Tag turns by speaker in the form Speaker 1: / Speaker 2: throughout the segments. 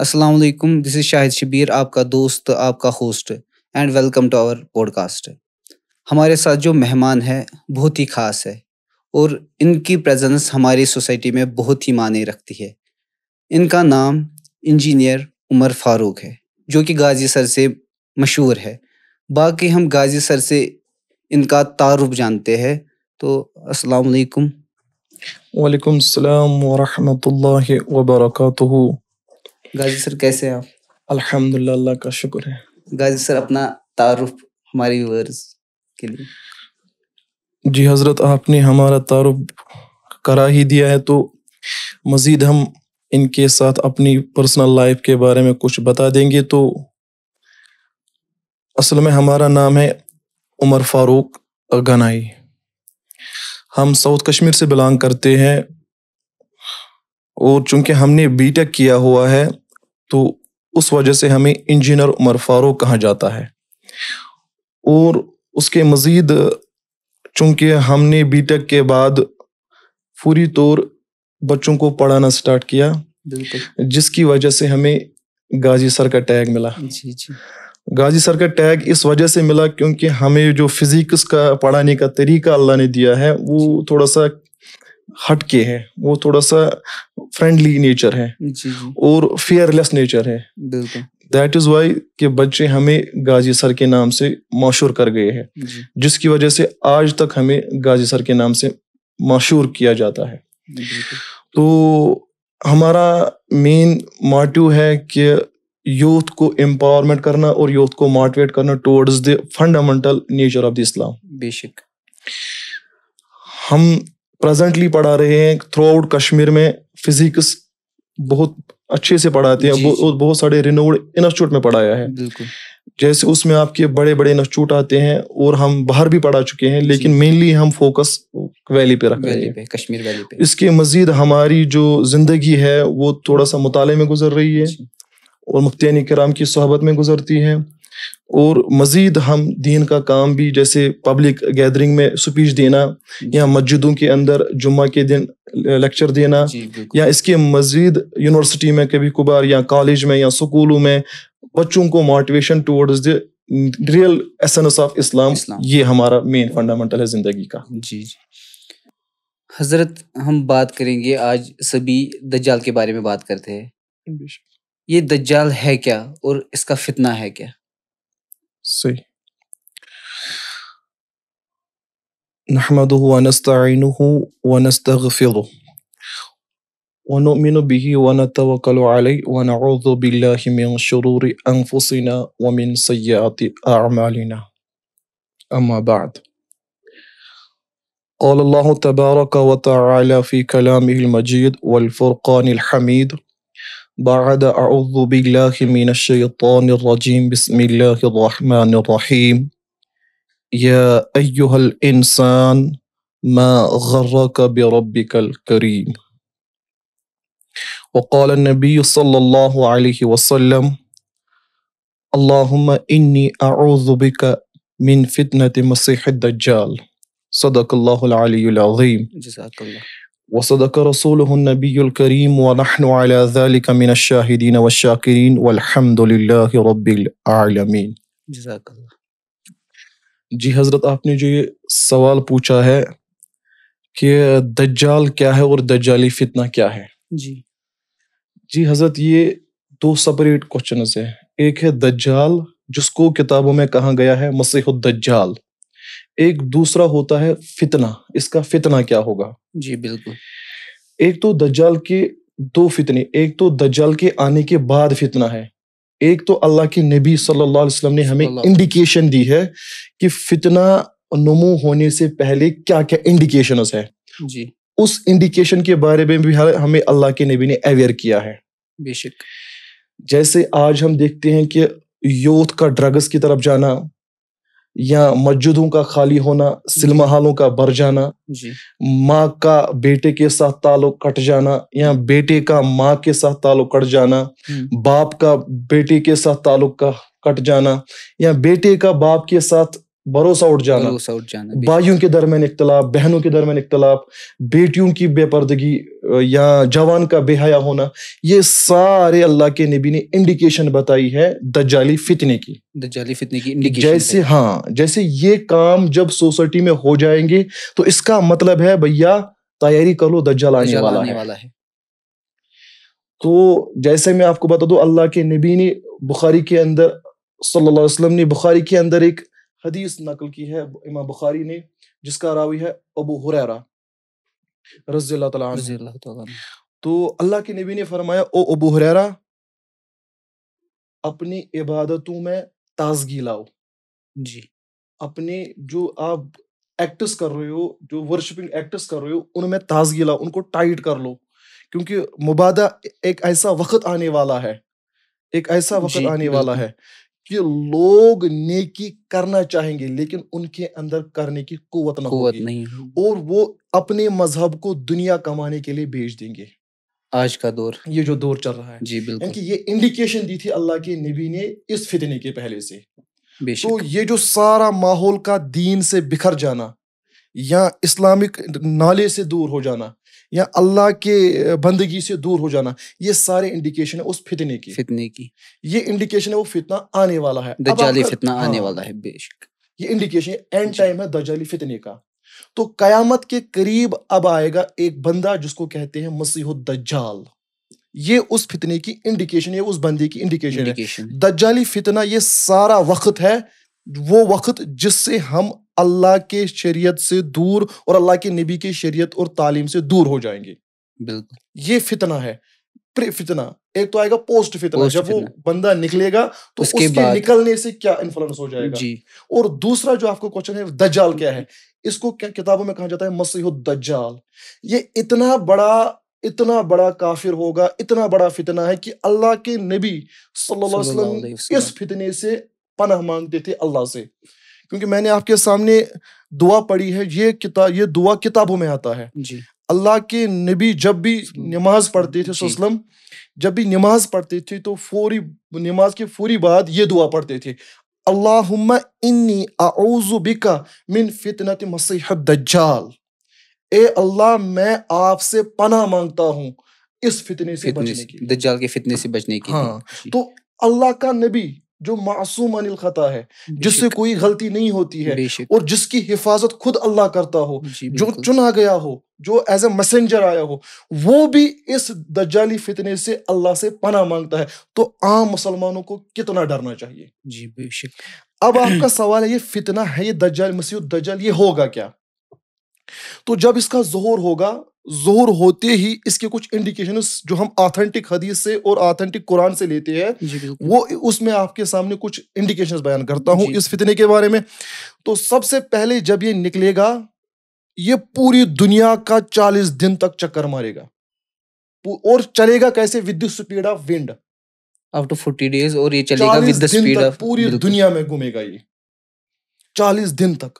Speaker 1: अस्सलाम वालेकुम this is Shahid Shabir आपका दोस्त आपका host and welcome to our podcast हमारे साथ जो मेहमान है बहुत ही ख़ास है और इनकी प्रेजेंस हमारी सोसाइटी में बहुत ही माने रखती है इनका नाम इंजीनियर उमर फारूक है जो कि गाजी सर से मशहूर है बाकी हम गाजी सर से इनका तारुफ जानते हैं तो अस्सलाम वालेकुम
Speaker 2: वालेकुम सलाम वरहमतुल्लाहि गाजी सर कैसे हैं आप अल्हम्दुलिल्लाह अल्लाह का शुक्र है
Speaker 1: गाजी सर अपना तारुफ हमारे व्यूअर्स के लिए
Speaker 2: जी हजरत आपने हमारा तारुफ करा ही दिया है तो मज़ीद हम इनके साथ अपनी पर्सनल लाइफ के बारे में कुछ बता देंगे तो असल में हमारा नाम है उमर फारूक गनाई हम साउथ कश्मीर से बिलोंग करते हैं और चूंकि हमने बीटेक किया हुआ है तो उस वजह से हमें इंजीनियर उमर फारूक कहा जाता है और उसके मज़ीद चूंकि हमने बी टेक के बाद पूरी तौर बच्चों को पढ़ाना स्टार्ट किया जिसकी वजह से हमें गाजी सर का टैग मिला जी जी गाजी सर का टैग इस वजह से मिला क्योंकि हमें जो फिजिक्स का पढ़ाने का तरीका अल्लाह ने दिया है वो थोड़ा सा हटके है वो थोड़ा सा फ्रेंडली नेचर है और फेयरलेस नेचर है दैट इज वाई के बच्चे हमें गाजी सर के नाम से मशहूर कर गए हैं जिसकी वजह से आज तक हमें गाजी सर के नाम से मशहूर किया जाता है तो हमारा मेन मोटिव है कि यूथ को एम्पावरमेंट करना और यूथ को मोटिवेट करना towards the fundamental nature of the Islam बेशक हम प्रेजेंटली पढ़ा रहे हैं थ्रू आउट कश्मीर में फिजिक्स बहुत अच्छे से पढ़ाते हैं बहुत बहुत सारे रिनोड इंस्टीट्यूट में पढ़ाया है जैसे उसमें आपके बड़े बड़े इंस्टीट्यूट आते हैं और हम बाहर भी पढ़ा चुके हैं लेकिन मेनली हम फोकस वैली पे रखते हैं कश्मीर वैली पे इसके मजीद हमारी जो जिंदगी है वो थोड़ा सा मुताले में गुजर रही है और मुफ्तियान कराम की सोहबत में गुजरती है और मज़ीद हम दीन का काम भी जैसे पब्लिक गैदरिंग में स्पीच देना या मस्जिदों के अंदर जुम्मा के दिन लेक्चर देना या इसके मज़ीद यूनिवर्सिटी में कभी कभार या कॉलेज में या स्कूलों में बच्चों को motivation towards the real essence of Islam ये हमारा मेन फंडामेंटल है ज़िंदगी का जी जी
Speaker 1: हज़रत हम बात करेंगे आज सभी दज्जाल के बारे में बात करते
Speaker 2: हैं
Speaker 1: ये दज्जाल है क्या और इसका फितना है क्या
Speaker 2: سي نحمده ونستعينه ونستغفره ونؤمن به ونتوكل عليه ونعوذ بالله من شرور أنفسنا ومن سيئات أعمالنا أما بعد قال الله تبارك وتعالى في كلامه المجيد والفرقان الحميد بعد أعوذ بالله من الشيطان الرجيم بسم الله الرحمن الرحيم يا أيها الإنسان ما غرك بربك الكريم وقال النبي صلى الله عليه وسلم اللهم إني أعوذ بك من فتنة مسيح الدجال صدق الله العلي العظيم جزاك الله वसदक रसूलकरीम वनहन अलामिन शाहिदीन वशाकिरीन वलहमदिल्लाबीआलमीन जी हज़रत आपने जो ये सवाल पूछा है कि दज्जाल क्या है और दज्जाली फितना क्या है जी जी हज़रत ये दो सेपरेट क्वेश्चन है एक है दज्जाल जिसको किताबों में कहा गया है मसीह दज्जाल एक दूसरा होता है फितना इसका फितना क्या होगा जी बिल्कुल एक तो दज्जाल के दो फितने एक तो दज्जाल के आने के बाद फितना है एक तो अल्लाह के नबी सल्लल्लाहु अलैहि वसल्लम ने हमें इंडिकेशन दी है कि फितना नमो होने से पहले क्या क्या इंडिकेशन है जी उस इंडिकेशन के बारे में भी हमें अल्लाह के नबी ने अवेयर किया है बेशक जैसे आज हम देखते हैं कि यूथ का ड्रग्स की तरफ जाना या मस्जिदों का खाली होना सिनेमा हालों का भर जाना माँ का बेटे के साथ ताल्लुक कट जाना या बेटे का माँ के साथ ताल्लुक कट जाना हम्म। बाप का बेटे के साथ ताल्लुक का कट जाना या बेटे का बाप के साथ भरोसा उठ जाना भरोसा उठ जाना भाइयों के दरमियान इख्तलाफ बहनों के दरमियान इख्तलाफ बेटियों की बेपर्दगी या जवान का बेहया होना ये सारे अल्लाह के नबी ने इंडिकेशन बताई है जाली फितने की जाली फितने की इंडिकेशन जैसे हाँ जैसे ये काम जब सोसाइटी में हो जाएंगे तो इसका मतलब है भैया तैयारी कर लो दज्जाल आने वाला, आने है। वाला है तो जैसे मैं आपको बता दूं अल्लाह के नबी ने बुखारी के अंदर सल्लल्लाहु अलैहि वसल्लम ने बुखारी के अंदर एक हदीस नकल की है इमाम बुखारी ने जिसका रावी है अबू हुरैरा रजी अल्लाह तो अल्लाह के नबी ने फरमाया ओ अबू हुरैरा अपनी इबादतों में ताजगी लाओ जी अपने जो आप एक्टस कर रहे हो जो वर्शिपिंग एक्टस कर रहे हो उनमें ताजगी लाओ उनको टाइट कर लो क्योंकि मुबादा एक ऐसा वक्त आने वाला है एक ऐसा वक्त आने वाला है कि लोग नेकी करना चाहेंगे लेकिन उनके अंदर करने की कुवत ना कुवत नहीं और वो अपने मजहब को दुनिया कमाने के लिए भेज देंगे आज का दौर ये जो दौर चल रहा है जी बिल्कुल कि ये इंडिकेशन दी थी अल्लाह के नबी ने इस फितने के पहले से तो ये जो सारा माहौल का दीन से बिखर जाना या इस्लामिक नाले से दूर हो जाना या अल्लाह के बंदगी से दूर हो जाना ये सारे इंडिकेशन है उस फितने की फितने की ये इंडिकेशन है वो फितना आने वाला है दज्जाली फितना आने हाँ। वाला है बेशक ये इंडिकेशन एंड टाइम है दज्जाली फितने का तो कयामत के करीब अब आएगा एक बंदा जिसको कहते हैं मसीहुद दज्जाल ये उस फितने की इंडिकेशन है उस बंदे की इंडिकेशन है दज्जाली फितना ये सारा वक्त है वो वक्त जिससे हम अल्लाह के शरीयत से दूर और अल्लाह के नबी के शरीयत और तालीम से दूर हो जाएंगे बिल्कुल ये फितना है फितना एक तो आएगा पोस्ट फितना पोस्ट जब फितना। वो बंदा निकलेगा तो उसके, उसके निकलने से क्या इन्फ्लुएंस हो जाएगा जी और दूसरा जो आपको क्वेश्चन है दज्जाल क्या है इसको क्या किताबों में कहा जाता है मसीह दज्जाल ये इतना बड़ा इतना बड़ा काफिर होगा इतना बड़ा फितना है कि अल्लाह के नबी सल्लल्लाहु अलैहि वसल्लम इस फितने से पनाह मांगते थे अल्लाह से क्योंकि मैंने आपके सामने दुआ पढ़ी है ये किताब ये दुआ किताबों में आता है अल्लाह के नबी जब भी नमाज पढ़ते थे सल्लम जब भी नमाज पढ़ते थे तो फौरी नमाज के फौरी बाद ये दुआ पढ़ते थे अल्लाह इन्नी अल्लाह मैं आपसे पना मांगता हूँ इस फितने से बचने
Speaker 1: की दज्जाल के फितने से बचने की हाँ
Speaker 2: तो अल्लाह का नबी जो मासूम अनिल खता है जिससे कोई गलती नहीं होती है और जिसकी हिफाजत खुद अल्लाह करता हो जो चुना गया हो जो एज ए मैसेंजर आया हो वो भी इस दज्जाली फितने से अल्लाह से पना मांगता है तो आम मुसलमानों को कितना डरना चाहिए जी बेशक अब आपका सवाल है ये फितना है ये दज्जाल मसीह दज्जाल ये होगा क्या तो जब इसका जोहर होगा जोर होते ही इसके कुछ इंडिकेशन जो हम ऑथेंटिक हदीस से और ऑथेंटिक कुरान से लेते हैं वो उसमें आपके सामने कुछ इंडिकेशन बयान करता हूं इस फितने के बारे में तो सबसे पहले जब ये निकलेगा ये पूरी दुनिया का चालीस दिन तक चक्कर मारेगा और चलेगा कैसे विद्युत speed of wind after forty days और ये चलेगा विद स्पीड ऑफ पूरी दुनिया में घूमेगा ये चालीस दिन तक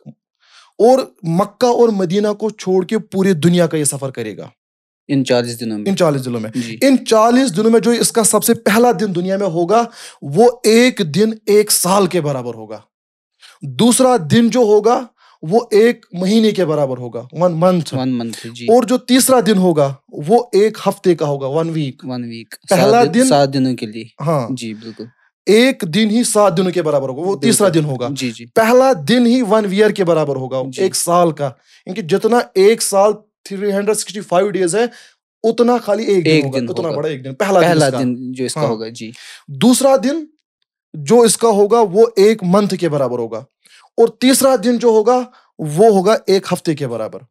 Speaker 2: और मक्का और मदीना को छोड़ के पूरी दुनिया का ये सफर करेगा इन चालीस दिनों में इन चालीस दिनों में इन चालीस दिनों में जो इसका सबसे पहला दिन दुनिया में होगा वो एक दिन एक साल के बराबर होगा दूसरा दिन जो होगा वो एक महीने के बराबर होगा वन मंथ वन मंथ और जो तीसरा दिन होगा वो एक हफ्ते का होगा वन वीक वन वीक पहला दिन सात दिनों के लिए हाँ जी बिल्कुल एक दिन ही सात दिनों के बराबर होगा वो तीसरा दिन होगा जी जी पहला दिन ही वन ईयर के बराबर होगा एक साल का इनके जितना एक साल three hundred sixty five days है उतना खाली एक, एक दिन, दिन उतना बड़ा एक दिन पहला, पहला दिन, दिन जो इसका हाँ। होगा जी दूसरा दिन जो इसका होगा वो एक मंथ के बराबर होगा और तीसरा दिन जो होगा वो होगा एक हफ्ते के बराबर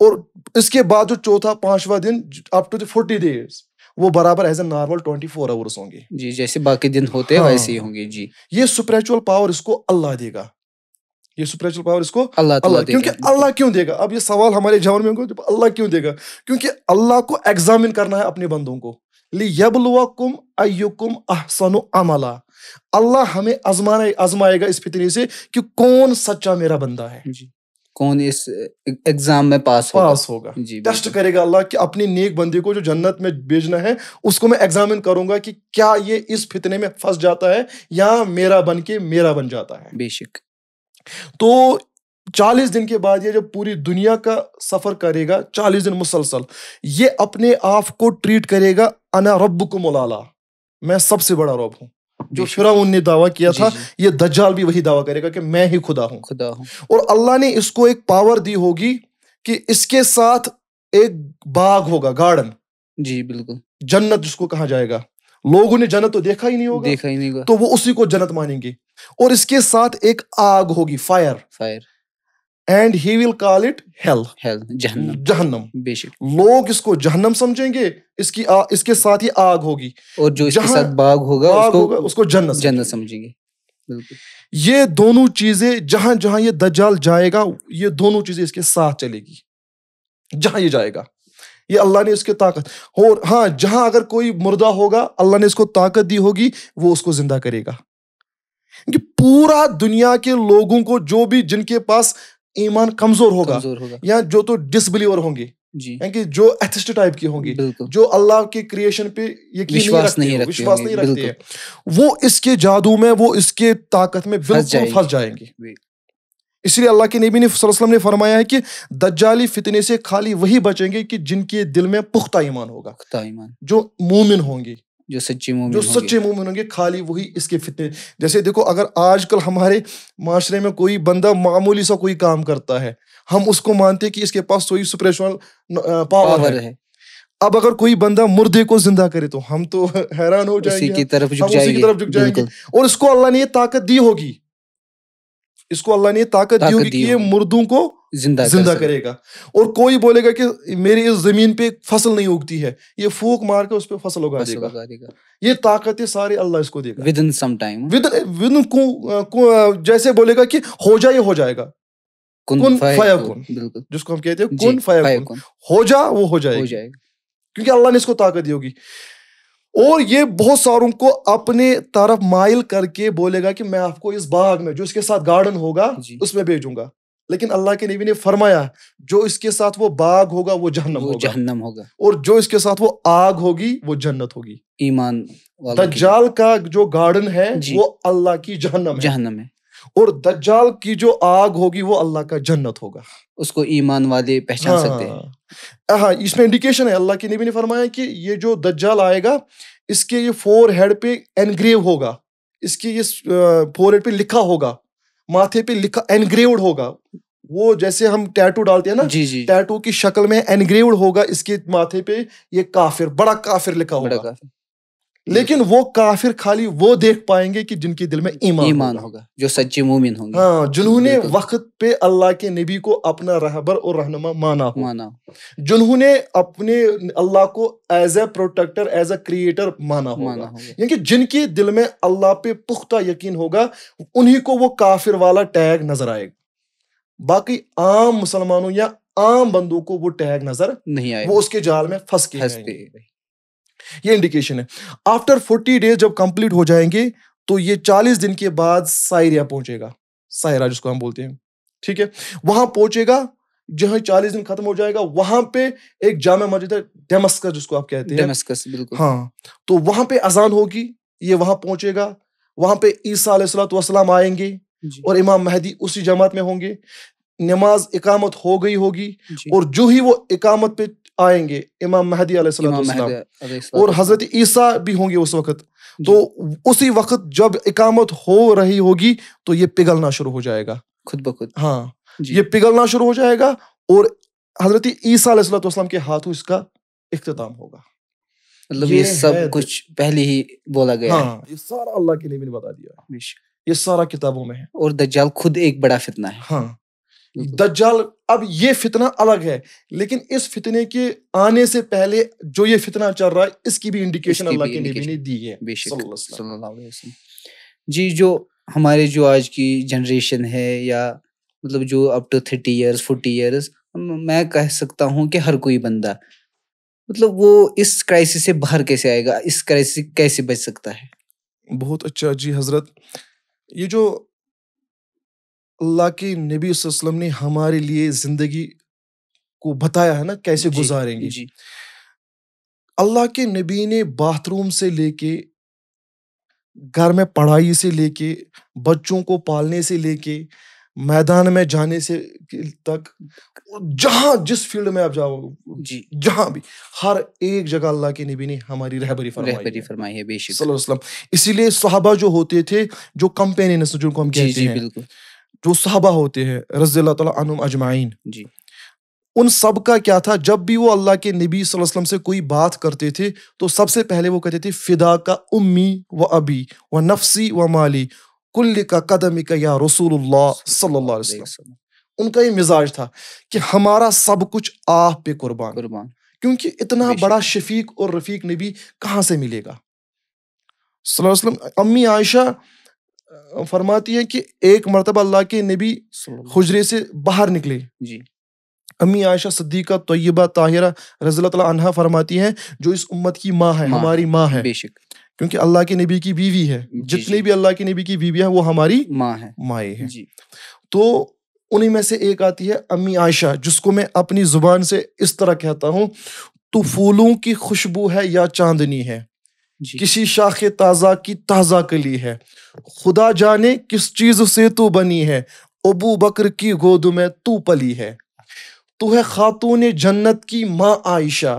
Speaker 2: और इसके बाद जो चौथा पांचवा दिन अप टू फोर्टी डेज वो बराबर as a normal twenty four hours होंगे जी जैसे बाकी दिन होते हैं हाँ, वैसे ही होंगे जी ये स्पिरिचुअल पावर इसको अल्लाह देगा ये स्पिरिचुअल पावर इसको अल्लाह तो अल्लाह क्योंकि अल्लाह क्यों देगा अब ये सवाल हमारे जवान में होंगे अल्लाह क्यों देगा क्योंकि अल्लाह को एग्जामिन करना है अपने बंदों को लियबलुवाकुम अयुकुम अहसनु अमला अल्लाह हमें आजमाना आजमाएगा इस फितने से कि कौन सच्चा मेरा बंदा है जी कौन इस एग्जाम में पास होगा पास होगा जी टेस्ट करेगा अल्लाह कि अपने नेक बंदे को जो जन्नत में भेजना है उसको मैं एग्जामिन करूंगा कि क्या ये इस फितने में फंस जाता है या मेरा बन के मेरा बन जाता है बेशक तो चालीस दिन के बाद ये जब पूरी दुनिया का सफर करेगा चालीस दिन मुसलसल ये अपने आप को ट्रीट करेगा अना रब को मुलाला मैं सबसे बड़ा रब हूं जो फिराउन ने दावा किया था ये दज्जाल भी वही दावा करेगा कि मैं ही खुदा हूँ खुदा हूं और अल्लाह ने इसको एक पावर दी होगी कि इसके साथ एक बाग होगा गार्डन जी बिल्कुल जन्नत जिसको कहा जाएगा लोगों ने जन्नत तो देखा ही नहीं होगा देखा ही नहीं होगा तो वो उसी को जन्नत मानेंगे और इसके साथ एक आग होगी fire fire and he will call it hell hell जहन्नम जहन्नम बेशक लोग इसको जहन्नम समझेंगे इसकी आ, इसके साथ ही आग होगी और जो इसके साथ बाग होगा बाग उसको, होगा उसको जन्नत जन्नत समझेंगे ये दोनों चीजें जहां जहां ये दज्जाल जाएगा ये दोनों चीजें इसके साथ चलेगी जहां ये जाएगा ये अल्लाह ने उसके ताकत और हाँ जहां अगर कोई मुर्दा होगा अल्लाह ने इसको ताकत दी होगी वो उसको जिंदा करेगा पूरा दुनिया के लोगों को जो भी जिनके पास ईमान कमजोर होगा, या जो तो डिसबिलीवर होंगे कि जो एथिस्ट टाइप की होंगी जो अल्लाह के क्रिएशन पे ये विश्वास नहीं रखते विश्वास नहीं रखते हैं वो इसके जादू में वो इसके ताकत में बिल्कुल फंस जाएंगे इसलिए अल्लाह के नबी ने वसल्लम ने फरमाया है कि दज्जाली फितने से खाली वही बचेंगे कि जिनके दिल में पुख्ता ईमान होगा पुख्ता ईमान जो मोमिन होंगे जो सच्चे मोमिन जो सच्चे मोमिन होंगे खाली वही इसके फितने जैसे देखो अगर आजकल हमारे माशरे में कोई बंदा मामूली सा कोई काम करता है हम उसको मानते हैं कि इसके पास सोई स्पिरिचुअल पावर, पावर है।, है अब अगर कोई बंदा मुर्दे को जिंदा करे तो हम तो हैरान हो जाएंगे उसी की तरफ झुक जाएंगे और इसको अल्लाह ने ये ताकत दी होगी इसको अल्लाह ने ताकत दी होगी कि ये मुर्दों को जिंदा जिंदा करेगा और कोई बोलेगा कि मेरी इस जमीन पे फसल नहीं उगती है ये फूक मार के उस पर फसल उगा देगा।, ये ताकत ये सारी अल्लाह इसको देगा within some time with with जैसे बोलेगा कि हो जाए हो जाएगा कुन जिसको हम कहते हैं कुन हो जा वो हो जाएगा क्योंकि अल्लाह ने इसको ताकत दी होगी और ये बहुत सारों को अपने तरफ माइल करके बोलेगा कि मैं आपको इस बाग में जो इसके साथ गार्डन होगा उसमें भेजूंगा लेकिन अल्लाह के नबी ने फरमाया जो इसके साथ वो बाग होगा वो जहन्नम होगा जहन्नम होगा और जो इसके साथ वो आग होगी वो जन्नत होगी ईमान दज्जाल का जो गार्डन है वो अल्लाह की जहन्नम जहनम जहन्नम है और दज्जाल की जो आग होगी वो अल्लाह का जन्नत होगा उसको ईमान वाले पहचान हाँ, सकते हैं हाँ, हाँ इसमें इंडिकेशन है अल्लाह की नबी ने फरमाया कि ये जो दज्जाल आएगा इसके ये फोर हेड पे एनग्रेव होगा इसके ये फोर हेड पे लिखा होगा माथे पे लिखा एनग्रेव्ड होगा वो जैसे हम टैटू डालते हैं ना जी जी टैटू की शक्ल में एनग्रेव्ड होगा इसके माथे पे ये काफिर बड़ा काफिर लिखा होगा लेकिन वो काफिर खाली वो देख पाएंगे कि जिनके दिल में ईमान ईमान होगा जो सच्चे मोमिन होंगे हाँ जिन्होंने वक्त पे अल्लाह के नबी को अपना रहबर और रहनुमा माना हो माना जिन्होंने अपने अल्लाह को as a protector as a creator माना माना यानी जिनके दिल में अल्लाह पे पुख्ता यकीन होगा उन्हीं को वो काफिर वाला टैग नजर आएगा बाकी आम मुसलमानों या आम बंदों को वो टैग नजर नहीं आएगा वो उसके जाल में फंस के ये इंडिकेशन है आफ्टर फोर्टी डेज जब कंप्लीट हो जाएंगे तो ये चालीस दिन के बाद सायरिया पहुंचेगा सायरा जिसको हम बोलते हैं ठीक है वहां पहुंचेगा जहां चालीस दिन खत्म हो जाएगा वहां पे एक जामा मस्जिद है डेमस्कस जिसको आप कहते हैं डेमस्कस बिल्कुल हाँ तो वहां पे अजान होगी ये वहां पहुंचेगा वहां पे ईसा सलाम आएंगे और इमाम महदी उसी जमात में होंगे नमाज इकामत हो गई होगी और जो ही वो इकामत पे आएंगे इमाम महदी अलैहिस्सलाम और हजरत ईसा भी होंगे उस वक्त तो उसी वक्त जब इकामत हो रही होगी तो ये पिघलना शुरू हो जाएगा खुद ब खुद हाँ ये पिघलना शुरू हो जाएगा और हजरत ईसा के हाथों इसका इख्ताम होगा मतलब ये, ये सब कुछ पहले ही बोला गया हाँ, है। ये सारा अल्लाह के लिए मैंने बता दिया ये सारा किताबों में है और दज्जाल खुद एक बड़ा फितना है हाँ दज्जाल अब ये फितना अलग है लेकिन इस फितने के आने से पहले जो ये फितना चल रहा है इसकी भी इंडिकेशन अल्लाह के नबी ने दी
Speaker 1: है
Speaker 2: जी जो हमारे जो आज की जनरेशन है
Speaker 1: या मतलब जो up to thirty years forty years मैं कह सकता हूँ कि हर कोई बंदा मतलब वो इस क्राइसिस से बाहर कैसे आएगा इस क्राइसिस कैसे बच
Speaker 2: सकता है बहुत अच्छा जी हजरत ये जो अल्लाह के नबी वसल्लम ने हमारे लिए जिंदगी को बताया है ना कैसे गुजारेंगे अल्लाह के नबी ने बाथरूम से लेके घर में पढ़ाई से लेके बच्चों को पालने से लेके मैदान में जाने से तक जहां जिस फील्ड में आप जाओ जी जहां भी हर एक जगह अल्लाह के नबी ने हमारी रहबरी फरमाई फरमाई है बेशक इसीलिए सहाबा जो होते थे जो कंपेनियन जिनको हम कहते हैं जो सहाबा होते हैं रजील तुम अजमाइन जी उन सब का क्या था जब भी वो अल्लाह के नबी वसल्लम से कोई बात करते थे तो सबसे पहले वो कहते थे फिदा का उम्मी व अबी व नफसी व माली कुल्ल का कदम का या रसूल सल्ला उनका ये मिजाज था कि हमारा सब कुछ आप पे कुर्बान कुर्बान क्योंकि इतना बड़ा शफीक और रफीक नबी कहाँ से मिलेगा वसल्लम अम्मी आयशा फरमाती है कि एक मरतबा अल्लाह के नबी खुजरे से बाहर निकले जी अम्मी आयशा सद्दीका तय्यबा ताहिरा रजील फरमाती हैं जो इस उम्मत की माँ है माँ, हमारी माँ है बेशक क्योंकि अल्लाह के नबी की बीवी है जितने भी अल्लाह के नबी की बीवी है वो हमारी माँ है माए है तो उन्हीं में से एक आती है अम्मी आयशा जिसको मैं अपनी जुबान से इस तरह कहता हूँ तो फूलों की खुशबू है या चांदनी है किसी शाख ताज़ा की ताज़ा कली है खुदा जाने किस चीज से तू बनी है अबू बकर की गोद में तू पली है तू है खातून जन्नत की माँ आयशा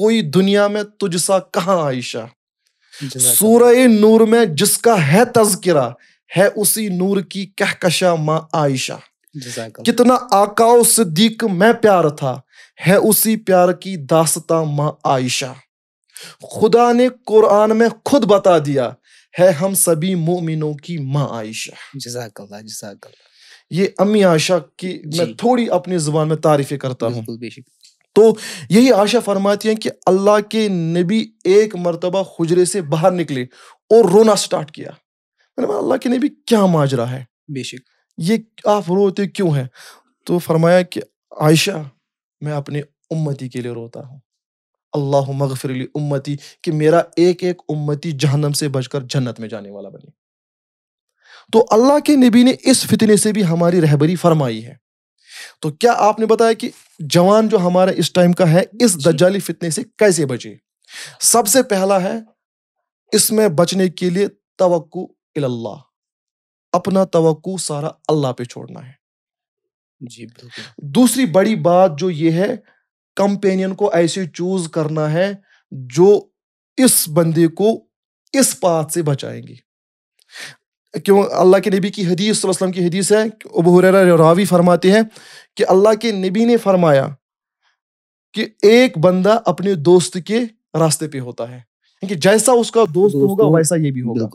Speaker 2: कोई दुनिया में तुझसा कहाँ आयशा सूरह नूर में जिसका है तस्करा है उसी नूर की कहकशा माँ आयशा कितना आकाओ सिद्दीक मैं प्यार था है उसी प्यार की दासता माँ आयशा खुदा ने कुरान में खुद बता दिया है हम सभी मोमिनों की माँ आयशा जजाकल्ला जजाकल्ला ये अम्मी आयशा की मैं थोड़ी अपनी जुबान में तारीफें करता हूँ तो यही आशा फरमाती है कि अल्लाह के नबी एक मरतबा हुजरे से बाहर निकले और रोना स्टार्ट किया मैंने अल्लाह के नबी क्या माजरा है बेशक ये आप रोते क्यों हैं तो फरमाया कि आयशा मैं अपने उम्मती के लिए रोता हूँ अल्लाह मगफरली उम्मती कि मेरा एक एक उम्मती जहनम से बचकर जन्नत में जाने वाला बने तो अल्लाह के नबी ने इस फितने से भी हमारी रहबरी फरमाई है तो क्या आपने बताया कि जवान जो हमारा इस टाइम का है इस दज्जाली फितने से कैसे बचे सबसे पहला है इसमें बचने के लिए तवक्कु इल्लाह अपना तवक्कु सारा अल्लाह पे छोड़ना है जी दूसरी बड़ी बात जो ये है कंपेनियन को ऐसे चूज करना है जो इस बंदे को इस बात से बचाएंगे क्यों अल्लाह के नबी की हदीस वसलम की हदीस है अबू रावी फरमाते हैं कि अल्लाह के नबी ने फरमाया कि एक बंदा अपने दोस्त के रास्ते पे होता है कि जैसा उसका दोस्त, दोस्त होगा वैसा ये भी होगा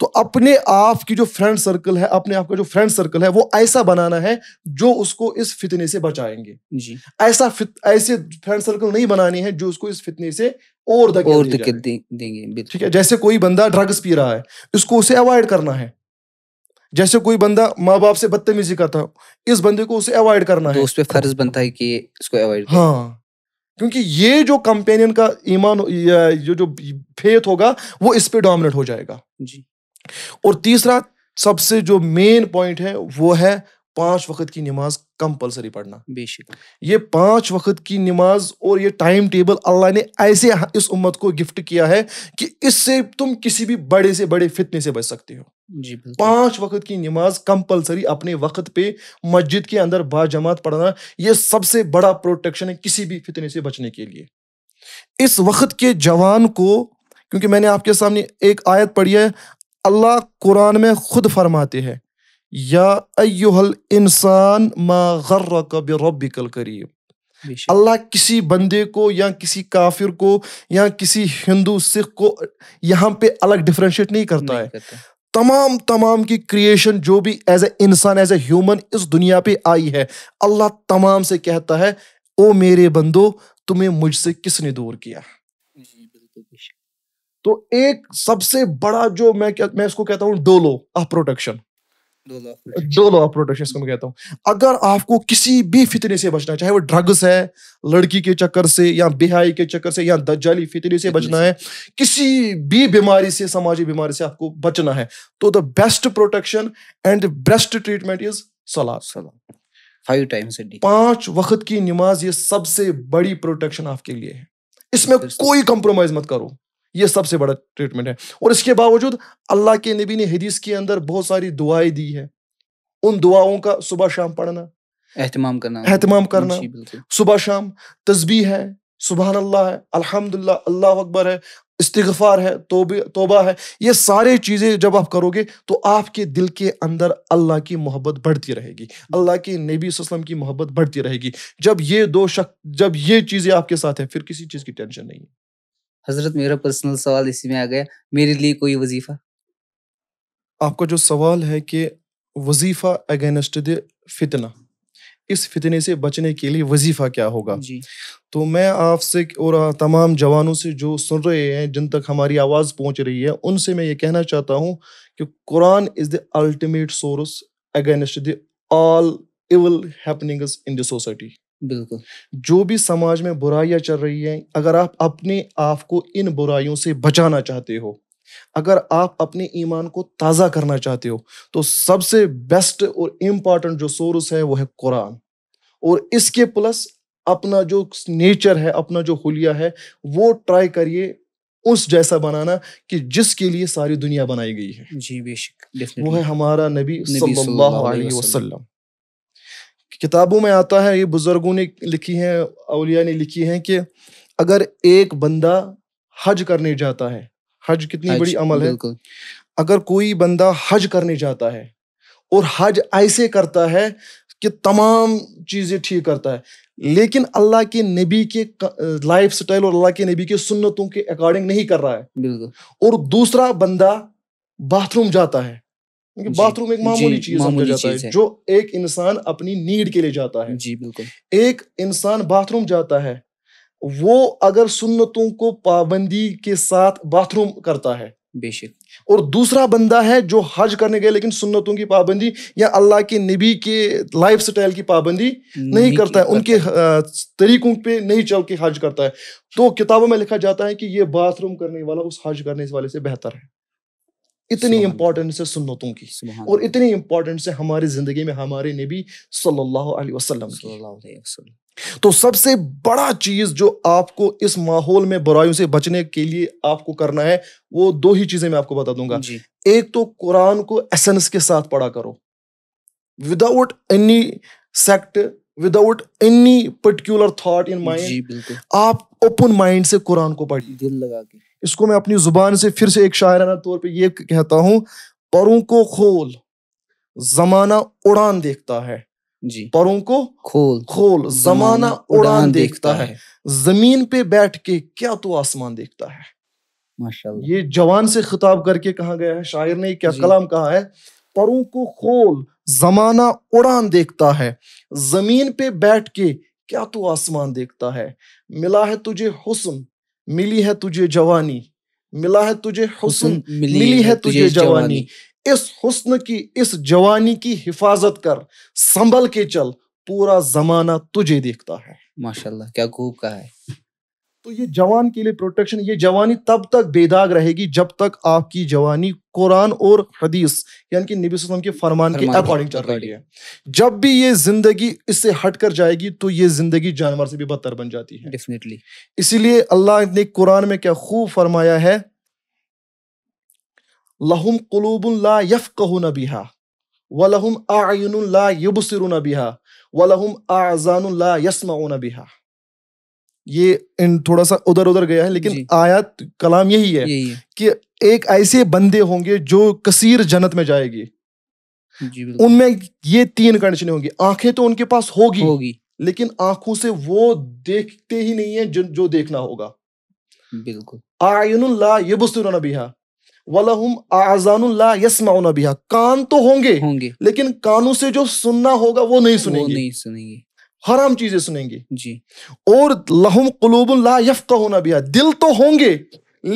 Speaker 2: तो अपने आप की जो फ्रेंड सर्कल है अपने आप का जो फ्रेंड सर्कल है वो ऐसा बनाना है जो उसको इस फितने से बचाएंगे जी ऐसा फित, ऐसे फ्रेंड सर्कल नहीं बनानी है जो उसको इस फितने से और धकेल और दे दे, देंगे ठीक है जैसे कोई बंदा ड्रग्स पी रहा है इसको उसे अवॉइड करना है जैसे कोई बंदा माँ बाप से बदतमीजी करता है इस बंदे को उसे अवॉइड करना तो है उस पर फर्ज बनता है कि इसको अवॉइड हाँ क्योंकि ये जो कंपेनियन का ईमान जो जो फेथ होगा वो इस पर डोमिनेट हो जाएगा जी और तीसरा सबसे जो मेन पॉइंट है वो है पांच वक्त की नमाज कंपलसरी पढ़ना बेशक ये पांच वक्त की नमाज और ये टाइम टेबल अल्लाह ने ऐसे इस उम्मत को गिफ्ट किया है कि इससे तुम किसी भी बड़े से बड़े फितने से बच सकते हो जी पांच वक्त की नमाज कंपलसरी अपने वक्त पे मस्जिद के अंदर बाजमात पढ़ना ये सबसे बड़ा प्रोटेक्शन है किसी भी फितने से बचने के लिए इस वक्त के जवान को क्योंकि मैंने आपके सामने एक आयत पढ़ी है अल्लाह कुरान में खुद फरमाते हैं या इंसान मा गर्र रबी कल करीब अल्लाह किसी बंदे को या किसी काफिर को या किसी हिंदू सिख को यहाँ पे अलग डिफ्रेंशिएट नहीं करता नहीं है करता। तमाम तमाम की क्रिएशन जो भी एज ए इंसान एज ए ह्यूमन इस दुनिया पे आई है अल्लाह तमाम से कहता है ओ मेरे बंदो तुम्हें मुझसे किसने दूर किया तो एक सबसे बड़ा जो मैं क्या मैं इसको कहता हूं the law of protection the law of protection इसको मैं कहता हूँ अगर आपको किसी भी फितने से बचना है चाहे वो ड्रग्स है लड़की के चक्कर से या बेहाई के चक्कर से या दज्जाली फितने से बचना है किसी भी बीमारी से समाजी बीमारी से आपको बचना है तो the best protection and best treatment is सलाह फाइव टाइम्स पांच वक्त की नमाज ये सबसे बड़ी प्रोटेक्शन आपके लिए है इसमें कोई कंप्रोमाइज मत करो ये सबसे बड़ा ट्रीटमेंट है और इसके बावजूद अल्लाह के नबी ने हदीस के अंदर बहुत सारी दुआएं दी है उन दुआओं का सुबह शाम पढ़ना एहतमाम करना एहतमाम करना सुबह शाम तस्बी है सुबह अल्लाह है अलहमदिल्ला अल्लाह अकबर है इस्तफ़ार है तोबे तोबा है ये सारे चीज़ें जब आप करोगे तो आपके दिल के अंदर अल्लाह की मोहब्बत बढ़ती रहेगी अल्लाह के नबी वसलम की मोहब्बत बढ़ती रहेगी जब ये दो शक जब ये चीज़ें आपके साथ है फिर किसी चीज़ की टेंशन नहीं है हजरत मेरा पर्सनल सवाल इसी में आ गया मेरे लिए कोई वजीफा आपका जो सवाल है कि वजीफा अगेंस्ट द फितना इस फितने से बचने के लिए वजीफा क्या होगा जी। तो मैं आपसे और तमाम जवानों से जो सुन रहे हैं जिन तक हमारी आवाज़ पहुंच रही है उनसे मैं ये कहना चाहता हूं कि Quran is the ultimate source against the all evil happenings in the society बिल्कुल जो भी समाज में बुराइयां चल रही हैं अगर आप अपने आप को इन बुराइयों से बचाना चाहते हो अगर आप अपने ईमान को ताज़ा करना चाहते हो तो सबसे बेस्ट और इम्पॉर्टेंट जो सोर्स है वो है कुरान और इसके प्लस अपना जो नेचर है अपना जो हुलिया है वो ट्राई करिए उस जैसा बनाना कि जिसके लिए सारी दुनिया बनाई गई है जी बेशक वो है हमारा नबी सल्लल्लाहु अलैहि वसल्लम किताबों में आता है ये बुजुर्गों ने लिखी हैं अलिया ने लिखी हैं कि अगर एक बंदा हज करने जाता है हज कितनी हज, बड़ी अमल है अगर कोई बंदा हज करने जाता है और हज ऐसे करता है कि तमाम चीज़ें ठीक करता है लेकिन अल्लाह के नबी के लाइफ स्टाइल और अल्लाह के नबी के सुन्नतों के अकॉर्डिंग नहीं कर रहा है और दूसरा बंदा बाथरूम जाता है बाथरूम एक मामूली चीज समझा जाता है जो एक इंसान अपनी नीड के लिए जाता है जी बिल्कुल एक इंसान बाथरूम जाता है वो अगर सुन्नतों को पाबंदी के साथ बाथरूम करता है बेशक और दूसरा बंदा है जो हज करने गए लेकिन सुन्नतों की पाबंदी या अल्लाह के नबी के लाइफ स्टाइल की पाबंदी नहीं, नहीं करता है उनके तरीकों पे नहीं चल के हज करता है तो किताबों में लिखा जाता है कि ये बाथरूम करने वाला उस हज करने वाले से बेहतर है इतनी इंपॉर्टेंस है सुन्नतों की और इतनी इंपॉर्टेंस है हमारी जिंदगी में हमारे नबी सल्लल्लाहु अलैहि वसल्लम तो सबसे बड़ा चीज जो आपको इस माहौल में बुराइयों से बचने के लिए आपको करना है वो दो ही चीजें मैं आपको बता दूंगा एक तो कुरान को एसेंस के साथ पढ़ा करो without any sect without any particular thought in mind आप ओपन माइंड से कुरान को पढ़िए दिल लगा के इसको मैं अपनी जुबान से फिर से एक शायराना तौर पे ये कहता हूँ परों को खोल जमाना उड़ान देखता है जी परों को खोल खोल जमाना उड़ान देखता, देखता है।, है जमीन पे बैठ के क्या तो आसमान देखता है माशाल्लाह ये जवान से खिताब करके कहा गया है शायर ने क्या कलाम कहा है परों को खोल जमाना उड़ान देखता है जमीन पे बैठ के क्या तो आसमान देखता है मिला है तुझे हुस्न मिली है तुझे जवानी मिला है तुझे हुसन मिली, मिली है, तुझे, तुझे जवानी इस हुस्न की इस जवानी की हिफाजत कर संभल के चल पूरा जमाना तुझे देखता है माशाल्लाह क्या खूब कहा है तो ये जवान के लिए प्रोटेक्शन ये जवानी तब तक बेदाग रहेगी जब तक आपकी जवानी कुरान और हदीस यानी कि नबी के फरमान के अकॉर्डिंग चल रही है जब भी ये जिंदगी इससे हट कर जाएगी तो ये जिंदगी जानवर से भी बदतर बन जाती है डेफिनेटली इसीलिए अल्लाह ने कुरान में क्या खूब फरमाया है लहुम कलूबुल्ला यफ कहू नबीहा वलहुम आयुन ला युबसरुन बिहा वलहुम आजानुल्ला बिहा ये इन थोड़ा सा उधर उधर गया है लेकिन आयत कलाम यही है, यही है कि एक ऐसे बंदे होंगे जो कसीर जन्नत में जाएगी उनमें ये तीन कंडीशन होंगी आंखें तो उनके पास होगी होगी लेकिन आंखों से वो देखते ही नहीं है जो, जो देखना होगा बिल्कुल आयनुल्ला ये बिहा वलहुम आजानुल्ला बिहा कान तो होंगे होंगे लेकिन कानों से जो सुनना होगा वो नहीं सुनेंगे नहीं सुनेंगे हराम चीजें सुनेंगे जी और लहुम कलूब ला यफका होना भी दिल तो होंगे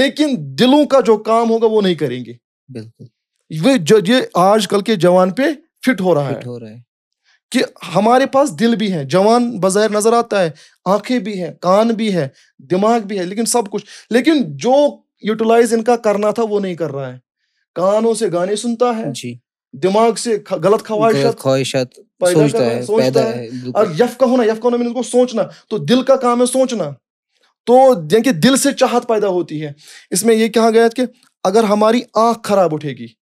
Speaker 2: लेकिन दिलों का जो काम होगा वो नहीं करेंगे बिल्कुल वे जो ये आजकल के जवान पे फिट हो रहा फिट है हो रहा है कि हमारे पास दिल भी है जवान बजायर नजर आता है आंखें भी है कान भी है दिमाग भी है लेकिन सब कुछ लेकिन जो यूटिलाइज इनका करना था वो नहीं कर रहा है कानों से गाने सुनता है जी दिमाग से गलत ख्वाहिशात सोचता है सोचता है और यफ का होना यफ का होना मीन को सोचना तो दिल का काम है सोचना तो यानी दिल से चाहत पैदा होती है इसमें यह कहा गया कि अगर हमारी आंख खराब उठेगी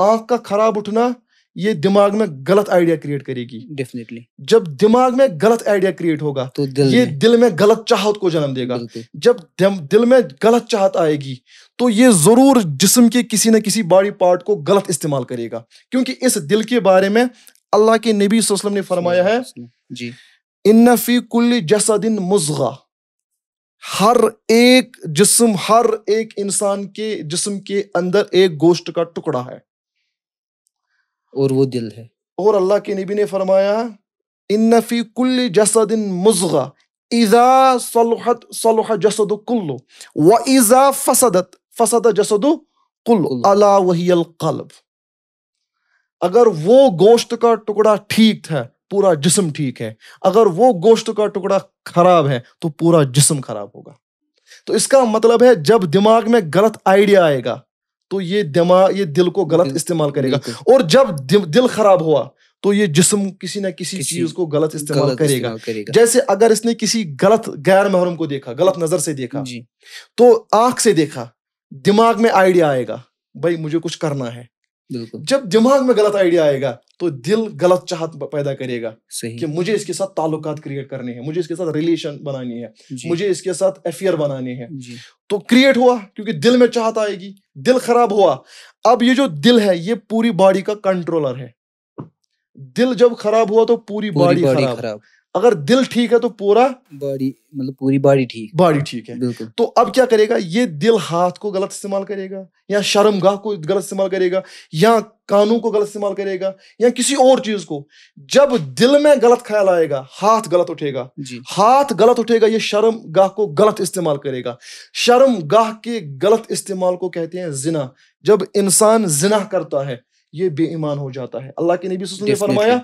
Speaker 2: आंख का खराब उठना ये दिमाग में गलत आइडिया क्रिएट करेगी डेफिनेटली जब दिमाग में गलत आइडिया क्रिएट होगा तो दिल ये में। दिल में गलत चाहत को जन्म देगा जब दिल में गलत चाहत आएगी तो ये ज़रूर जिसम के किसी न किसी बॉडी पार्ट को गलत इस्तेमाल करेगा क्योंकि इस दिल के बारे में अल्लाह के नबी वसल्लम ने फरमाया है जी इन्नफी कुल्ली जसदिन मुजगा हर एक जिस्म हर एक इंसान के जिस्म के अंदर एक गोश्त का टुकड़ा है और वो दिल है और अल्लाह के नबी ने फरमाया इन्नफी कुल्ली जसदिन मुजगा इजा सलहत सलह जसद कुल्लो व इजा फसदत फसद जसदु कुल अला वही कलब अगर वो गोश्त का टुकड़ा ठीक है पूरा जिस्म ठीक है अगर वो गोश्त का टुकड़ा खराब है तो पूरा जिस्म खराब होगा तो इसका मतलब है जब दिमाग में गलत आइडिया आएगा तो ये दिमाग ये दिल को गलत इस्तेमाल करेगा और जब दि, दिल खराब हुआ तो ये जिस्म किसी ना किसी, किसी चीज को गलत इस्तेमाल करेगा।, करेगा जैसे अगर इसने किसी गलत गैर महरूम को देखा गलत नजर से देखा तो आंख से देखा दिमाग में आइडिया आएगा भाई मुझे कुछ करना है जब दिमाग में गलत आइडिया आएगा तो दिल गलत चाहत पैदा करेगा सही कि मुझे इसके साथ ताल्लुक क्रिएट करने हैं मुझे इसके साथ रिलेशन बनानी है मुझे इसके साथ अफेयर बनाने हैं तो क्रिएट हुआ क्योंकि दिल में चाहत आएगी दिल खराब हुआ अब ये जो दिल है ये पूरी बॉडी का कंट्रोलर है दिल जब खराब हुआ तो पूरी, पूरी बॉडी खराब अगर दिल ठीक है तो पूरा बॉडी मतलब पूरी बॉडी ठीक बॉडी ठीक है बिल्कुल तो अब क्या करेगा ये दिल हाथ को गलत इस्तेमाल करेगा या शर्मगाह को गलत इस्तेमाल करेगा या कानों को गलत इस्तेमाल करेगा या किसी और चीज को जब दिल में गलत ख्याल आएगा हाथ गलत उठेगा हाथ गलत उठेगा ये शर्मगाह को गलत इस्तेमाल करेगा शर्मगाह के गलत इस्तेमाल को कहते हैं जिना जब इंसान जिना करता है ये बेईमान हो जाता है अल्लाह के नबी ने फरमाया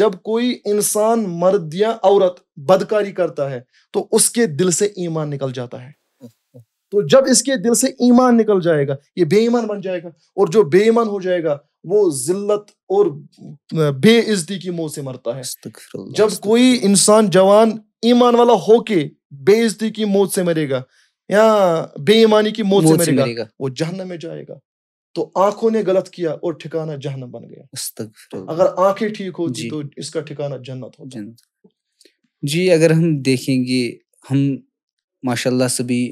Speaker 2: जब कोई इंसान मर्द या औरत बदकारी करता है तो उसके दिल से ईमान निकल जाता है तो जब इसके दिल से ईमान निकल जाएगा ये बेईमान बन जाएगा और जो बेईमान हो जाएगा वो जिल्लत और बेइज्जती की मौत से मरता है जब कोई इंसान जवान ईमान वाला होके बेइज्जती की मौत से मरेगा या बेईमानी की मौत से मरेगा वो जहन्नम में जाएगा तो आंखों ने गलत किया और ठिकाना जहनम बन गया अगर आंखें ठीक होती तो इसका ठिकाना जन्नत हो
Speaker 1: जी अगर हम देखेंगे हम माशाल्लाह सभी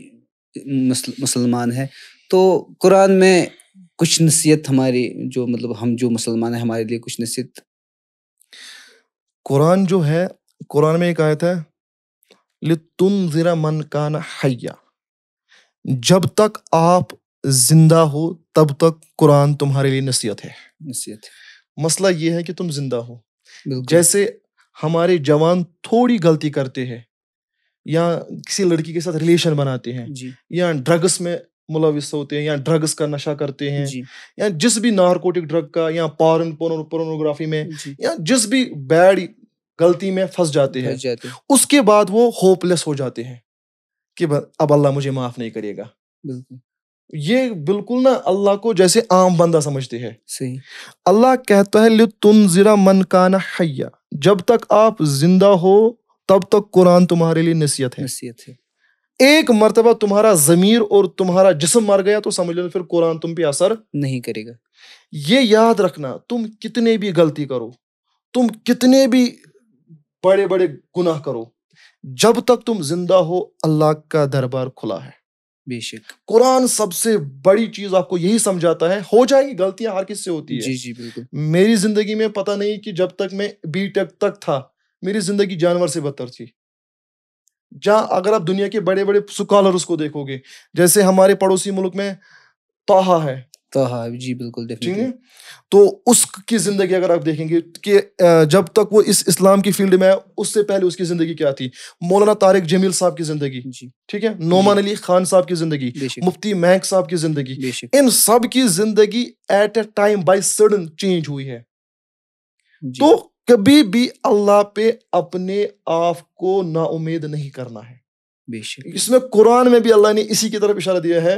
Speaker 1: मुसलमान हैं तो कुरान में कुछ नसीहत हमारी जो मतलब हम जो मुसलमान हैं हमारे लिए कुछ नसीहत
Speaker 2: कुरान जो है कुरान में एक आयत है तुम जिरा मन काना जब तक आप जिंदा हो तब तक कुरान तुम्हारे लिए नसीहत है नसीहत मसला यह है कि तुम जिंदा हो जैसे हमारे जवान थोड़ी गलती करते हैं या किसी लड़की के साथ रिलेशन बनाते हैं या ड्रग्स में मुलविस होते हैं या ड्रग्स का नशा करते हैं या जिस भी नारकोटिक ड्रग का या पॉर्न पोर्नोग्राफी में या जिस भी बैड गलती में फंस जाते हैं उसके बाद वो होपलेस हो जाते हैं कि अब अल्लाह मुझे माफ नहीं करेगा ये बिल्कुल ना अल्लाह को जैसे आम बंदा समझते हैं सही अल्लाह कहता है तुम जरा मन काना हया जब तक आप जिंदा हो तब तक कुरान तुम्हारे लिए नसीहत है नसीहत है एक मरतबा तुम्हारा जमीर और तुम्हारा जिसम मर गया तो समझ लो फिर कुरान तुम पे असर नहीं करेगा ये याद रखना तुम कितने भी गलती करो तुम कितने भी बड़े बड़े गुनाह करो जब तक तुम जिंदा हो अल्लाह का दरबार खुला है बेशक कुरान सबसे बड़ी चीज आपको यही समझाता है हो जाएगी गलतियां हर किससे होती है जी जी बिल्कुल मेरी जिंदगी में पता नहीं कि जब तक मैं बी टेक तक था मेरी जिंदगी जानवर से बदतर थी जहां अगर आप दुनिया के बड़े बड़े सुकॉलर उसको देखोगे जैसे हमारे पड़ोसी मुल्क में ताहा है तो हाँ जी बिल्कुल डेफिनेटली तो उसकी जिंदगी अगर आप देखेंगे कि जब तक वो इस इस्लाम की फील्ड में है उससे पहले उसकी जिंदगी क्या थी मौलाना तारिक जमील साहब की जिंदगी ठीक है नोमान अली खान साहब की जिंदगी मुफ्ती महक साहब की जिंदगी इन सब की जिंदगी at a time by sudden change हुई है तो कभी भी अल्लाह पे अपने आप को नाउमेद नहीं करना है इसमें कुरान में भी अल्लाह ने इसी की तरफ इशारा दिया है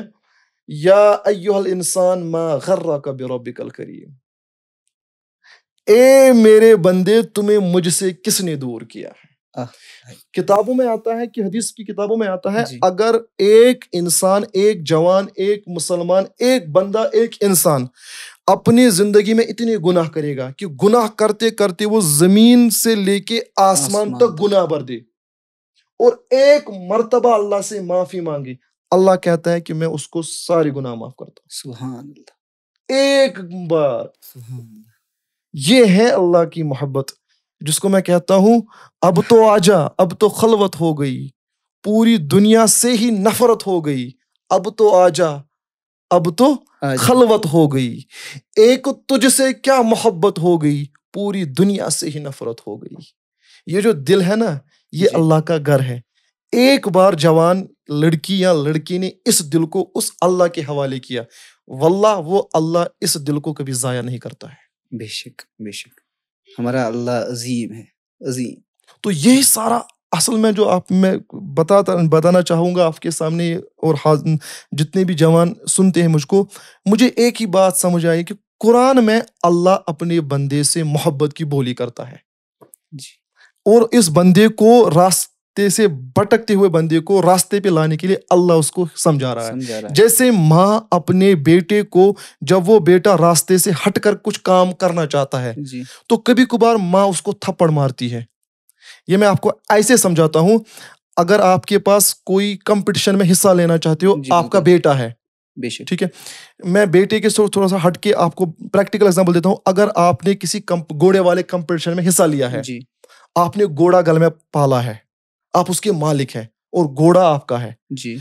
Speaker 2: या अयोहल इंसान मा गर्रा का बेरबिकल करीम ए मेरे बंदे तुम्हें मुझसे किसने दूर किया है किताबों में आता है कि हदीस की किताबों में आता है अगर एक इंसान एक जवान एक मुसलमान एक बंदा एक इंसान अपनी जिंदगी में इतने गुनाह करेगा कि गुनाह करते करते वो जमीन से लेके आसमान तक गुनाह भर दे और एक मरतबा अल्लाह से माफी मांगे अल्लाह कहता है कि मैं उसको सारे गुनाह माफ करता हूँ सुहान एक बार ये है अल्लाह की मोहब्बत जिसको मैं कहता हूं अब तो आजा अब तो खलवत हो गई पूरी दुनिया से ही नफरत हो गई अब तो आजा अब तो खलवत हो गई एक तुझसे क्या मोहब्बत हो गई पूरी दुनिया से ही नफरत हो गई ये जो दिल है ना ये अल्लाह का घर है एक बार जवान लड़की या लड़की ने इस दिल को उस अल्लाह के हवाले किया वल्ला वो अल्लाह इस दिल को कभी ज़ाया नहीं करता है बेशक बेशक हमारा अल्लाह अजीम है अजीम तो यही सारा असल में जो आप मैं बताता बताना चाहूँगा आपके सामने और जितने भी जवान सुनते हैं मुझको मुझे एक ही बात समझ आई कि कुरान में अल्लाह अपने बंदे से मोहब्बत की बोली करता है जी और इस बंदे को रास તેસે ભટકતે હુએ બંદી કો રસ્તે પે લાનને કે લિયે અલ્લા ઉસકો સમજા રહા હૈ જૈસે માં અપને બેટે કો જબ વો બેટા રસ્તે સે હટકર કુછ કામ karna ચાહતા હૈ તો કભી કુબાર માં ઉસકો થપડ મારતી હૈ યે મેં આપકો આઈએ સમજાતા હું અગર આપકે પાસ કોઈ કમ્પિટિશન મેં હિસ્સા લેના ચાહતે હો આપકા બેટા હૈ બેશક ઠીક હૈ મેં બેટે કે થો થોડા સા હટકે આપકો પ્રેક્ટિકલ એક્ઝામ્પલ દેતા હું અગર આપને કિસી ગોડે વાલે કમ્પિટિશન મેં હિસ્સા લિયા હૈ આપને ગોડા ગલ મે પાલા હૈ आप उसके मालिक हैं और घोड़ा आपका है जी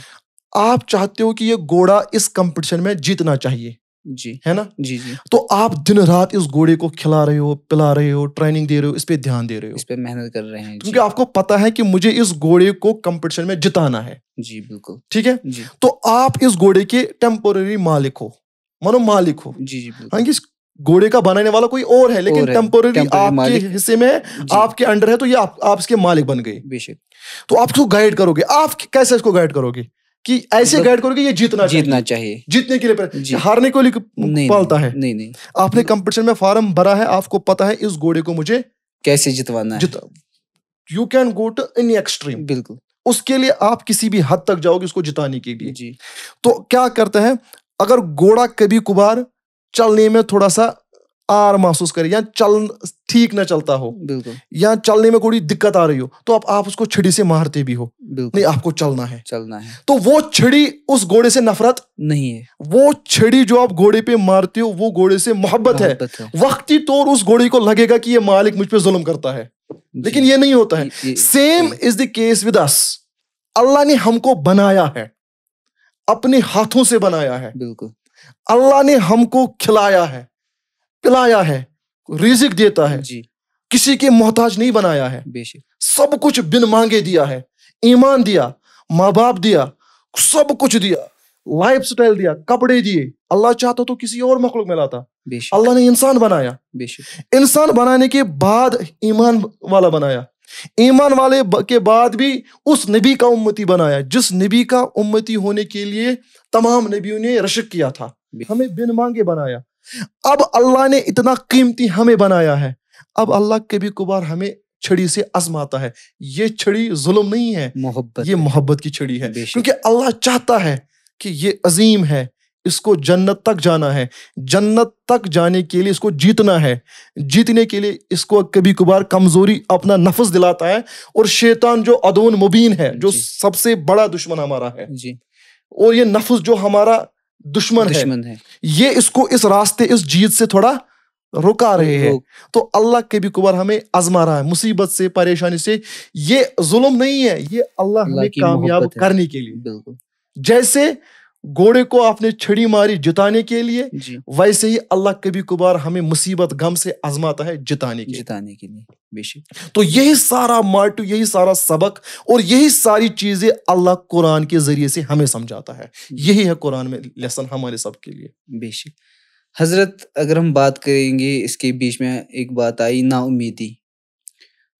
Speaker 2: आप चाहते हो कि ये घोड़ा इस कंपटीशन में जीतना चाहिए जी है ना जी जी तो आप दिन रात इस घोड़े को खिला रहे हो पिला रहे हो ट्रेनिंग दे रहे हो इस पे ध्यान दे रहे हो इस पे मेहनत कर रहे हैं क्योंकि आपको पता है कि मुझे इस घोड़े को कंपटीशन में जिताना है जी बिल्कुल ठीक है जी तो आप इस घोड़े के टेम्पोररी मालिक हो मानो मालिक हो जी जी हाँ इस घोड़े का बनाने वाला कोई और है लेकिन टेम्पोररी आपके हिस्से में आपके अंडर है तो ये आप, आप इसके मालिक बन गए बेशक तो आप इसको गाइड करोगे आप कैसे इसको गाइड करोगे कि ऐसे गाइड मतलब करोगे ये जीतना जीतना चाहिए जीतने के लिए हारने को लिए पालता है नहीं नहीं आपने कंपटीशन में फॉर्म भरा है आपको पता है इस घोड़े को मुझे कैसे जितवाना है you can go to any extreme बिल्कुल उसके लिए आप किसी भी हद तक जाओगे उसको जिताने के लिए जी तो क्या करते हैं अगर घोड़ा कभी कुबार चलने में थोड़ा सा आर महसूस करे या चल ठीक ना चलता हो या चलने में कोई दिक्कत आ रही हो तो आप आप उसको छड़ी से मारते भी हो नहीं आपको चलना है चलना है तो वो छिड़ी उस घोड़े से नफरत नहीं है वो छड़ी जो आप घोड़े पे मारते हो वो घोड़े से मोहब्बत है, है। वक्ती तौर उस घोड़े को लगेगा कि ये मालिक मुझ पर जुल्म करता है लेकिन ये नहीं होता है same is the case with us Allah ने हमको बनाया है अपने हाथों से बनाया है बिल्कुल अल्लाह ने हमको खिलाया है पिलाया है रिजिक देता है जी किसी के मोहताज नहीं बनाया है सब कुछ बिन मांगे दिया है ईमान दिया माँ बाप दिया सब कुछ दिया लाइफ स्टाइल दिया कपड़े दिए अल्लाह चाहता तो किसी और मखलूक में लाता अल्लाह ने इंसान बनाया इंसान बनाने के बाद ईमान वाला बनाया ईमान वाले के बाद भी उस नबी का उम्मती बनाया जिस नबी का उम्मती होने के लिए तमाम नबियों ने रशक किया था हमें बिन मांगे बनाया अब अल्लाह ने इतना कीमती हमें बनाया है अब अल्लाह के भी कुबार हमें छड़ी से आजमाता है ये छड़ी जुल्म नहीं है मोहब्बत ये मोहब्बत की छड़ी है क्योंकि अल्लाह चाहता है कि ये अजीम है इसको जन्नत तक जाना है जन्नत तक जाने के लिए इसको जीतना है जीतने के लिए इसको कभी कभार कमजोरी अपना नफस दिलाता है और शैतान जो अदोन मुबीन है जो सबसे बड़ा दुश्मन हमारा है जी और ये नफस जो हमारा दुश्मन, दुश्मन है।, है ये इसको इस रास्ते इस जीत से थोड़ा रुका रहे हैं तो अल्लाह के भी कुबर हमें आजमा रहा है मुसीबत से परेशानी से ये जुल्म नहीं है ये अल्लाह हमें कामयाब करने के लिए जैसे घोड़े को आपने छड़ी मारी जिताने के लिए वैसे ही अल्लाह कभी कुबार हमें मुसीबत गम से आजमाता है जिताने के जिताने के लिए बेशक तो यही सारा मार्टू यही सारा सबक और यही सारी चीजें अल्लाह कुरान के जरिए से हमें समझाता है यही है कुरान में लेसन हमारे सब के लिए बेशक
Speaker 1: हजरत अगर हम बात करेंगे इसके बीच में एक बात आई नाउमीदी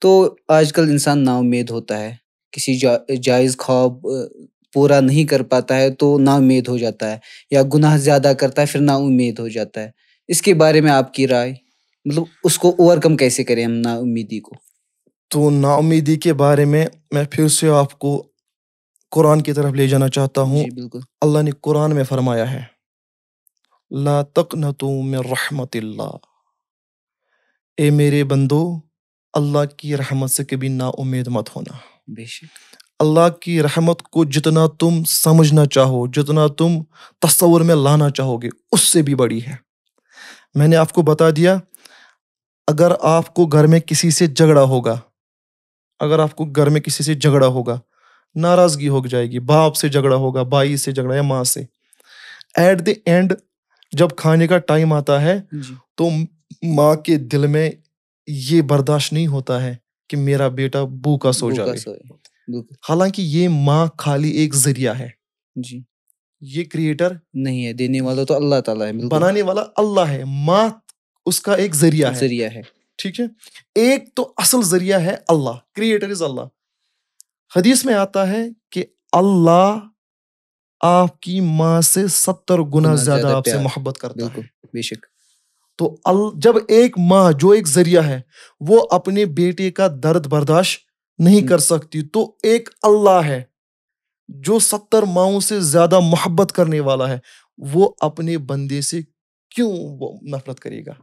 Speaker 1: तो आजकल इंसान नाउमीद होता है किसी जा, जायज़ ख्वाब पूरा नहीं कर पाता है तो ना उम्मीद हो जाता है या गुनाह ज़्यादा करता है फिर ना उम्मीद हो जाता है इसके बारे में आपकी राय मतलब उसको ओवरकम कैसे करें हम ना
Speaker 2: उम्मीदी को तो नाउमीदी के बारे में मैं फिर से आपको कुरान की तरफ ले जाना चाहता हूँ अल्लाह ने कुरान में फरमाया है ला तक न मैं रहमत ए मेरे बंदो अल्लाह की रहमत से कभी ना उम्मीद मत होना बेशक अल्लाह की रहमत को जितना तुम समझना चाहो जितना तुम तस्वर में लाना चाहोगे उससे भी बड़ी है मैंने आपको बता दिया अगर आपको घर में किसी से झगड़ा होगा अगर आपको घर में किसी से झगड़ा होगा नाराज़गी हो जाएगी बाप से झगड़ा होगा भाई से झगड़ा या माँ से एट द एंड जब खाने का टाइम आता है तो माँ के दिल में ये बर्दाश्त नहीं होता है कि मेरा बेटा भूखा सो जाए हालांकि ये माँ खाली एक जरिया है जी ये क्रिएटर नहीं है देने वाला तो अल्लाह ताला है बनाने वाला अल्लाह है माँ उसका एक जरिया है जरिया है ठीक है एक तो असल जरिया है अल्लाह क्रिएटर इज अल्लाह हदीस में आता है कि अल्लाह आपकी माँ से सत्तर गुना ज्यादा आपसे मोहब्बत करता है बेशक तो अल जब एक माँ जो एक जरिया है वो अपने बेटे का दर्द बर्दाश्त नहीं हम्म। कर सकती तो एक अल्लाह है जो सत्तर माओ से ज्यादा मोहब्बत करने वाला है वो अपने बंदे से क्यों वो नफरत करेगा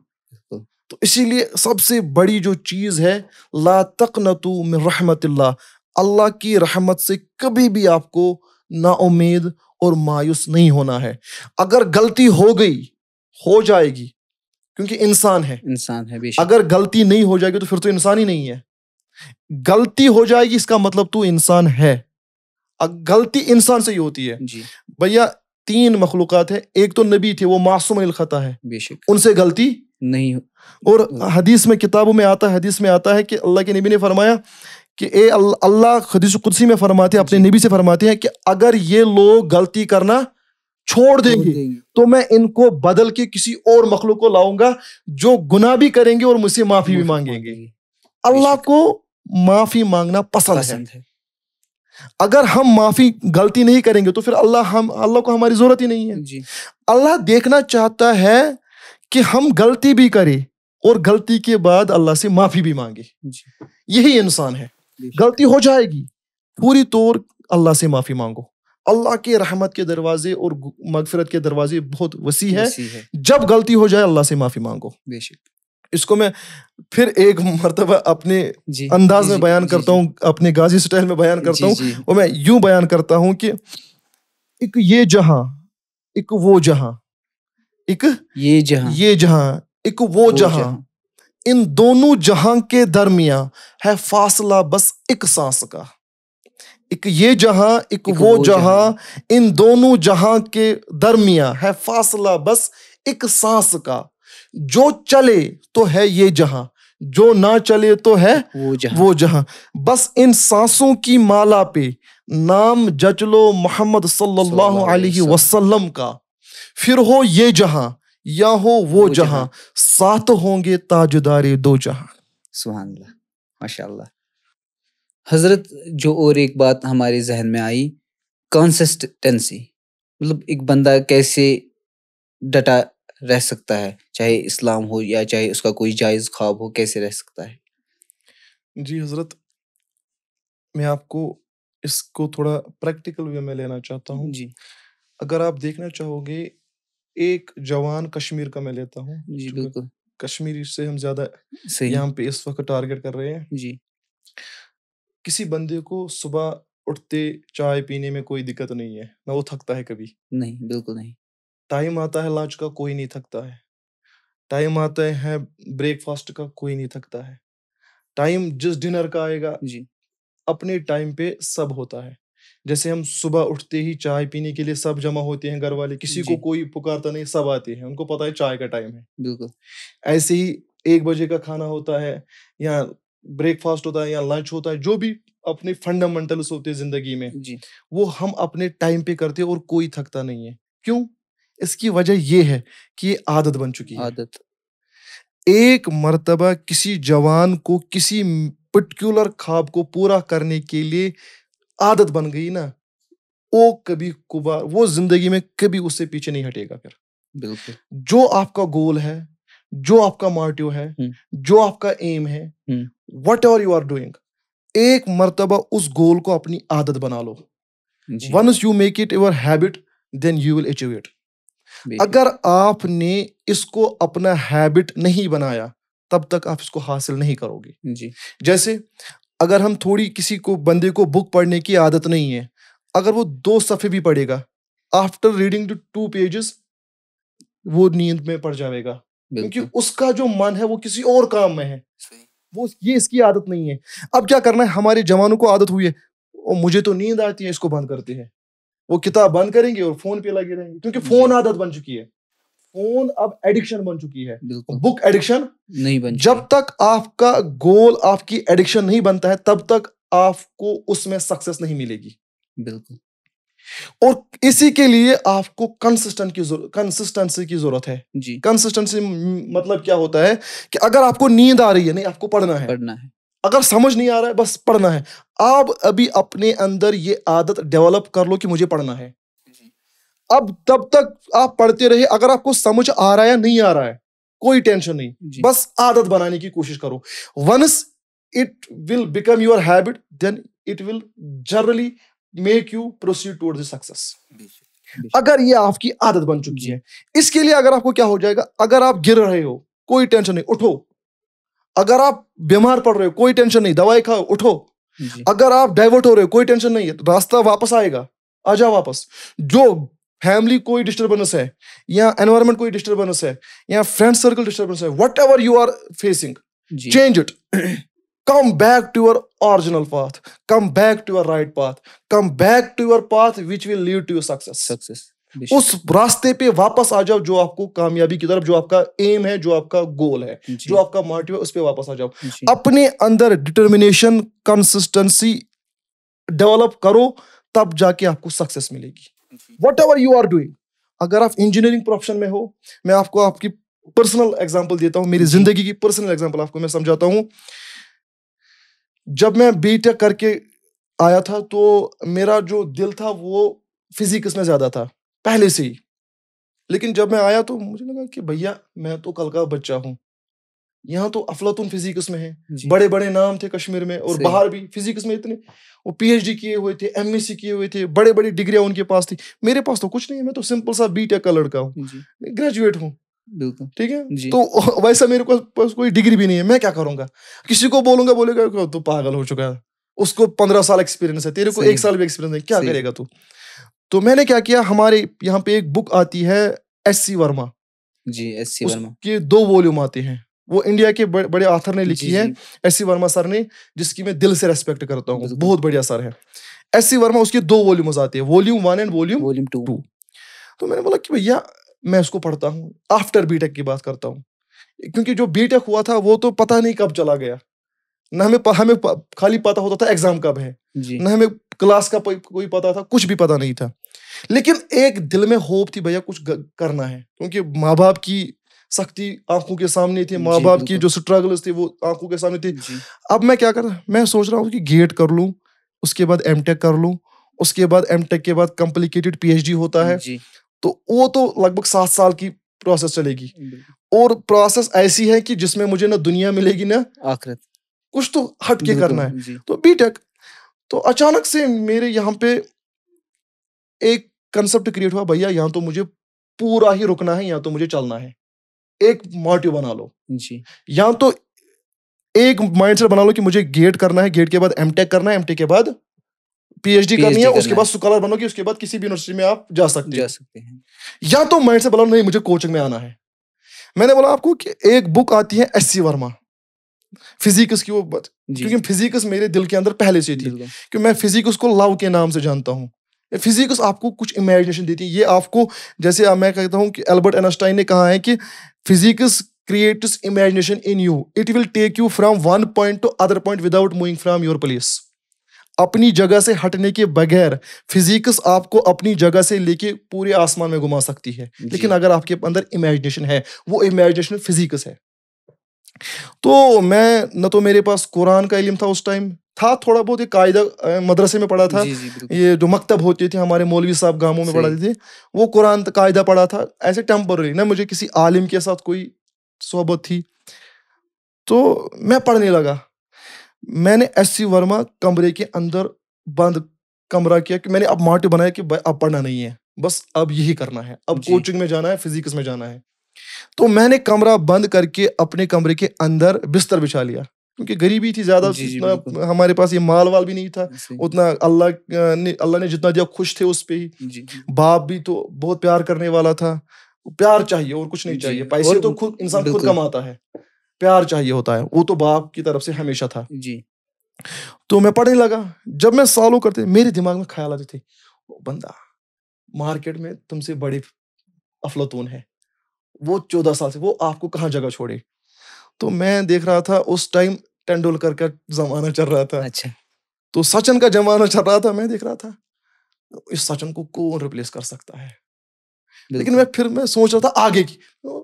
Speaker 2: तो, तो इसीलिए सबसे बड़ी जो चीज है ला तक न रहमत अल्लाह की रहमत से कभी भी आपको ना उम्मीद और मायूस नहीं होना है अगर गलती हो गई हो जाएगी क्योंकि इंसान है इंसान है अगर गलती नहीं हो जाएगी तो फिर तो इंसान ही नहीं है गलती हो जाएगी इसका मतलब तू इंसान है गलती इंसान से ही होती है भैया तीन मखलूकत है एक तो नबी थे वो मासूम खता है उनसे गलती नहीं और हदीस में किताबों में आता है हदीस में आता है कि अल्लाह के नबी ने फरमाया कि ए अल्लाह हदीस कुदसी में फरमाते हैं अपने नबी से फरमाते हैं कि अगर ये लोग गलती करना छोड़ देंगे तो मैं इनको बदल के किसी और मखलूक को लाऊंगा जो गुना भी करेंगे और मुझसे माफी भी मांगेंगे अल्लाह को माफी मांगना पसंद, पसंद है।, अगर हम माफी गलती नहीं करेंगे तो फिर अल्लाह हम अल्लाह को हमारी जरूरत ही नहीं है जी अल्लाह देखना चाहता है कि हम गलती भी करें और गलती के बाद अल्लाह से माफी भी मांगे यही इंसान है गलती हो जाएगी पूरी तौर अल्लाह से माफी मांगो अल्लाह के रहमत के दरवाजे और मगफरत के दरवाजे बहुत वसी है, वसी है। जब गलती हो जाए अल्लाह से माफी मांगो बेशक इसको मैं फिर एक मरतबा अपने जी, अंदाज जी, में बयान करता हूँ अपने गाजी स्टाइल में बयान करता हूँ और मैं यूं बयान करता हूँ कि एक ये जहां एक वो जहां एक ये जहां ये जहां एक वो, वो जहां इन दोनों जहां के दरमिया है फासला बस एक सांस का एक ये जहां एक, एक वो, वो जहां इन दोनों जहां के दरमिया है फासला बस एक सांस का जो चले तो है ये जहां जो ना चले तो है वो जहां वो जहां बस इन सांसों की माला पे नाम जच लो मोहम्मद सल्लल्लाहु अलैहि वसल्लम का फिर हो ये जहां या हो वो, वो जहां साथ होंगे ताजदारे दो जहां
Speaker 1: सुहान माशाल्लाह हजरत जो और एक बात हमारे जहन में आई कंसिस्टेंसी मतलब एक बंदा कैसे डटा रह सकता है चाहे इस्लाम हो या चाहे उसका कोई जायज़ ख्वाब हो कैसे रह सकता है
Speaker 2: जी हजरत मैं आपको इसको थोड़ा प्रैक्टिकल वे में लेना चाहता हूँ जी अगर आप देखना चाहोगे एक जवान कश्मीर का मैं लेता हूँ जी बिल्कुल कश्मीर से हम ज्यादा यहाँ पे इस वक्त टारगेट कर रहे हैं जी किसी बंदे को सुबह उठते चाय पीने में कोई दिक्कत नहीं है ना वो थकता है कभी
Speaker 1: नहीं बिल्कुल नहीं
Speaker 2: टाइम आता है लंच का कोई नहीं थकता है टाइम आते हैं ब्रेकफास्ट का कोई नहीं थकता है टाइम जिस डिनर का आएगा जी अपने टाइम पे सब होता है जैसे हम सुबह उठते ही चाय पीने के लिए सब जमा होते हैं घर वाले किसी को कोई पुकारता नहीं सब आते हैं उनको पता है चाय का टाइम है बिल्कुल ऐसे ही एक बजे का खाना होता है या ब्रेकफास्ट होता है या लंच होता है जो भी अपने फंडामेंटल्स होते हैं जिंदगी में जी वो हम अपने टाइम पे करते हैं और कोई थकता नहीं है क्यों इसकी वजह यह है कि ये आदत बन चुकी है आदत एक मर्तबा किसी जवान को किसी पर्टिकुलर खाब को पूरा करने के लिए आदत बन गई ना वो कभी कुबार वो जिंदगी में कभी उससे पीछे नहीं हटेगा फिर बिल्कुल जो आपका गोल है जो आपका मोटिव है जो आपका एम है whatever you are doing एक मरतबा उस गोल को अपनी आदत बना लो once you make it your habit then you will achieve it अगर आपने इसको अपना हैबिट नहीं बनाया तब तक आप इसको हासिल नहीं करोगे जी जैसे अगर हम थोड़ी किसी को बंदे को बुक पढ़ने की आदत नहीं है अगर वो दो सफ़े भी पढ़ेगा after reading two two pages वो नींद में पड़ जाएगा क्योंकि उसका जो मन है वो किसी और काम में है वो ये इसकी आदत नहीं है अब क्या करना है हमारे जवानों को आदत हुई है और मुझे तो नींद आती है इसको बंद करते हैं वो किताब बंद करेंगे और फोन पे लगे रहेंगे क्योंकि फोन आदत बन चुकी है फोन अब एडिक्शन बन चुकी है बुक एडिक्शन नहीं बन जब तक आपका गोल आपकी एडिक्शन नहीं बनता है तब तक आपको उसमें सक्सेस नहीं मिलेगी बिल्कुल और इसी के लिए आपको कंसिस्टेंट की कंसिस्टेंसी की जरूरत है जी कंसिस्टेंसी मतलब क्या होता है कि अगर आपको नींद आ रही है नहीं आपको पढ़ना है पढ़ना है अगर समझ नहीं आ रहा है बस पढ़ना है आप अभी अपने अंदर ये आदत डेवलप कर लो कि मुझे पढ़ना है अब तब तक आप पढ़ते रहे अगर आपको समझ आ रहा है नहीं आ रहा है कोई टेंशन नहीं बस आदत बनाने की कोशिश करो once it will become your habit then it will generally make you proceed toward success अगर ये आपकी आदत बन चुकी है इसके लिए अगर आपको क्या हो जाएगा अगर आप गिर रहे हो कोई टेंशन नहीं उठो अगर आप बीमार पड़ रहे हो कोई टेंशन नहीं दवाई खाओ उठो अगर आप डाइवर्ट हो रहे हो कोई टेंशन नहीं है तो रास्ता वापस आएगा आ जाओ वापस जो फैमिली कोई डिस्टर्बेंस है या एनवायरमेंट कोई डिस्टर्बेंस है या फ्रेंड सर्कल डिस्टर्बेंस है whatever you are facing change it come back to your original path come back to your right path come back to your path which will lead to your success success उस रास्ते पे वापस आ जाओ जो आपको कामयाबी की तरफ जो आपका एम है जो आपका गोल है जो आपका मोटिव है उस पर वापस आ जाओ अपने अंदर डिटर्मिनेशन कंसिस्टेंसी डेवलप करो तब जाके आपको सक्सेस मिलेगी whatever you are doing अगर आप इंजीनियरिंग प्रोफेशन में हो मैं आपको आपकी पर्सनल एग्जाम्पल देता हूँ मेरी जिंदगी की पर्सनल एग्जाम्पल आपको मैं समझाता हूँ जब मैं बीटेक करके आया था तो मेरा जो दिल था वो फिजिक्स में ज्यादा था पहले से ही लेकिन जब मैं आया तो मुझे लगा कि भैया मैं तो कल का बच्चा हूँ यहाँ तो अफलातून फिजिक्स में है बड़े बड़े नाम थे कश्मीर में और बाहर भी फिजिक्स में इतने वो पीएचडी किए हुए थे एम किए हुए थे बड़े बड़ी डिग्रियां उनके पास थी मेरे पास तो कुछ नहीं है मैं तो सिंपल सा बी टेक का लड़का हूँ ग्रेजुएट हूँ ठीक है तो वैसा मेरे पास कोई डिग्री भी नहीं है मैं क्या करूंगा किसी को बोलूंगा बोलेगा तो पागल हो चुका है उसको पंद्रह साल एक्सपीरियंस है तेरे को एक साल भी एक्सपीरियंस है क्या करेगा तू तो मैंने क्या किया हमारे यहाँ पे एक बुक आती है S C Verma ji S C Verma के दो वॉल्यूम आते हैं वो इंडिया के बड़े, बड़े आथर ने लिखी है एस सी वर्मा सर ने जिसकी मैं दिल से रेस्पेक्ट करता हूँ बहुत बढ़िया सर है एस सी वर्मा उसके दो वॉल्यूम आते हैं volume one and volume volume two तो मैंने बोला कि भैया मैं उसको पढ़ता हूँ आफ्टर बीटेक की बात करता हूँ क्योंकि जो बीटेक हुआ था वो तो पता नहीं कब चला गया ना हमें हमें खाली पता होता था एग्जाम कब है ना हमें क्लास का कोई पता था कुछ भी पता नहीं था लेकिन एक दिल में होप थी भैया कुछ करना है क्योंकि माँ बाप की सख्ती आंखों के सामने थी माँ बाप की जो स्ट्रगल्स थी वो आंखों के सामने थी अब मैं क्या कर रहा मैं सोच रहा हूँ कि गेट कर लूँ उसके बाद एम कर लूँ उसके बाद एम के बाद कॉम्प्लिकेटेड पी होता है तो वो तो लगभग सात साल की प्रोसेस चलेगी और प्रोसेस ऐसी है कि जिसमें मुझे ना दुनिया मिलेगी ना आखिरत कुछ तो हटके करना है तो बीटेक तो अचानक से मेरे यहाँ पे एक कंसेप्ट क्रिएट हुआ भैया यहाँ तो मुझे पूरा ही रुकना है यहाँ तो मुझे चलना है एक मोटिव बना लो जी यहाँ तो एक माइंडसेट बना लो कि मुझे गेट करना है गेट के बाद एमटेक करना है एमटेक के बाद पीएचडी करनी है उसके बाद स्कॉलर बनो कि उसके बाद किसी भी यूनिवर्सिटी में आप जा सकते जा सकते हैं या तो माइंड से बोला नहीं मुझे कोचिंग में आना है मैंने बोला आपको कि एक बुक आती है एस सी वर्मा फिजिक्स की वो बात क्योंकि फिजिक्स मेरे दिल के अंदर पहले से थी कि मैं फिजिक्स को लव के नाम से जानता हूँ फिजिक्स आपको कुछ इमेजिनेशन देती है ये आपको जैसे मैं कहता हूँ कि एल्बर्ट एनस्टाइन ने कहा है कि physics creates imagination in you it will take you from one point to other point without moving from your place अपनी जगह से हटने के बगैर फिजिक्स आपको अपनी जगह से लेके पूरे आसमान में घुमा सकती है लेकिन अगर आपके अंदर इमेजिनेशन है वो इमेजिनेशन फिजिक्स है तो मैं न तो मेरे पास कुरान का इलम था उस टाइम था थोड़ा बहुत ये कायदा मदरसे में पढ़ा था जी, जी, ये जो मकतब होती थी हमारे मौलवी साहब गांवों में पढ़ाते थे वो कुरान कायदा पढ़ा था ऐसे टेम्पररी ना मुझे किसी आलिम के साथ कोई सोहबत थी तो मैं पढ़ने लगा मैंने एस सी वर्मा कमरे के अंदर बंद कमरा किया कि मैंने अब मार्ट बनाया कि अब पढ़ना नहीं है बस अब यही करना है अब कोचिंग में जाना है फिजिक्स में जाना है तो मैंने कमरा बंद करके अपने कमरे के अंदर बिस्तर बिछा लिया क्योंकि गरीबी थी ज्यादा हमारे पास ये माल वाल भी नहीं था उतना अल्लाह ने अल्लाह ने जितना दिया खुश थे उस पर ही बाप भी तो बहुत प्यार करने वाला था प्यार चाहिए और कुछ नहीं चाहिए पैसे तो खुद इंसान खुद कमाता है प्यार चाहिए होता है वो तो बाप की तरफ से हमेशा था जी तो मैं पढ़ने लगा जब मैं सॉल्व करते मेरे दिमाग में ख्याल आते थे बंदा मार्केट में तुमसे बड़े अफलतून है वो चौदह साल से वो आपको कहाँ जगह छोड़े तो मैं देख रहा था उस टाइम तेंदुलकर का जमाना चल रहा था अच्छा तो सचिन का जमाना चल रहा था मैं देख रहा था इस सचिन को कौन रिप्लेस कर सकता है लेकिन मैं फिर मैं सोच रहा था आगे की तो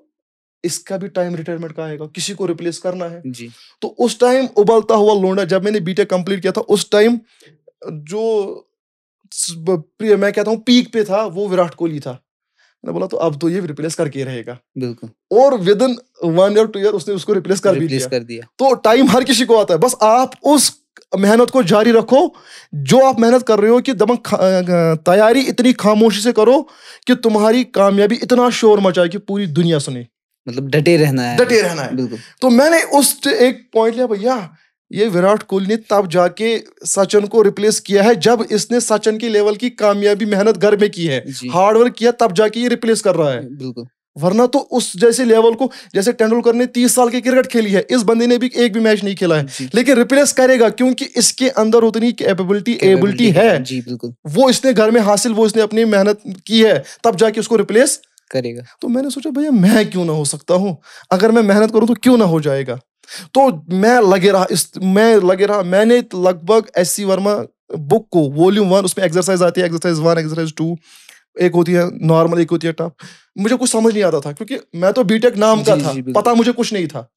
Speaker 2: इसका भी टाइम रिटायरमेंट का आएगा किसी को रिप्लेस करना है जी तो उस टाइम उबलता हुआ लोंडा जब मैंने बीटेक कंप्लीट किया था उस टाइम जो मैं कहता हूँ पीक पे था वो विराट कोहली था मैंने बोला तो अब तो ये रिप्लेस करके रहेगा बिल्कुल और within one year two year उसने उसको रिप्लेस कर भी दिया।, कर दिया तो टाइम हर किसी को आता है बस आप उस मेहनत को जारी रखो जो आप मेहनत कर रहे हो कि दमन तैयारी इतनी खामोशी से करो कि तुम्हारी कामयाबी इतना शोर मचाए कि पूरी दुनिया सुने मतलब डटे रहना है डटे रहना है बिल्कुल तो मैंने उस एक पॉइंट लिया भैया ये विराट कोहली ने तब जाके सचिन को रिप्लेस किया है जब इसने सचिन की लेवल की कामयाबी मेहनत घर में की है हार्डवर्क किया तब जाके ये रिप्लेस कर रहा है बिल्कुल वरना तो उस जैसे लेवल को जैसे तेंदुलकर ने तीस साल की क्रिकेट खेली है इस बंदे ने भी एक भी मैच नहीं खेला है लेकिन रिप्लेस करेगा क्योंकि इसके अंदर उतनी कैपेबिलिटी एबिलिटी है जी बिल्कुल वो इसने घर में हासिल वो इसने अपनी मेहनत की है तब जाके उसको रिप्लेस करेगा तो मैंने सोचा भैया मैं क्यों ना हो सकता हूँ अगर मैं मेहनत करूँ तो क्यों ना हो जाएगा तो मैं लगे रहा इस मैं लगे रहा मैंने लगभग एस सी वर्मा बुक को वॉल्यूम वन उसमें एक्सरसाइज आती है एक्सरसाइज वन एक्सरसाइज टू एक होती है नॉर्मल एक होती है टफ मुझे कुछ समझ नहीं आता था क्योंकि मैं तो बीटेक नाम का था पता मुझे कुछ नहीं था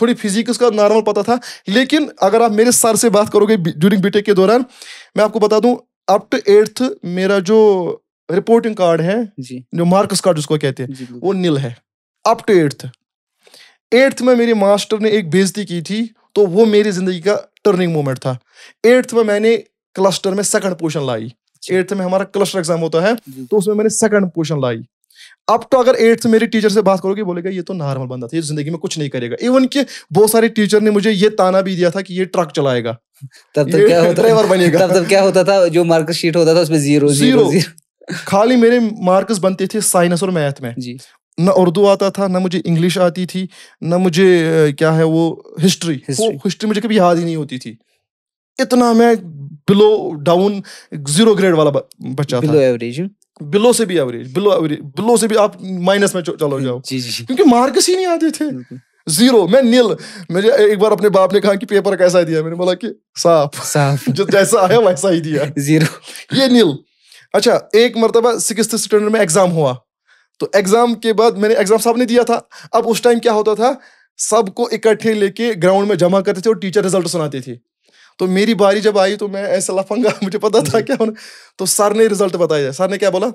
Speaker 2: थोड़ी फिजिक्स का नॉर्मल पता था लेकिन अगर आप मेरे सर से बात करोगे ड्यूरिंग बीटेक के दौरान मैं आपको बता दूं अप टू एट्थ मेरा जो रिपोर्टिंग कार्ड है जी जो मार्क्स कार्ड जिसको कहते हैं वो नील है अप टू एट्थ एट्थ में मेरे मास्टर ने एक बेजती की थी तो वो मेरी जिंदगी का टर्निंग मोमेंट था एट्थ में मैंने क्लस्टर में सेकंड पोजिशन लाई एट्थ में हमारा क्लस्टर एग्जाम होता है तो उसमें मैंने सेकंड पोजिशन लाई अब तो अगर एट्थ मेरे टीचर से बात करोगे बोलेगा ये तो नॉर्मल बंदा था ये जिंदगी में कुछ नहीं करेगा इवन के बहुत सारे टीचर ने मुझे ये ताना भी दिया था कि ये ट्रक चलाएगा तब तब क्या होता ड्राइवर बनेगा तब तक क्या
Speaker 1: होता था जो मार्कशीट होता था उसमें जीरो जीरो, जीरो।
Speaker 2: खाली मेरे मार्क्स बनते थे साइंस और मैथ में जी न उर्दू आता था ना मुझे इंग्लिश आती थी ना मुझे क्या है वो हिस्ट्री हिस्ट्री, मुझे कभी याद ही नहीं होती थी इतना मैं बिलो डाउन जीरो ग्रेड वाला बच्चा बिलो एवरेज बिलो से भी एवरेज बिलो एवरेज बिलो से भी आप माइनस में चलो जाओ जी जी क्योंकि मार्क्स ही नहीं आते थे जीरो मैं नील मुझे एक बार अपने बाप ने कहा कि पेपर कैसा दिया मैंने बोला कि साफ साफ जो जैसा आया वैसा ही दिया जीरो ये नील अच्छा एक मरतबा सिक्स स्टैंडर्ड में एग्जाम हुआ तो एग्जाम के बाद मैंने एग्जाम साहब ने दिया था अब उस टाइम क्या होता था सबको इकट्ठे लेके ग्राउंड में जमा करते थे और टीचर रिजल्ट सुनाते थे तो मेरी बारी जब आई तो मैं ऐसा लफंगा मुझे पता था क्या होना तो सर ने रिजल्ट बताया सर ने क्या बोला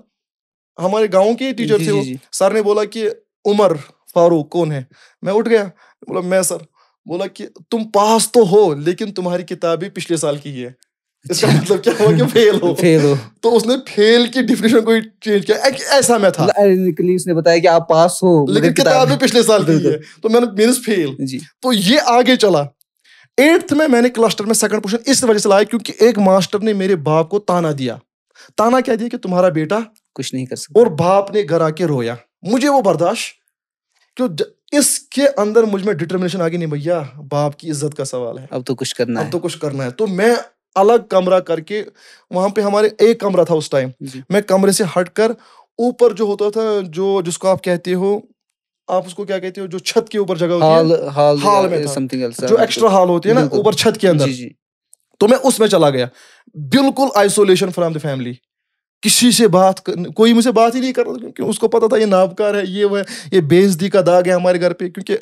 Speaker 2: हमारे गांव के टीचर थे जी, सर ने बोला कि उमर फारूक कौन है मैं उठ गया बोला मैं सर बोला कि तुम पास तो हो लेकिन तुम्हारी किताबें पिछले साल की है इसका मतलब क्या हुआ कि फेल हो फेल हो तो उसने फेल की डिफिनेशन को चेंज किया एक ऐसा मैं था बताया कि आप पास हो लेकिन पिछले साल तो मैंने फेल तो ये आगे चला एट्थ में मैंने क्लस्टर में सेकंड इस वजह से लाया क्योंकि एक मास्टर ने मेरे बाप को ताना दिया ताना क्या दिया कि तुम्हारा बेटा कुछ नहीं कर सकता और बाप ने घर आके रोया मुझे वो बर्दाश्त क्यों इसके अंदर मुझ में डिटर्मिनेशन आ गई नहीं भैया बाप की इज्जत का सवाल है अब तो कुछ करना अब तो है अब तो कुछ करना है तो मैं अलग कमरा करके वहां पे हमारे एक कमरा था उस टाइम मैं कमरे से हटकर ऊपर जो होता था जो जिसको आप कहते हो आप उसको क्या कहते हो जो छत के ऊपर जगह हाल हाल, हाल में समथिंग जो एक्स्ट्रा हाँ, हाल होती है ना ऊपर छत के अंदर जी, जी. तो मैं उसमें चला गया बिल्कुल आइसोलेशन फ्रॉम द फैमिली किसी से बात कर, कोई मुझसे बात ही नहीं कर रहा क्योंकि उसको पता था ये नाबकार है ये है ये बेजदी का दाग है हमारे घर पे क्योंकि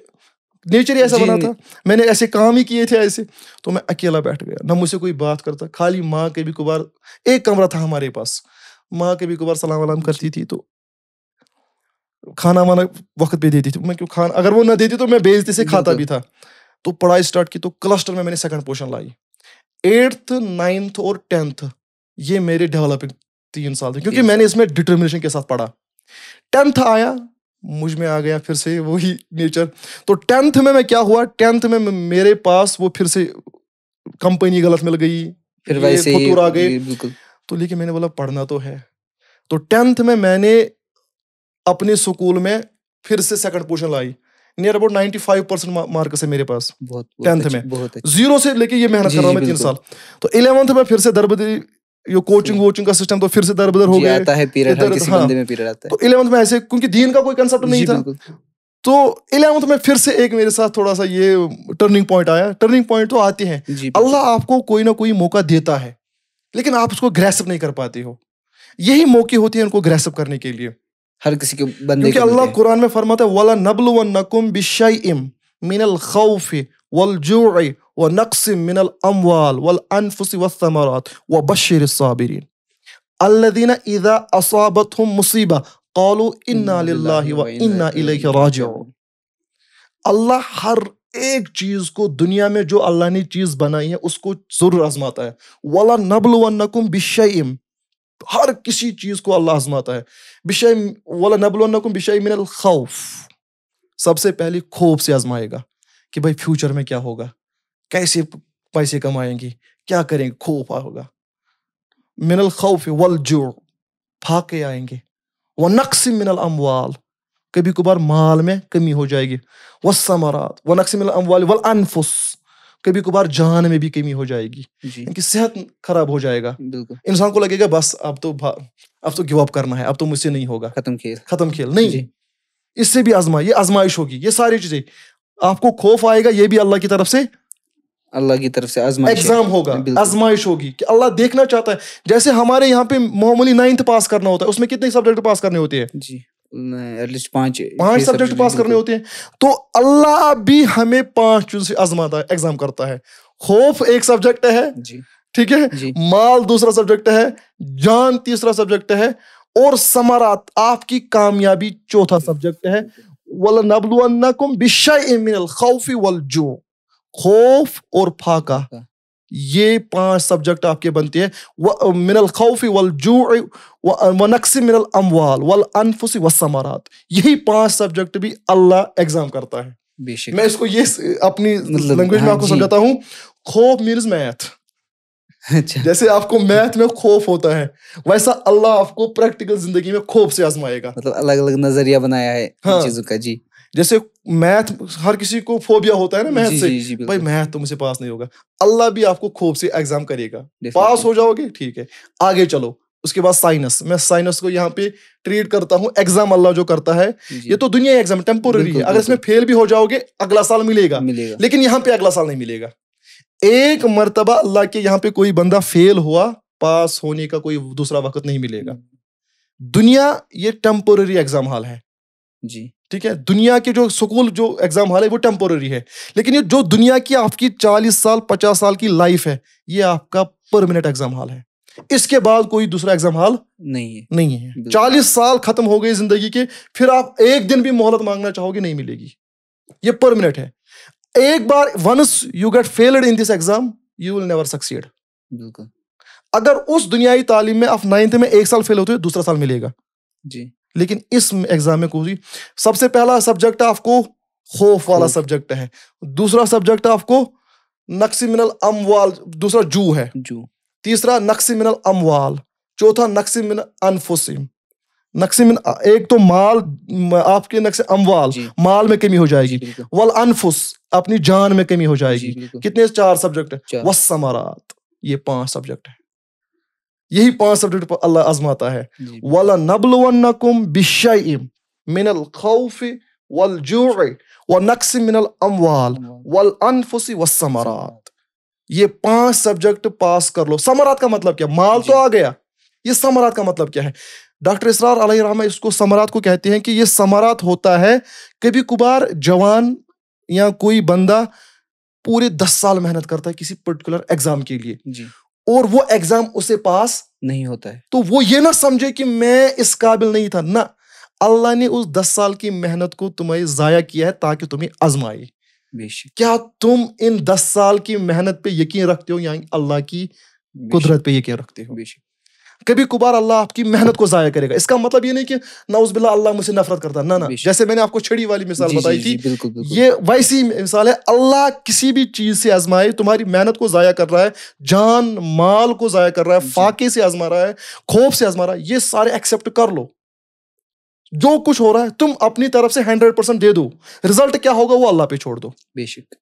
Speaker 2: नेचर ही ऐसा बना था मैंने ऐसे काम ही किए थे ऐसे तो मैं अकेला बैठ गया ना मुझसे कोई बात करता खाली माँ के भी कुबार एक कमरा था हमारे पास माँ के भी कुबार सलाम वलाम करती थी तो खाना वाना वक्त पे देती थी मैं क्यों खाना अगर वो ना देती तो मैं बेजती से खाता भी था तो पढ़ाई स्टार्ट की तो क्लस्टर में मैंने सेकंड पोर्शन लाई एट्थ नाइन्थ और टेंथ ये मेरे डेवलपिंग तीन साल थे क्योंकि मैंने इसमें डिटर्मिनेशन के साथ पढ़ा टेंथ आया मुझ में आ गया फिर से वही नेचर तो टेंथ में मैं क्या हुआ टेंथ में मेरे पास वो फिर से कंपनी गलत मिल गई फिर वैसे ही आ गए तो लेकिन मैंने बोला पढ़ना तो है तो टेंथ में मैंने अपने स्कूल में फिर से सेकंड पोजिशन लाई near about ninety five percent marks है मेरे पास टेंथ में जीरो से लेके ये मेहनत कर रहा हूँ मैं तीन साल तो इलेवंथ में फिर से दरबदरी यो कोचिंग वोचिंग का सिस्टम तो फिर से दर बदर हो गया आता है पीरियड तो हर किसी बंदे हाँ। में पीरियड आता है तो इलेवंथ में ऐसे क्योंकि दीन का कोई कंसेप्ट नहीं था तो इलेवंथ में फिर से एक मेरे साथ थोड़ा सा ये टर्निंग पॉइंट आया टर्निंग पॉइंट तो आते हैं अल्लाह आपको कोई ना कोई मौका देता है लेकिन आप उसको ग्रेसअप नहीं कर पाते हो यही मौके होते हैं उनको ग्रेसअप करने के लिए हर किसी के बंदे क्योंकि अल्लाह कुरान में फरमाता है वला नबलुवन्नकुम बिशैइम मिनल खौफ वल जुई ونقص من الأموال والأنفس والثمرات وبشر الصابرين الذين إذا أصابتهم مصيبة قالوا إنا لله وإنا إليه راجعون अल्लाह हर एक चीज को दुनिया में जो अल्लाह ने चीज बनाई है उसको जरूर आजमाता है वाला नबल वनकुम बिशम हर किसी चीज को अल्लाह आजमाता है बिशय वाला नबल वनकुम बिशय मिनल खौफ सबसे पहले खौफ से आजमाएगा कि भाई फ्यूचर में क्या होगा कैसे पैसे कमाएंगे क्या करेंगे खौफ होगा मिनल खौफ वल जोड़ फाके आएंगे व नक्स मिनल अमवाल कभी कभार माल में कमी हो जाएगी व समारात व नक्स मिनल अमवाल वल अनफुस कभी कभार जान में भी कमी हो जाएगी इनकी सेहत खराब हो जाएगा इंसान को लगेगा बस अब तो अब तो गिवअप करना है अब तो मुझसे नहीं होगा खत्म खेल खत्म खेल नहीं इससे भी आजमा ये आजमाइश होगी ये सारी चीजें आपको खौफ आएगा ये भी अल्लाह की तरफ से अल्लाह की तरफ से आजमाइश एग्जाम होगा आजमाइश होगी कि अल्लाह देखना चाहता है जैसे हमारे यहाँ पे मामूली नाइन्थ पास करना होता है उसमें कितने सब्जेक्ट पास करने होते
Speaker 1: हैं जी एटलीस्ट पांच पांच सब्जेक्ट पास करने
Speaker 2: होते हैं तो अल्लाह भी हमें पांच चुन से आजमाता है एग्जाम करता है खौफ एक सब्जेक्ट है ठीक है माल दूसरा सब्जेक्ट है जान तीसरा सब्जेक्ट है और समरात आपकी कामयाबी चौथा सब्जेक्ट है वल नबलुअन्नकुम बिशय मिनल खौफी वल जू खौफ और फाका हाँ। ये पांच सब्जेक्ट आपके बनते हैं व मिनल खौफी वल जू व नक्सी मिनल अमवाल वल अनफुसी वसमारात यही पांच सब्जेक्ट भी अल्लाह एग्जाम करता है मैं इसको ये अपनी मतलब लैंग्वेज में हाँ आपको समझाता हूँ खौफ मीन्स मैथ अच्छा जैसे आपको मैथ में खौफ होता है वैसा अल्लाह आपको प्रैक्टिकल जिंदगी में खौफ से आजमाएगा मतलब अलग अलग नजरिया बनाया है हाँ, चीजों का जी जैसे मैथ हर किसी को फोबिया होता है ना मैथ से जी, जी, भाई मैथ तो मुझे पास नहीं होगा अल्लाह भी आपको खूब से एग्जाम करेगा पास हो जाओगे ठीक है आगे चलो उसके बाद साइनस मैं साइनस को यहाँ पे ट्रीट करता हूँ एग्जाम अल्लाह जो करता है ये तो दुनिया एग्जाम टेम्पोररी है अगर इसमें फेल भी हो जाओगे अगला साल मिलेगा लेकिन यहाँ पे अगला साल नहीं मिलेगा एक मरतबा अल्लाह के यहाँ पे कोई बंदा फेल हुआ पास होने का कोई दूसरा वक्त नहीं मिलेगा हम्म। दुनिया ये टेम्पोररी एग्जाम हाल है जी ठीक है दुनिया के जो स्कूल जो एग्जाम हाल है वो टेम्पोररी है लेकिन ये जो दुनिया की आपकी चालीस साल पचास साल की लाइफ है ये आपका परमानेंट एग्जाम हाल है इसके बाद कोई दूसरा एग्जाम हाल नहीं है नहीं है चालीस साल खत्म हो गई जिंदगी के फिर आप एक दिन भी मोहलत मांगना चाहोगे नहीं मिलेगी ये परमानेंट है एक बार once you get failed in this exam you will never succeed बिल्कुल अगर उस दुनियाई तालीम में आप नाइन्थ में एक साल फेल होते हो दूसरा साल मिलेगा जी लेकिन इस एग्जाम में कोई सबसे पहला सब्जेक्ट आपको खौफ वाला सब्जेक्ट है दूसरा सब्जेक्ट आपको नक्सी मिनल अमवाल दूसरा जू है जू तीसरा नक्सी मिनल अमवाल चौथा नक्सी मिन अनफुसिम नक्सी एक तो माल आपके नक्से अमवाल माल में कमी हो जाएगी वल अनफुस अपनी जान में कमी हो जाएगी कितने चार सब्जेक्ट है वसमारात ये पांच सब्जेक्ट है यही पांच सब्जेक्ट पर अल्लाह आजमाता है वाला नबलवन्नकुम बिशयइम मिनल खौफ वल जुअ व नक्स मिनल अमवाल वल अनफुसी व समरात ये पांच सब्जेक्ट पास कर लो समरात का मतलब क्या माल तो आ गया ये समरात का मतलब क्या है डॉक्टर इसरार अलहमा इसको समरात को कहते हैं कि ये समरात होता है कभी कुबार जवान या कोई बंदा पूरे दस साल मेहनत करता है किसी पर्टिकुलर एग्जाम के लिए जी। और वो एग्जाम उसे पास नहीं होता है तो वो ये ना समझे कि मैं इस काबिल नहीं था ना अल्लाह ने उस दस साल की मेहनत को तुम्हें ज़ाया किया है ताकि तुम्हें आजमाए क्या तुम इन दस साल की मेहनत पे यकीन रखते हो या अल्लाह की कुदरत पे यकीन रखते हो बेशक कभी कुबार अल्लाह आपकी मेहनत को ज़ाया करेगा इसका मतलब ये नहीं कि नाउज बिल्ला अल्लाह मुझसे नफरत करता ना ना जैसे मैंने आपको छड़ी वाली मिसाल बताई
Speaker 1: थी
Speaker 2: ये वैसी मिसाल है अल्लाह किसी भी चीज़ से आजमाए तुम्हारी मेहनत को ज़ाया कर रहा है जान माल को ज़ाया कर रहा है फाके से आजमा रहा है खौफ से आजमा रहा है ये सारे एक्सेप्ट कर लो जो कुछ हो रहा है तुम अपनी तरफ से हंड्रेड परसेंट दे दो रिजल्ट क्या होगा वो अल्लाह पे छोड़ दो बेशक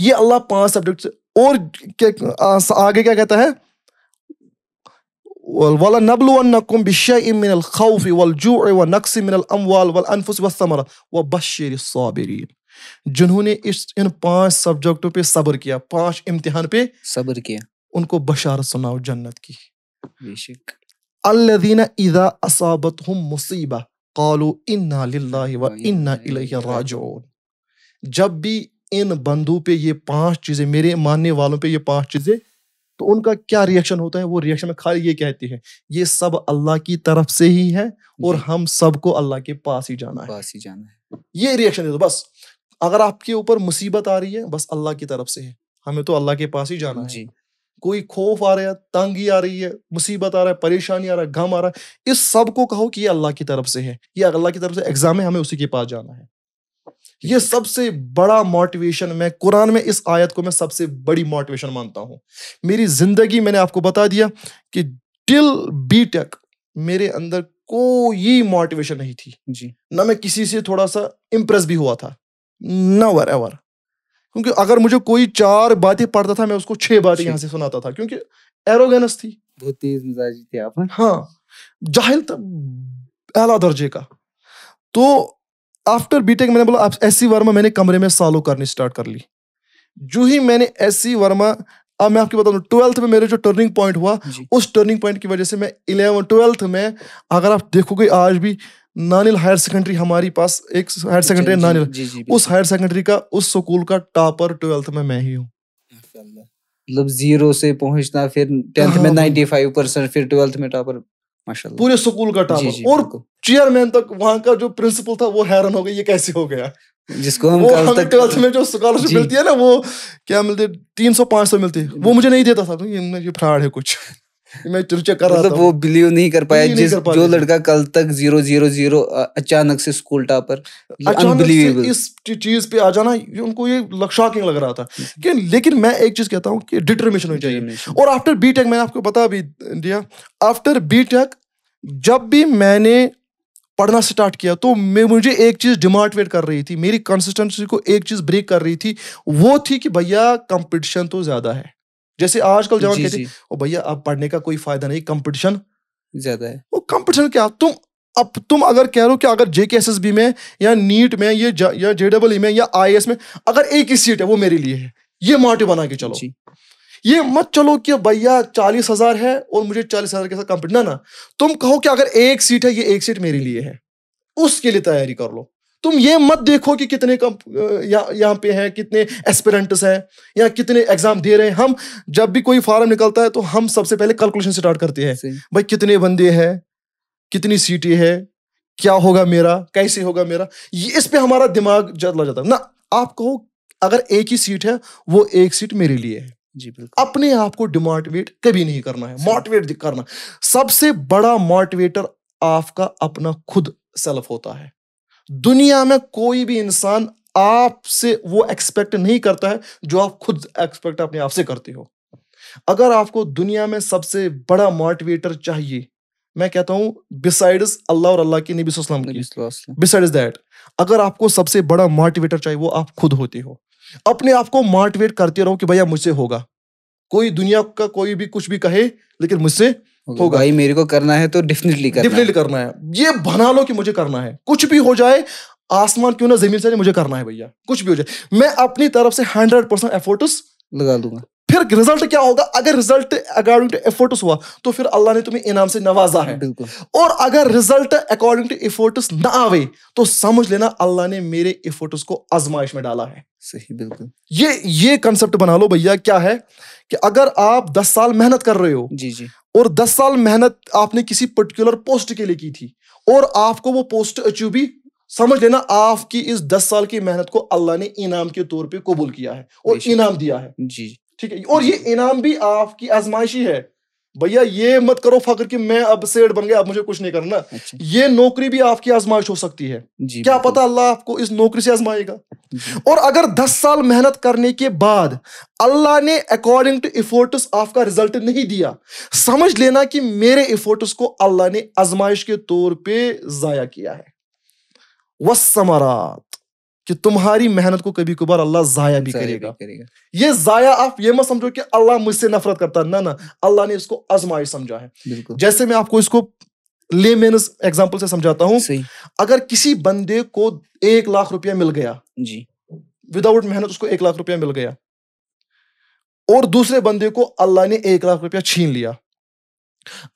Speaker 2: ये अल्लाह पांच सब्जेक्ट और आगे क्या कहता है وَلَنَبْلُوَنَّكُمْ بِشَيْءٍ مِّنَ الْخَوْفِ وَالْجُوعِ وَالنَّقْصِ مِنَ الْأَمْوَالِ وَالْأَنفُسِ وَالثَّمَرَةِ وَبَشِّرِ الصَّابِرِينَ जिन्होंने इस इन पांच सब्जेक्टों पे सब्र किया पांच इम्तिहान पे सब्र किया उनको बशारत सुनाओ जन्नत की बेशक अल्लदीना इदा असाबत हम मुसीबा कालू इन्ना लिल्लाहि व इन्ना जब भी इन बंदों पे ये पांच चीजें मेरे मानने वालों पे ये पांच चीजें तो उनका क्या रिएक्शन होता है वो रिएक्शन में खाली ये कहते हैं ये सब अल्लाह की तरफ से ही है और हम सबको अल्लाह के पास ही जाना है पास ही जाना है ये रिएक्शन है तो बस अगर आपके ऊपर मुसीबत आ रही है बस अल्लाह की तरफ से है हमें तो अल्लाह के पास ही जाना है जी कोई खौफ आ रहा है तंगी आ रही है मुसीबत आ रहा है परेशानी आ रहा है गम आ रहा है इस सब को कहो कि ये अल्लाह की तरफ से है ये अल्लाह की तरफ से एग्जाम है हमें उसी के पास जाना है ये सबसे बड़ा मोटिवेशन मैं कुरान में इस आयत को मैं सबसे बड़ी मोटिवेशन मानता हूं मेरी जिंदगी मैंने आपको बता दिया कि टिल बी टेक मेरे अंदर कोई मोटिवेशन नहीं थी जी ना मैं किसी से थोड़ा सा इंप्रेस भी हुआ था नवर एवर क्योंकि अगर मुझे कोई चार बातें पढ़ता था मैं उसको छह बातें यहां से सुनाता था क्योंकि एरोगेनस थी बहुत तेज मिजाजी थे आप हाँ।, हाँ जाहिल था अला दर्जे का तो आफ्टर बीटेक मैंने बोला एस सी वर्मा मैंने कमरे में सॉलो करनी स्टार्ट कर ली जो ही मैंने एस सी वर्मा अब मैं आपको बता दूं ट्वेल्थ में मेरे जो टर्निंग पॉइंट हुआ उस टर्निंग पॉइंट की वजह से मैं इलेवन ट्वेल्थ में अगर आप देखोगे आज भी नानिल हायर सेकेंडरी हमारी पास एक हायर सेकेंडरी नानिल जी, जी, जी, उस हायर सेकेंडरी का उस स्कूल का टॉपर ट्वेल्थ में मैं ही हूँ
Speaker 1: मतलब जीरो से पहुंचना फिर टेंथ में नाइन्टी फाइव परसेंट फिर ट्वेल्थ में टॉपर पूरे
Speaker 2: स्कूल का टॉपर और चेयरमैन तक वहां का जो प्रिंसिपल था वो हैरान हो गया ये कैसे हो गया जिसको हम वो तक ट्वेल्थ में जो स्कॉलरशिप मिलती है ना वो क्या मिलती है तीन सौ पांच सौ मिलती है वो मुझे नहीं देता था तो ये फ्रॉड है कुछ मैं चर्चा कर रहा मतलब था वो
Speaker 1: बिलीव नहीं कर पाया जिस जो लड़का कल तक जीरो जीरो जीरो अचानक से स्कूल टॉपर अनबिलीवेबल इस
Speaker 2: चीज पे आ जाना उनको ये लक्षा क्यों लग रहा था कि लेकिन मैं एक चीज कहता हूँ कि डिटर्मिनेशन होनी चाहिए और आफ्टर बी मैंने आपको बता भी दिया आफ्टर बी जब भी मैंने पढ़ना स्टार्ट किया तो मैं मुझे एक चीज़ डिमोटिवेट कर रही थी मेरी कंसिस्टेंसी को एक चीज़ ब्रेक कर रही थी वो थी कि भैया कंपटीशन तो ज़्यादा है जैसे आजकल जवान कहते हैं भैया अब पढ़ने का कोई फायदा नहीं कंपटीशन ज्यादा है वो कंपटीशन क्या तुम अब तुम अगर कह रहे हो कि अगर जेके एस एस बी में या नीट में या या जे e में या आई एस में अगर एक ही सीट है वो मेरे लिए है ये मोटिव बना के चलो ये मत चलो कि भैया चालीस हजार है और मुझे चालीस हजार के साथ कंपटीशन ना ना तुम कहो कि अगर एक सीट है ये एक सीट मेरे लिए है उसके लिए तैयारी कर लो तुम ये मत देखो कि कितने कम यहाँ पे हैं कितने एस्पिरेंट्स हैं या कितने एग्जाम दे रहे हैं हम जब भी कोई फॉर्म निकलता है तो हम सबसे पहले कैलकुलेशन स्टार्ट करते हैं भाई कितने बंदे हैं कितनी सीटें है क्या होगा मेरा कैसे होगा मेरा ये इस पे हमारा दिमाग जला जाता है ना आप कहो अगर एक ही सीट है वो एक सीट मेरे लिए है जी बिल्कुल अपने आप को डिमोटिवेट कभी नहीं करना है मोटिवेट करना सबसे बड़ा मोटिवेटर आपका अपना खुद सेल्फ होता है दुनिया में कोई भी इंसान आपसे वो एक्सपेक्ट नहीं करता है जो आप खुद एक्सपेक्ट अपने आप से करते हो अगर आपको दुनिया में सबसे बड़ा मोटिवेटर चाहिए मैं कहता हूं बिसाइड्स अल्लाह और अल्लाह की नबी वसल्लम बिसाइड्स दैट अगर आपको सबसे बड़ा मोटिवेटर चाहिए वो आप खुद होते हो अपने आप को मोटिवेट करते रहो कि भैया मुझसे होगा कोई दुनिया का कोई भी कुछ भी कहे लेकिन मुझसे होगा भाई मेरे को करना है तो डेफिनेटली करना डेफिनेटली करना है ये बना लो कि मुझे करना है कुछ भी हो जाए आसमान क्यों ना जमीन से मुझे करना है भैया कुछ भी हो जाए मैं अपनी तरफ से हंड्रेड परसेंट एफोर्ट्स लगा दूंगा फिर रिजल्ट क्या होगा अगर रिजल्ट अकॉर्डिंग टू एफर्ट्स हुआ तो फिर अल्लाह ने तुम्हें इनाम से नवाजा है और अगर रिजल्ट अकॉर्डिंग टू एफर्ट्स ना आवे तो समझ लेना अल्लाह ने मेरे एफर्ट्स को आजमाइश में डाला है सही बिल्कुल ये ये कंसेप्ट बना लो भैया क्या है कि अगर आप दस साल मेहनत कर रहे हो जी जी और दस साल मेहनत आपने किसी पर्टिकुलर पोस्ट के लिए की थी और आपको वो पोस्ट अचीव भी समझ लेना आपकी इस दस साल की मेहनत को अल्लाह ने इनाम के तौर पे कबूल किया है और इनाम दिया है जी ठीक है और ये इनाम भी आपकी आजमाइशी है भैया ये मत करो फकर कि मैं अब सेठ बन गया अब मुझे कुछ नहीं करना अच्छा। ये नौकरी भी आपकी आजमाइश हो सकती है क्या पता अल्लाह आपको इस नौकरी से आजमाएगा और अगर 10 साल मेहनत करने के बाद अल्लाह ने अकॉर्डिंग टू इफोर्ट्स आपका रिजल्ट नहीं दिया समझ लेना कि मेरे इफोर्ट्स को अल्लाह ने आजमाइश के तौर पर जाया किया है वसमरात कि तुम्हारी मेहनत को कभी कभार अल्लाह जाया भी करेगा।, करेगा ये जाया आप ये मत समझो कि अल्लाह मुझसे नफरत करता ना ना अल्लाह ने इसको आजमाइश समझा है जैसे मैं आपको इसको ले मैंने एग्जाम्पल से समझाता हूँ अगर किसी बंदे को एक लाख रुपया मिल गया जी विदाउट मेहनत उसको एक लाख रुपया मिल गया और दूसरे बंदे को अल्लाह ने एक लाख रुपया छीन लिया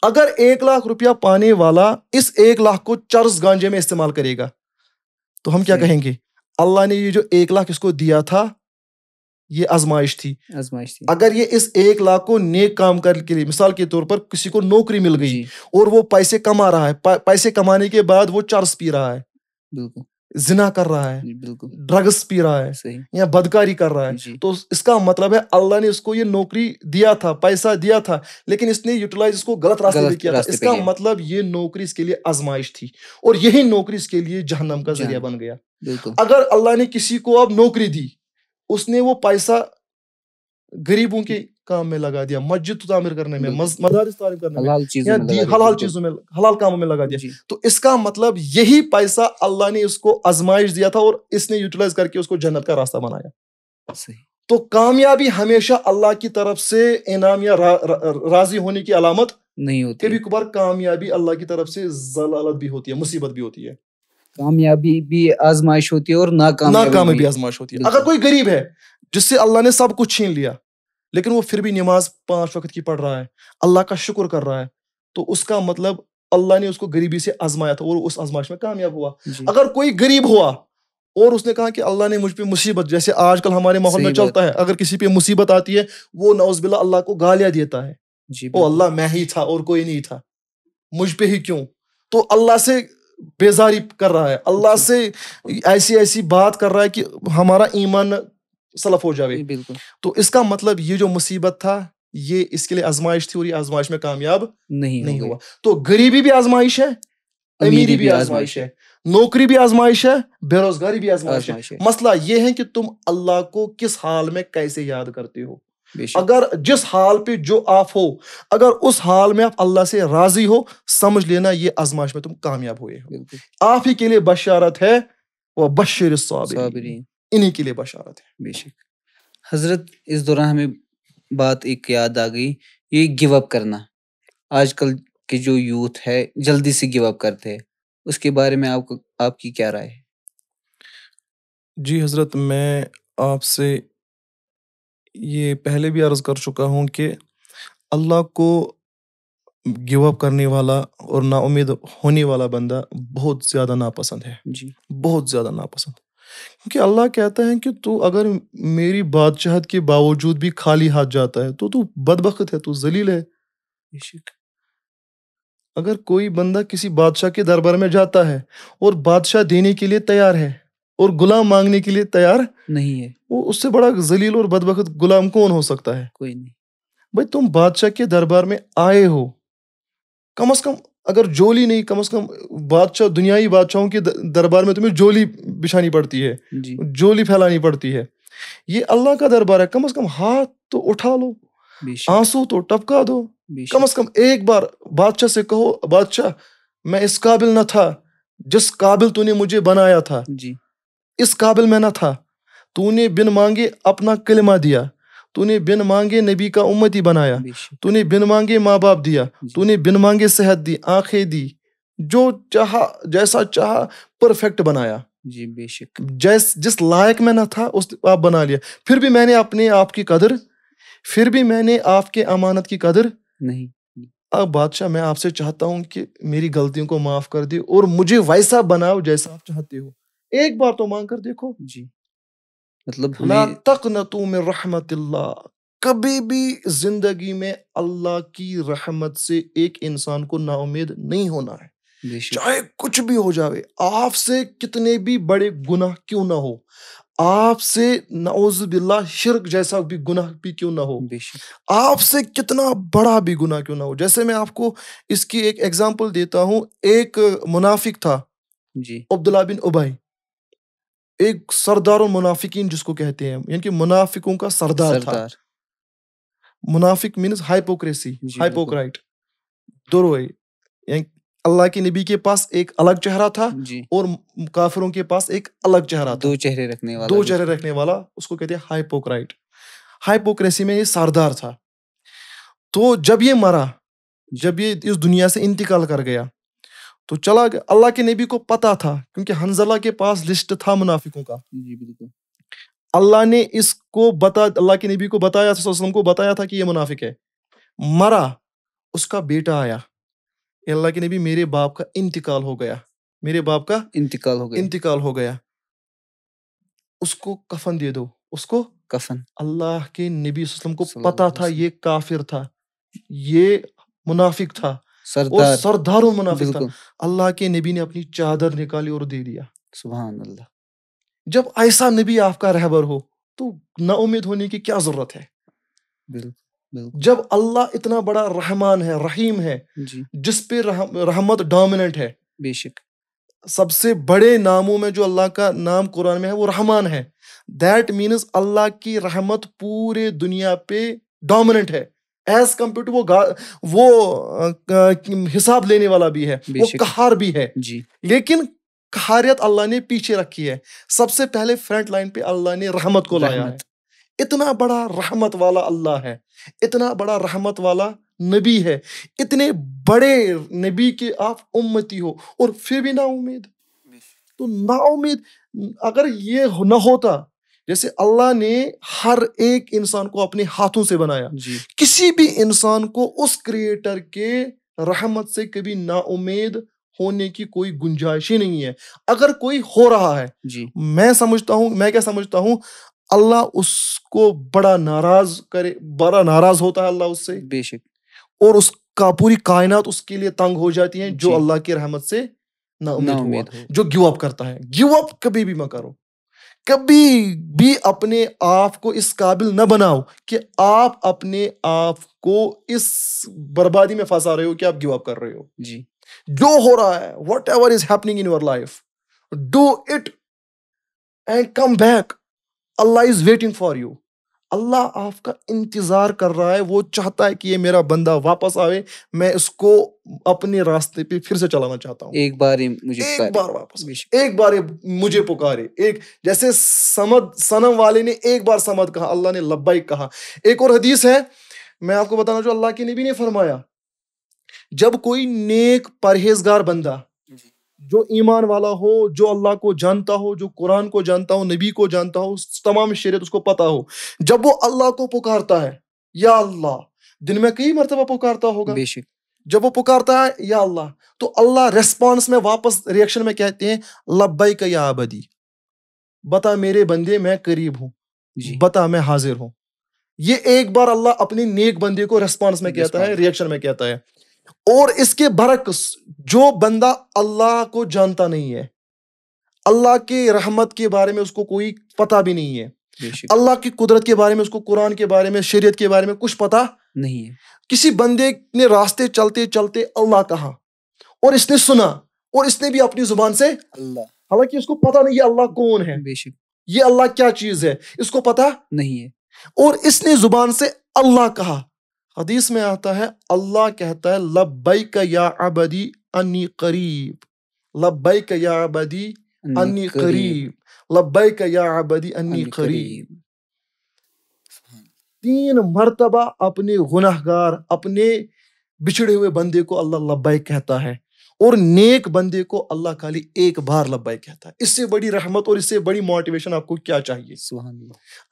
Speaker 2: अगर एक लाख रुपया पाने वाला इस एक लाख को चर्स गांजे में इस्तेमाल करेगा तो हम क्या कहेंगे अल्लाह ने ये जो एक लाख इसको दिया था ये आजमाइश थी आजमाइश थी अगर ये इस एक लाख को नेक काम करने के लिए मिसाल के तौर पर किसी को नौकरी मिल गई और वो पैसे कमा रहा है पैसे कमाने के बाद वो चर्स पी रहा है बिल्कुल जिना कर रहा है ड्रग्स पी रहा है या बदकारी कर रहा है तो इसका मतलब है अल्लाह ने इसको ये नौकरी दिया था पैसा दिया था लेकिन इसने यूटिलाइज इसको गलत रास्ते पे किया था इसका मतलब ये नौकरी इसके लिए आजमाइश थी और यही नौकरी इसके लिए जहनम का जरिया बन गया अगर अल्लाह ने किसी को अब नौकरी दी उसने वो पैसा गरीबों के काम में लगा दिया मस्जिद तो तामिर करने में मदारिस तामिर करने हलाल में, में हलाल चीजों में हलाल कामों में लगा दिया तो इसका मतलब यही पैसा अल्लाह ने उसको आजमाइश दिया था और इसने यूटिलाइज करके उसको जन्नत का रास्ता बनाया तो कामयाबी हमेशा अल्लाह की तरफ से इनाम या राजी होने की अलामत नहीं होती कभी कभार कामयाबी अल्लाह की तरफ से जलालत भी होती है मुसीबत भी होती है
Speaker 1: कामयाबी भी आजमाइश होती है और नाकाम नाकामी भी
Speaker 2: आजमाइश होती है अगर कोई गरीब है जिससे अल्लाह ने सब कुछ छीन लिया लेकिन वो फिर भी नमाज पांच वक्त की पढ़ रहा है अल्लाह का शुक्र कर रहा है तो उसका मतलब अल्लाह ने उसको गरीबी से आजमाया था और उस आजमाइश में कामयाब हुआ अगर कोई गरीब हुआ और उसने कहा कि अल्लाह ने मुझ पर मुसीबत जैसे आजकल हमारे माहौल में चलता है अगर किसी पे मुसीबत आती है वो नौजबिल्ला अल्लाह को गालियां देता है जी ओ अल्लाह मैं ही था और कोई नहीं था मुझ पे ही क्यों तो अल्लाह से बेजारी कर रहा है अल्लाह से ऐसी ऐसी बात कर रहा है कि हमारा ईमान सलफ हो जावे बिल्कुल तो इसका मतलब ये जो मुसीबत था ये इसके लिए आजमाइश थी और ये आजमाइश में कामयाब नहीं नहीं हुआ तो गरीबी भी आजमाइश है अमीरी भी आजमाइश है नौकरी भी आजमाइश है बेरोजगारी भी आजमाइश है मसला ये है कि तुम अल्लाह को किस हाल में कैसे याद करते हो अगर जिस हाल पे जो आप हो अगर उस हाल में आप अल्लाह से राजी हो समझ लेना ये आजमाइश में तुम कामयाब हुए हो आप ही के लिए बशारत है वह बशर साबिर इन्हीं के लिए बशारत है बेशक हजरत इस दौरान हमें बात
Speaker 1: एक याद आ गई ये गिव अप करना आजकल के जो यूथ है जल्दी से गिव अप करते हैं उसके बारे में आपको आपकी क्या राय है
Speaker 2: जी हजरत मैं आपसे ये पहले भी अर्ज कर चुका हूँ कि अल्लाह को गिव अप करने वाला और नाउमीद होने वाला बंदा बहुत ज़्यादा नापसंद है जी बहुत ज़्यादा नापसंद क्योंकि अल्लाह कहता है कि तू अगर मेरी बादशाहत के बावजूद भी खाली हाथ जाता है तो तू बदबख्त है तू जलील है अगर कोई बंदा किसी बादशाह के दरबार में जाता है और बादशाह देने के लिए तैयार है और गुलाम मांगने के लिए तैयार नहीं है वो उससे बड़ा जलील और बदबख्त गुलाम कौन हो सकता है कोई नहीं भाई तुम बादशाह के दरबार में आए हो कम से कम अगर जोली नहीं कम से कम बादशाह दुनियाई बादशाहों के दरबार में तुम्हें जोली बिछानी पड़ती है जोली फैलानी पड़ती है ये अल्लाह का दरबार है कम से कम हाथ तो उठा लो आंसू तो टपका दो कम से कम एक बार बादशाह से कहो बादशाह मैं इस काबिल ना था जिस काबिल तूने मुझे बनाया था जी इस काबिल में ना था तूने बिन मांगे अपना कलमा दिया तूने बिन मांगे नबी का उम्मत ही बनाया तूने बिन मांगे माँ बाप दिया तूने बिन मांगे सेहत दी आंखें दी जो चाह जैसा चाह परफेक्ट बनाया
Speaker 1: जी बेशक
Speaker 2: जैस जिस लायक में ना था उस आप बना लिया फिर भी मैंने अपने आप की कदर फिर भी मैंने आपके अमानत की कदर नहीं अब बादशाह मैं आपसे चाहता हूं कि मेरी गलतियों को माफ कर दे और मुझे वैसा बनाओ जैसा आप चाहते हो एक बार तो मांग कर देखो जी मतलब ला में रहमत कभी भी जिंदगी में अल्लाह की रहमत से एक इंसान को नाउमेद नहीं होना है चाहे कुछ भी हो जावे आपसे कितने भी बड़े गुनाह क्यों ना हो आपसे नौज बिल्ला शिरक जैसा भी गुनाह भी क्यों ना हो आपसे कितना बड़ा भी गुनाह क्यों ना हो जैसे मैं आपको इसकी एक एग्जांपल देता हूँ एक मुनाफिक था जी अब्दुल्ला बिन उबाई एक सरदार और मुनाफिकीन जिसको कहते हैं यानी कि मुनाफिकों का सरदार, सरदार। था मुनाफिक मीन्स हाइपोक्रेसी हाइपोक्राइट अल्लाह के नबी के पास एक अलग चेहरा था और काफिरों के पास एक अलग चेहरा था दो चेहरे रखने वाला दो चेहरे रखने वाला उसको कहते हैं हाइपोक्राइट हाइपोक्रेसी में ये सरदार था तो जब ये मरा जब ये इस दुनिया से इंतकाल कर गया तो चला गया अल्लाह के नबी को पता था क्योंकि हंजला के पास लिस्ट था मुनाफिकों का अल्लाह ने इसको बता अल्लाह के नबी को बताया वसल्लम को बताया था कि ये मुनाफिक है मरा उसका बेटा आया अल्लाह के नबी मेरे बाप का इंतकाल हो गया मेरे बाप का इंतकाल हो गया इंतकाल हो गया उसको कफन दे दो उसको कफन अल्लाह के नबी वसल्लम को पता था ये काफिर था ये मुनाफिक था सरदार मुनाफिक था अल्लाह के नबी ने अपनी चादर निकाली और दे दिया सुबह अल्लाह जब ऐसा नबी आपका रहबर हो तो उम्मीद होने की क्या जरूरत है जब अल्लाह इतना बड़ा रहमान है रहीम है जिस पे रह, रहमत डोमिनेंट है बेशक सबसे बड़े नामों में जो अल्लाह का नाम कुरान में है वो रहमान है दैट मीन्स अल्लाह की रहमत पूरे दुनिया पे डोमिनेंट है एज कम्पेयर टू वो वो हिसाब लेने वाला भी है वो कहार भी है जी लेकिन कहारियत अल्लाह ने पीछे रखी है सबसे पहले फ्रंट लाइन पे अल्लाह ने रहमत को लाया है इतना बड़ा रहमत वाला अल्लाह है इतना बड़ा रहमत वाला नबी है इतने बड़े नबी के आप उम्मती हो और फिर भी ना उम्मीद तो ना उम्मीद अगर ये ना होता जैसे अल्लाह ने हर एक इंसान को अपने हाथों से बनाया किसी भी इंसान को उस क्रिएटर के रहमत से कभी ना उम्मीद होने की कोई गुंजाइश ही नहीं है अगर कोई हो रहा है जी मैं समझता हूं मैं क्या समझता हूं अल्लाह उसको बड़ा नाराज करे बड़ा नाराज होता है अल्लाह उससे बेशक और उसका पूरी कायनात उसके लिए तंग हो जाती है जो अल्लाह की रहमत से ना उम्मीद जो गिव अप करता है गिव अप कभी भी मत करो कभी भी अपने आप को इस काबिल न बनाओ कि आप अपने आप को इस बर्बादी में फंसा रहे हो कि आप गिव अप कर रहे हो जी जो हो रहा है whatever is happening in your life do it and come back Allah is waiting for you Allah आपका इंतज़ार कर रहा है वो चाहता है कि ये मेरा बंदा वापस आवे मैं उसको अपने रास्ते पे फिर से चलाना चाहता हूँ एक बार मुझे एक बार वापस एक बार मुझे पुकारे एक जैसे समद सनम वाले ने एक बार समद कहा अल्लाह ने लब्बाई कहा एक और हदीस है मैं आपको बताना जो अल्लाह के नबी ने फरमाया जब कोई नेक परहेजगार बंदा जो ईमान वाला हो जो अल्लाह को जानता हो जो कुरान को जानता हो नबी को जानता हो तमाम शरीत उसको पता हो जब वो अल्लाह को पुकारता है या अल्लाह दिन में कई मरतबा पुकारता होगा बेशक जब वो पुकारता है या अल्लाह तो अल्लाह रेस्पॉन्स में वापस रिएक्शन में कहते हैं लब्बई का या आबदी बता मेरे बंदे मैं करीब हूं बता मैं हाजिर हूं ये एक बार अल्लाह अपने नेक बंदे को रेस्पॉन्स में कहता है रिएक्शन में कहता है और इसके बरक्स जो बंदा अल्लाह को जानता नहीं है अल्लाह के रहमत के बारे में उसको कोई पता भी नहीं है अल्लाह की कुदरत के बारे में उसको कुरान के बारे में शरीयत के बारे में कुछ पता नहीं है किसी बंदे ने रास्ते चलते चलते अल्लाह कहा और इसने सुना और इसने भी अपनी जुबान से अल्लाह हालांकि उसको पता नहीं अल्लाह कौन है बेशक ये अल्लाह क्या चीज है इसको पता नहीं है और इसने जुबान से अल्लाह कहा हदीस में आता है अल्लाह कहता है का या अबदी अनी करीब का या अबदी अनी करीब का या अबदी अनी करीब तीन मरतबा अपने गुनाहगार अपने बिछड़े हुए बंदे को अल्लाह लब्बैक कहता है और नेक बंदे को अल्लाह खाली एक बार लब्बाई कहता है इससे बड़ी रहमत और इससे बड़ी मोटिवेशन आपको क्या चाहिए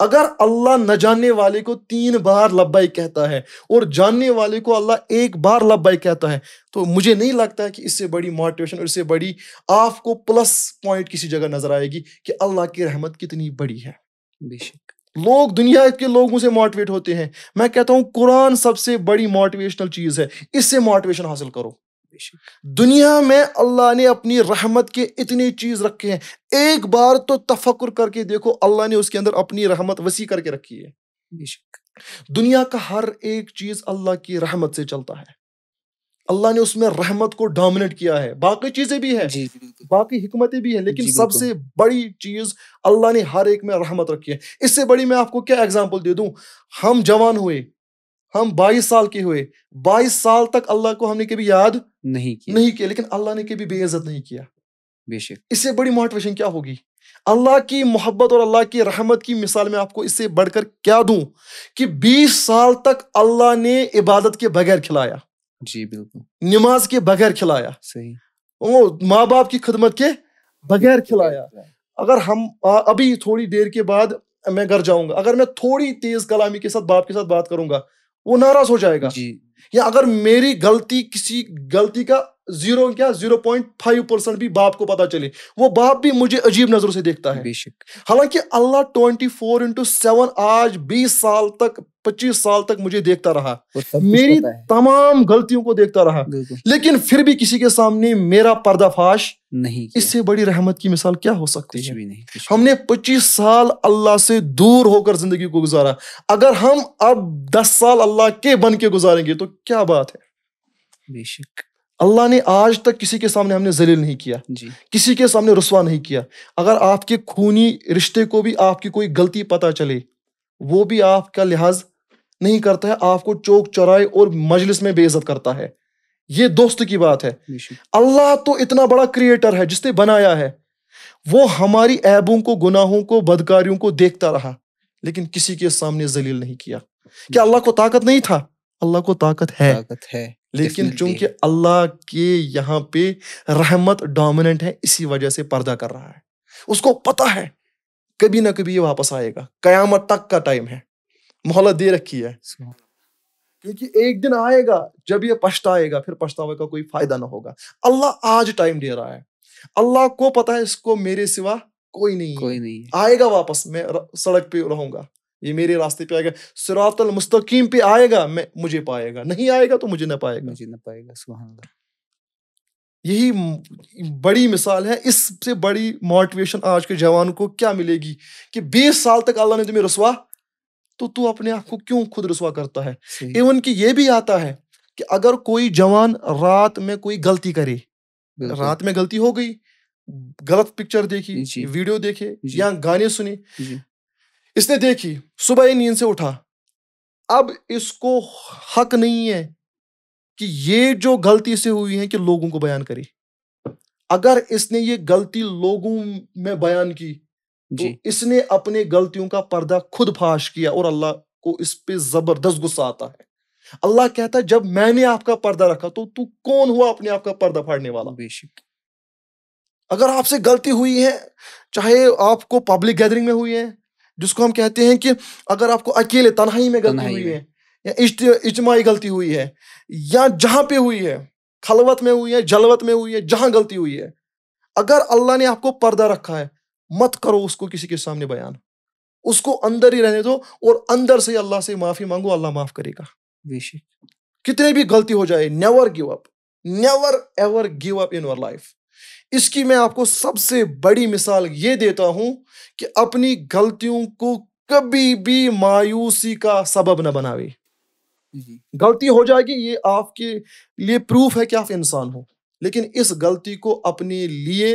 Speaker 2: अगर अल्लाह न जानने वाले को तीन बार लब्बाई कहता है और जानने वाले को अल्लाह एक बार लब्बाई कहता है तो मुझे नहीं लगता है कि इससे बड़ी मोटिवेशन और इससे बड़ी आपको प्लस पॉइंट किसी जगह नजर आएगी कि अल्लाह की रहमत कितनी बड़ी है बेशक लोग दुनिया के लोगों से मोटिवेट होते हैं मैं कहता हूं कुरान सबसे बड़ी मोटिवेशनल चीज है इससे मोटिवेशन हासिल करो दुनिया में अल्लाह ने अपनी रहमत के इतनी चीज रखे हैं एक बार तो तफक्र करके देखो अल्लाह ने उसके अंदर अपनी रहमत वसी करके रखी है दुनिया का हर एक चीज अल्लाह की रहमत से चलता है अल्लाह ने उसमें रहमत को डोमिनेट किया है बाकी चीजें भी है बाकी हिकमतें भी है लेकिन सबसे बड़ी चीज अल्लाह ने हर एक में रहमत रखी है इससे बड़ी मैं आपको क्या एग्जाम्पल दे दूं हम जवान हुए हम 22 साल के हुए 22 साल तक अल्लाह को हमने कभी याद नहीं किया नहीं किया लेकिन अल्लाह ने कभी बेइज्जत नहीं किया बेशक इससे बड़ी मोटिवेशन क्या होगी अल्लाह की मोहब्बत और अल्लाह की रहमत की मिसाल में आपको इससे बढ़कर क्या दूं कि 20 साल तक अल्लाह ने इबादत के बगैर खिलाया जी बिल्कुल नमाज के बगैर खिलाया सही माँ बाप की खिदमत के बगैर खिलाया अगर हम आ, अभी थोड़ी देर के बाद मैं घर जाऊंगा अगर मैं थोड़ी तेज कलामी के साथ बाप के साथ बात करूंगा वो नाराज हो जाएगा या अगर मेरी गलती किसी गलती का जीरो क्या जीरो पॉइंट फाइव परसेंट भी बाप को पता चले वो बाप भी मुझे अजीब नजरों से देखता है हालांकि Allah twenty four into seven आज बीस साल तक पच्चीस साल तक मुझे देखता रहा मेरी तमाम गलतियों को देखता रहा लेकिन फिर भी किसी के सामने मेरा पर्दाफाश नहीं इससे बड़ी रहमत की मिसाल क्या हो सकती है नहीं हमने पच्चीस साल अल्लाह से दूर होकर जिंदगी को गुजारा अगर हम अब दस साल अल्लाह के बन के गुजारेंगे तो क्या बात है बेशक अल्लाह ने आज तक किसी के सामने हमने जलील नहीं किया जी। किसी के सामने रसवा नहीं किया अगर आपके खूनी रिश्ते को भी आपकी कोई गलती पता चले वो भी आपका लिहाज नहीं करता है आपको चौक चौराहे और मजलिस में बेइज्जत करता है ये दोस्त की बात है अल्लाह तो इतना बड़ा क्रिएटर है जिसने बनाया है वो हमारी ऐबों को गुनाहों को बदकारियों को देखता रहा लेकिन किसी के सामने जलील नहीं किया क्या अल्लाह को ताकत नहीं था अल्लाह को ताकत है ताकत है लेकिन चूंकि अल्लाह के यहाँ पे रहमत डोमिनेंट है इसी वजह से पर्दा कर रहा है उसको पता है कभी ना कभी ये वापस आएगा कयामत तक का टाइम है मोहलत दे रखी है क्योंकि एक दिन आएगा जब ये पछताएगा फिर पछतावे का कोई फायदा ना होगा अल्लाह आज टाइम दे रहा है अल्लाह को पता है इसको मेरे सिवा कोई नहीं कोई नहीं आएगा वापस मैं सड़क पे रहूंगा ये मेरे रास्ते पे आएगा सिरातल मुस्तकीम पे आएगा मैं मुझे पाएगा नहीं आएगा तो मुझे ना पाएगा मुझे ना पाएगा सुबह यही बड़ी मिसाल है इससे बड़ी मोटिवेशन आज के जवान को क्या मिलेगी कि 20 साल तक अल्लाह ने तुम्हें रसवा तो तू अपने आप को क्यों खुद रसवा करता है इवन कि ये भी आता है कि अगर कोई जवान रात में कोई गलती करे रात में गलती हो गई गलत पिक्चर देखी वीडियो देखे या गाने सुने इसने देखी सुबह नींद से उठा अब इसको हक नहीं है कि ये जो गलती से हुई है कि लोगों को बयान करे अगर इसने ये गलती लोगों में बयान की तो इसने अपने गलतियों का पर्दा खुद फाश किया और अल्लाह को इस पे जबरदस्त गुस्सा आता है अल्लाह कहता है जब मैंने आपका पर्दा रखा तो तू कौन हुआ अपने आप का पर्दा फाड़ने वाला बेशक अगर आपसे गलती हुई है चाहे आपको पब्लिक गैदरिंग में हुई है जिसको हम कहते हैं कि अगर आपको अकेले तनाई में गलती हुई है या इजमाही गलती हुई है या जहां पे हुई है खलवत में हुई है जलवत में हुई है जहां गलती हुई है अगर अल्लाह ने आपको पर्दा रखा है मत करो उसको किसी के सामने बयान उसको अंदर ही रहने दो और अंदर से अल्लाह से माफी मांगो अल्लाह माफ करेगा कितने भी गलती हो जाए never give up never ever give up in your life इसकी मैं आपको सबसे बड़ी मिसाल ये देता हूं कि अपनी गलतियों को कभी भी मायूसी का सबब ना बनावे गलती हो जाएगी ये आपके लिए प्रूफ है कि आप इंसान हो लेकिन इस गलती को अपने लिए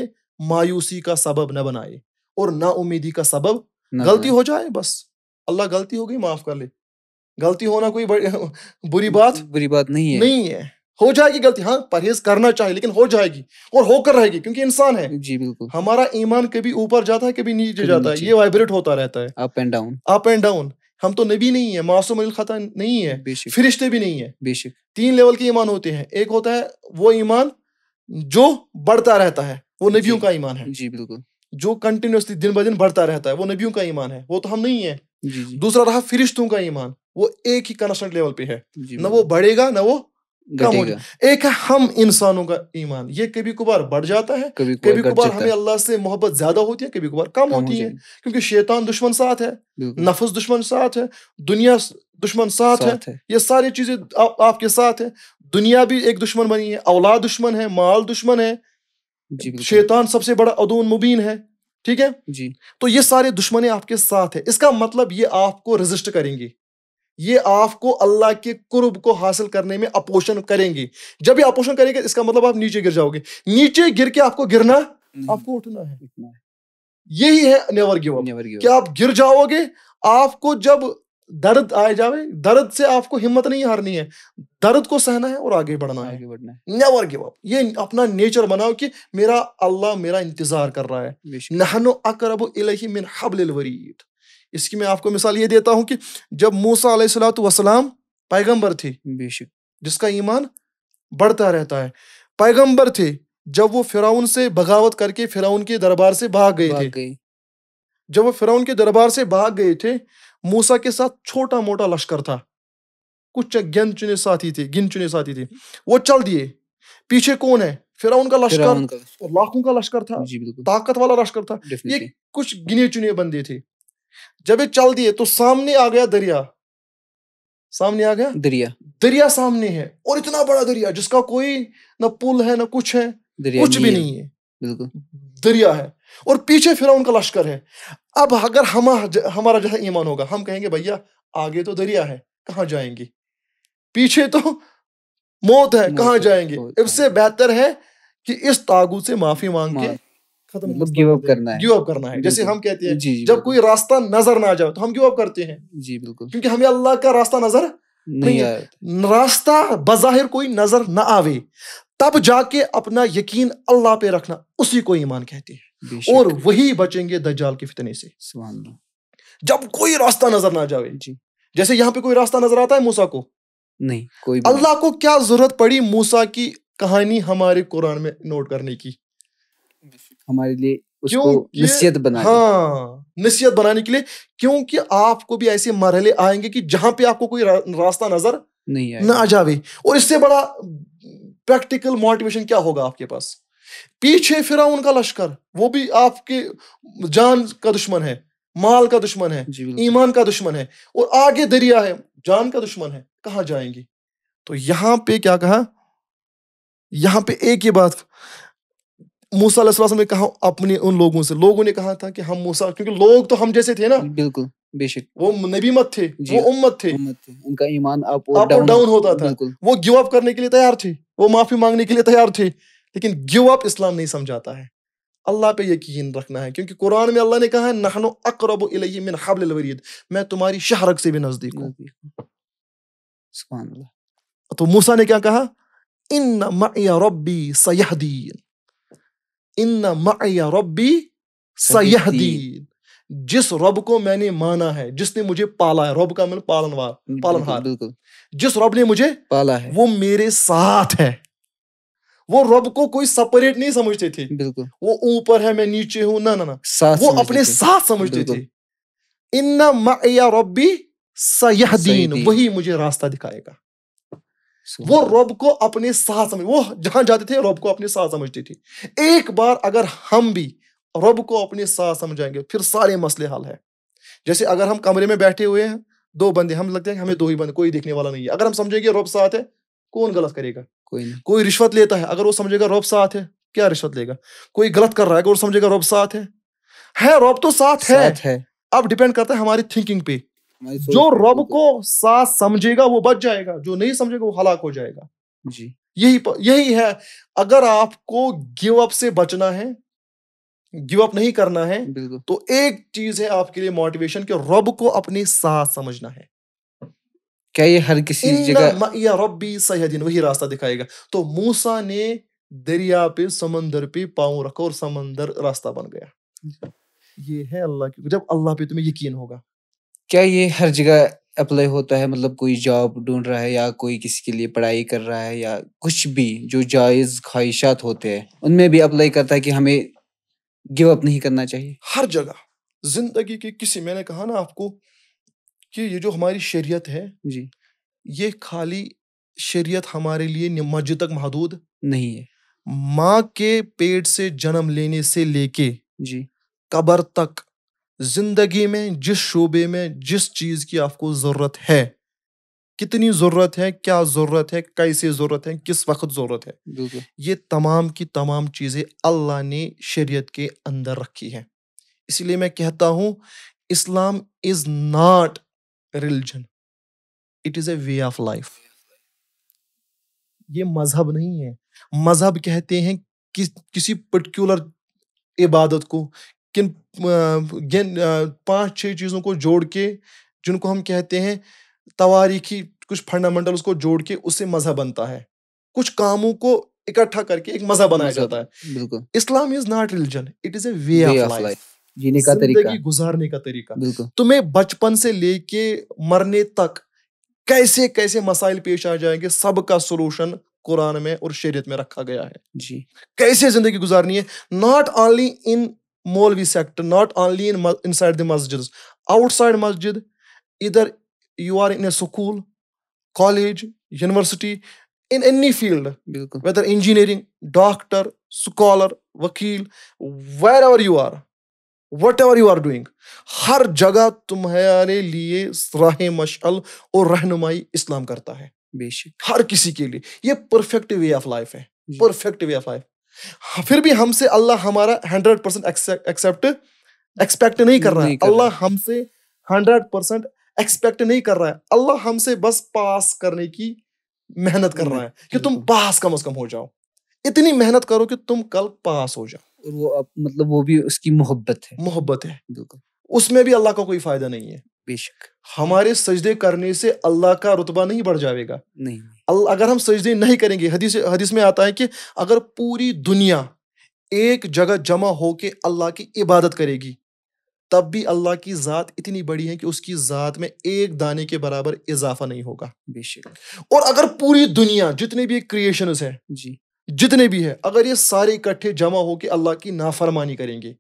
Speaker 2: मायूसी का सबब न बनाए और ना उम्मीदी का सबब गलती हो जाए बस अल्लाह गलती हो गई माफ कर ले गलती होना कोई बुरी बात बुरी बात नहीं है नहीं है हो जाएगी गलती हाँ परहेज करना चाहिए लेकिन हो जाएगी और होकर रहेगी क्योंकि इंसान है जी बिल्कुल हमारा ईमान कभी ऊपर जाता है कभी नीचे जाता है ये वाइब्रेट होता रहता है up and down up and down हम तो नबी नहीं है मासूम अल खता नहीं है फिरिश्ते भी नहीं है बेशक तीन लेवल के ईमान होते हैं एक होता है वो ईमान जो बढ़ता रहता है वो नबियों का ईमान है जी बिल्कुल जो कंटिन्यूसली दिन ब दिन बढ़ता रहता है वो नबियों का ईमान है वो तो हम नहीं है दूसरा रहा फिरिश्तों का ईमान वो एक ही कंस्टेंट लेवल पे है न वो बढ़ेगा न वो कम एक है हम इंसानों का ईमान ये कभी कभार बढ़ जाता है कभी कभी कभार हमें अल्लाह से मोहब्बत ज्यादा होती है कभी कभार कम होती है क्योंकि शैतान दुश्मन साथ है नफस दुश्मन साथ है दुनिया दुश्मन साथ, साथ है ये सारी चीजें आपके साथ है दुनिया भी एक दुश्मन बनी है औलाद दुश्मन है माल दुश्मन है शैतान सबसे बड़ा अदून मुबीन है ठीक है जी तो ये सारे दुश्मन आपके साथ है इसका मतलब ये आपको रजिस्ट करेंगे ये आपको अल्लाह के कुर्ब को हासिल करने में अपोषण करेंगे जब ये अपोषण करेंगे इसका मतलब आप नीचे गिर जाओगे नीचे गिर के आपको गिरना हम्म। आपको उठना है यही है नेवर गिव अप कि आप गिर जाओगे आपको जब दर्द आ जावे दर्द से आपको हिम्मत नहीं हारनी है दर्द को सहना है और आगे बढ़ना आगे है बढ़ना नेवर गिव अप ये अपना नेचर बनाओ कि मेरा अल्लाह मेरा इंतजार कर रहा है नहनो अकरब इलैहि मिन हबल वरीद इसकी मैं आपको मिसाल ये देता हूं कि जब मूसा अलैहिस्सलातु वसलाम पैगंबर थे बेशक जिसका ईमान बढ़ता रहता है पैगंबर थे जब वो फिराउन से बगावत करके फिराउन के दरबार से भाग गए थे जब वो फिरौन के दरबार से भाग गए थे मूसा के साथ छोटा मोटा लश्कर था कुछ गिन चुने साथी थे गिन चुने साथी थे वो चल दिए पीछे कौन है फिर उनका लश्कर लाखों का लश्कर था ताकत वाला लश्कर था ये कुछ गिने चुने बंदे थे जब ये चल दिए तो सामने आ गया दरिया सामने आ गया दरिया दरिया सामने है और इतना बड़ा दरिया जिसका कोई ना पुल है ना कुछ है कुछ भी नहीं है बिल्कुल दरिया है और पीछे फिर उनका लश्कर है अब अगर हम हमारा जैसा ईमान होगा हम कहेंगे भैया आगे तो दरिया है कहाँ जाएंगे पीछे तो मौत है कहाँ जाएंगे इससे बेहतर है कि इस तागू से माफी मांग के खत्म गिव मतलब अप करना है गिव अप करना है जैसे हम कहते हैं जी, जी, जब कोई रास्ता नजर ना आ जाए तो हम गिव अप करते हैं जी बिल्कुल क्योंकि हमें अल्लाह का रास्ता नजर नहीं, नहीं है रास्ता बजाहिर कोई नजर ना आवे तब जाके अपना यकीन अल्लाह पे रखना उसी को ईमान कहते हैं और वही बचेंगे दज्जाल के फितने से जब कोई रास्ता नजर ना जावे जी जैसे यहाँ पे कोई रास्ता नजर आता है मूसा को
Speaker 1: नहीं कोई अल्लाह
Speaker 2: को क्या जरूरत पड़ी मूसा की कहानी हमारे कुरान में नोट करने की हमारे लिए नसीहत बनाने हाँ नसीहत बनाने के लिए क्योंकि आपको भी ऐसे मरहले आएंगे कि जहां पे आपको कोई रास्ता नजर नहीं ना आ जावे और इससे बड़ा प्रैक्टिकल मोटिवेशन क्या होगा आपके पास पीछे फिरा उनका लश्कर वो भी आपके जान का दुश्मन है माल का दुश्मन है ईमान का दुश्मन है और आगे दरिया है जान का दुश्मन है कहा जाएंगी तो यहां पे क्या कहा यहां पे एक ही बात मूसा ने कहा अपने उन लोगों से लोगों ने कहा था कि हम मूसा क्योंकि लोग तो हम जैसे थे ना बिल्कुल बेशक वो नबी मत थे वो उम्मत थे उम्मत थे उनका ईमान अप और डाउन, डाउन होता था वो गिव अप करने के लिए तैयार थे वो माफी मांगने के लिए तैयार थे लेकिन गिव अप इस्लाम नहीं समझाता है अल्लाह पे यकीन रखना है क्योंकि कुरान में अल्लाह ने कहा है नहनो अकरब मिन हबलिल वरीद मैं तुम्हारी शहरक से भी नजदीक हूँ तो मूसा ने क्या कहा इन मया रब्बी सयहदीन इन मया रब्बी सयहदीन जिस रब को मैंने माना है जिसने मुझे पाला है रब का मतलब पालनवार पालनहार बिल्कुल जिस रब ने मुझे पाला है वो मेरे साथ है वो रब को कोई सेपरेट नहीं समझते थे बिल्कुल वो ऊपर है मैं नीचे हूं ना ना ना वो अपने साथ समझते थे इन्ना मैया रब्बी सयहदीन वही मुझे रास्ता दिखाएगा वो रब को अपने साथ समझ वो जहां जाते थे रब को अपने साथ समझते थे एक बार अगर हम भी रब को अपने साथ समझाएंगे फिर सारे मसले हल है जैसे अगर हम कमरे में बैठे हुए हैं दो बंदे हम लगते हैं हमें दो ही बंदे कोई देखने वाला नहीं है अगर हम समझेंगे रब साथ है कौन गलत करेगा कोई नहीं कोई रिश्वत लेता है अगर वो समझेगा रब साथ है क्या रिश्वत लेगा कोई गलत कर रहा है अगर वो समझेगा रब साथ है है रब तो साथ, साथ है अब डिपेंड करता है हमारी थिंकिंग पे जो रब को साथ समझेगा वो बच जाएगा जो नहीं समझेगा वो हलाक हो जाएगा जी यही यही है अगर आपको गिव अप से बचना है गिव अप नहीं करना है तो एक चीज है आपके लिए मोटिवेशन कि रब को अपने साथ समझना है क्या ये
Speaker 1: हर किसी जगह
Speaker 2: या रबी सयादीन वही रास्ता दिखाएगा तो मूसा ने दरिया पे समंदर पे पाओ रखा और समंदर रास्ता बन गया ये है अल्लाह की जब अल्लाह पे तुम्हें यकीन होगा
Speaker 1: क्या ये हर जगह अप्लाई होता है मतलब कोई जॉब ढूंढ रहा है या कोई किसी के लिए पढ़ाई कर रहा है या कुछ भी जो जायज ख्वाहिशात होते हैं उनमें
Speaker 2: भी अप्लाई करता
Speaker 1: है कि हमें गिव अप नहीं करना चाहिए
Speaker 2: हर जगह जिंदगी के किसी मैंने कहा ना आपको कि ये जो हमारी शरीयत है जी ये खाली शरीयत हमारे लिए मस्जिद तक महदूद नहीं है माँ के पेट से जन्म लेने से लेके जी कबर तक जिंदगी में जिस शोबे में जिस चीज की आपको जरूरत है कितनी जरूरत है क्या जरूरत है कैसे जरूरत है किस वक्त जरूरत है ये तमाम की तमाम चीजें अल्लाह ने शरीयत के अंदर रखी है इसलिए मैं कहता हूं Islam is not religion it is a way of life ये मजहब नहीं है मजहब कहते हैं कि, किसी पर्टिकुलर इबादत को किन पांच छह चीजों को जोड़ के जिनको हम कहते हैं तवारीखी कुछ फंडामेंटल उसको जोड़ के उससे मजहब बनता है कुछ कामों को इकट्ठा करके एक मजा बनाया जाता है Islam is not religion it is a way of life जीने का तरीका गुजारने का तरीका तुम्हें तो बचपन से लेके मरने तक कैसे कैसे मसाइल पेश आ जाएंगे सबका सोलूशन कुरान में और शरीयत में रखा गया है जी कैसे जिंदगी गुजारनी है नॉट ओनली इन मौलवी sector not only in inside the मस्जिद आउटसाइड मस्जिद इधर you are in a school college university in any field whether engineering doctor scholar वकील wherever you are whatever you are doing हर जगह तुम्हारे लिए राह मशल और रहनुमाई इस्लाम करता है बेशक हर किसी के लिए ये परफेक्ट वे ऑफ लाइफ है परफेक्ट वे ऑफ लाइफ फिर भी हमसे अल्लाह हमारा हंड्रेड परसेंट एक्सेप्ट एक्सपेक्ट नहीं कर रहा है अल्लाह हमसे हंड्रेड परसेंट एक्सपेक्ट नहीं कर रहा है अल्लाह हमसे बस पास करने की मेहनत कर रहा है कि तुम पास कम से कम हो जाओ इतनी मेहनत करो कि तुम कल पास हो जाओ और वो अब मतलब वो भी उसकी मोहब्बत है मोहब्बत है बिल्कुल उसमें भी अल्लाह का कोई फायदा नहीं है बेशक हमारे सजदे करने से अल्लाह का रुतबा नहीं बढ़ जाएगा नहीं अगर हम सजदे नहीं करेंगे हदीस हदीस में आता है कि अगर पूरी दुनिया एक जगह जमा होके अल्लाह की इबादत करेगी तब भी अल्लाह की ज़ात इतनी बड़ी है कि उसकी ज़ात में एक दाने के बराबर इजाफा नहीं होगा बेशक और अगर पूरी दुनिया जितने भी क्रिएशन है जी जितने भी है अगर ये सारे इकट्ठे जमा होकर अल्लाह की नाफरमानी करेंगे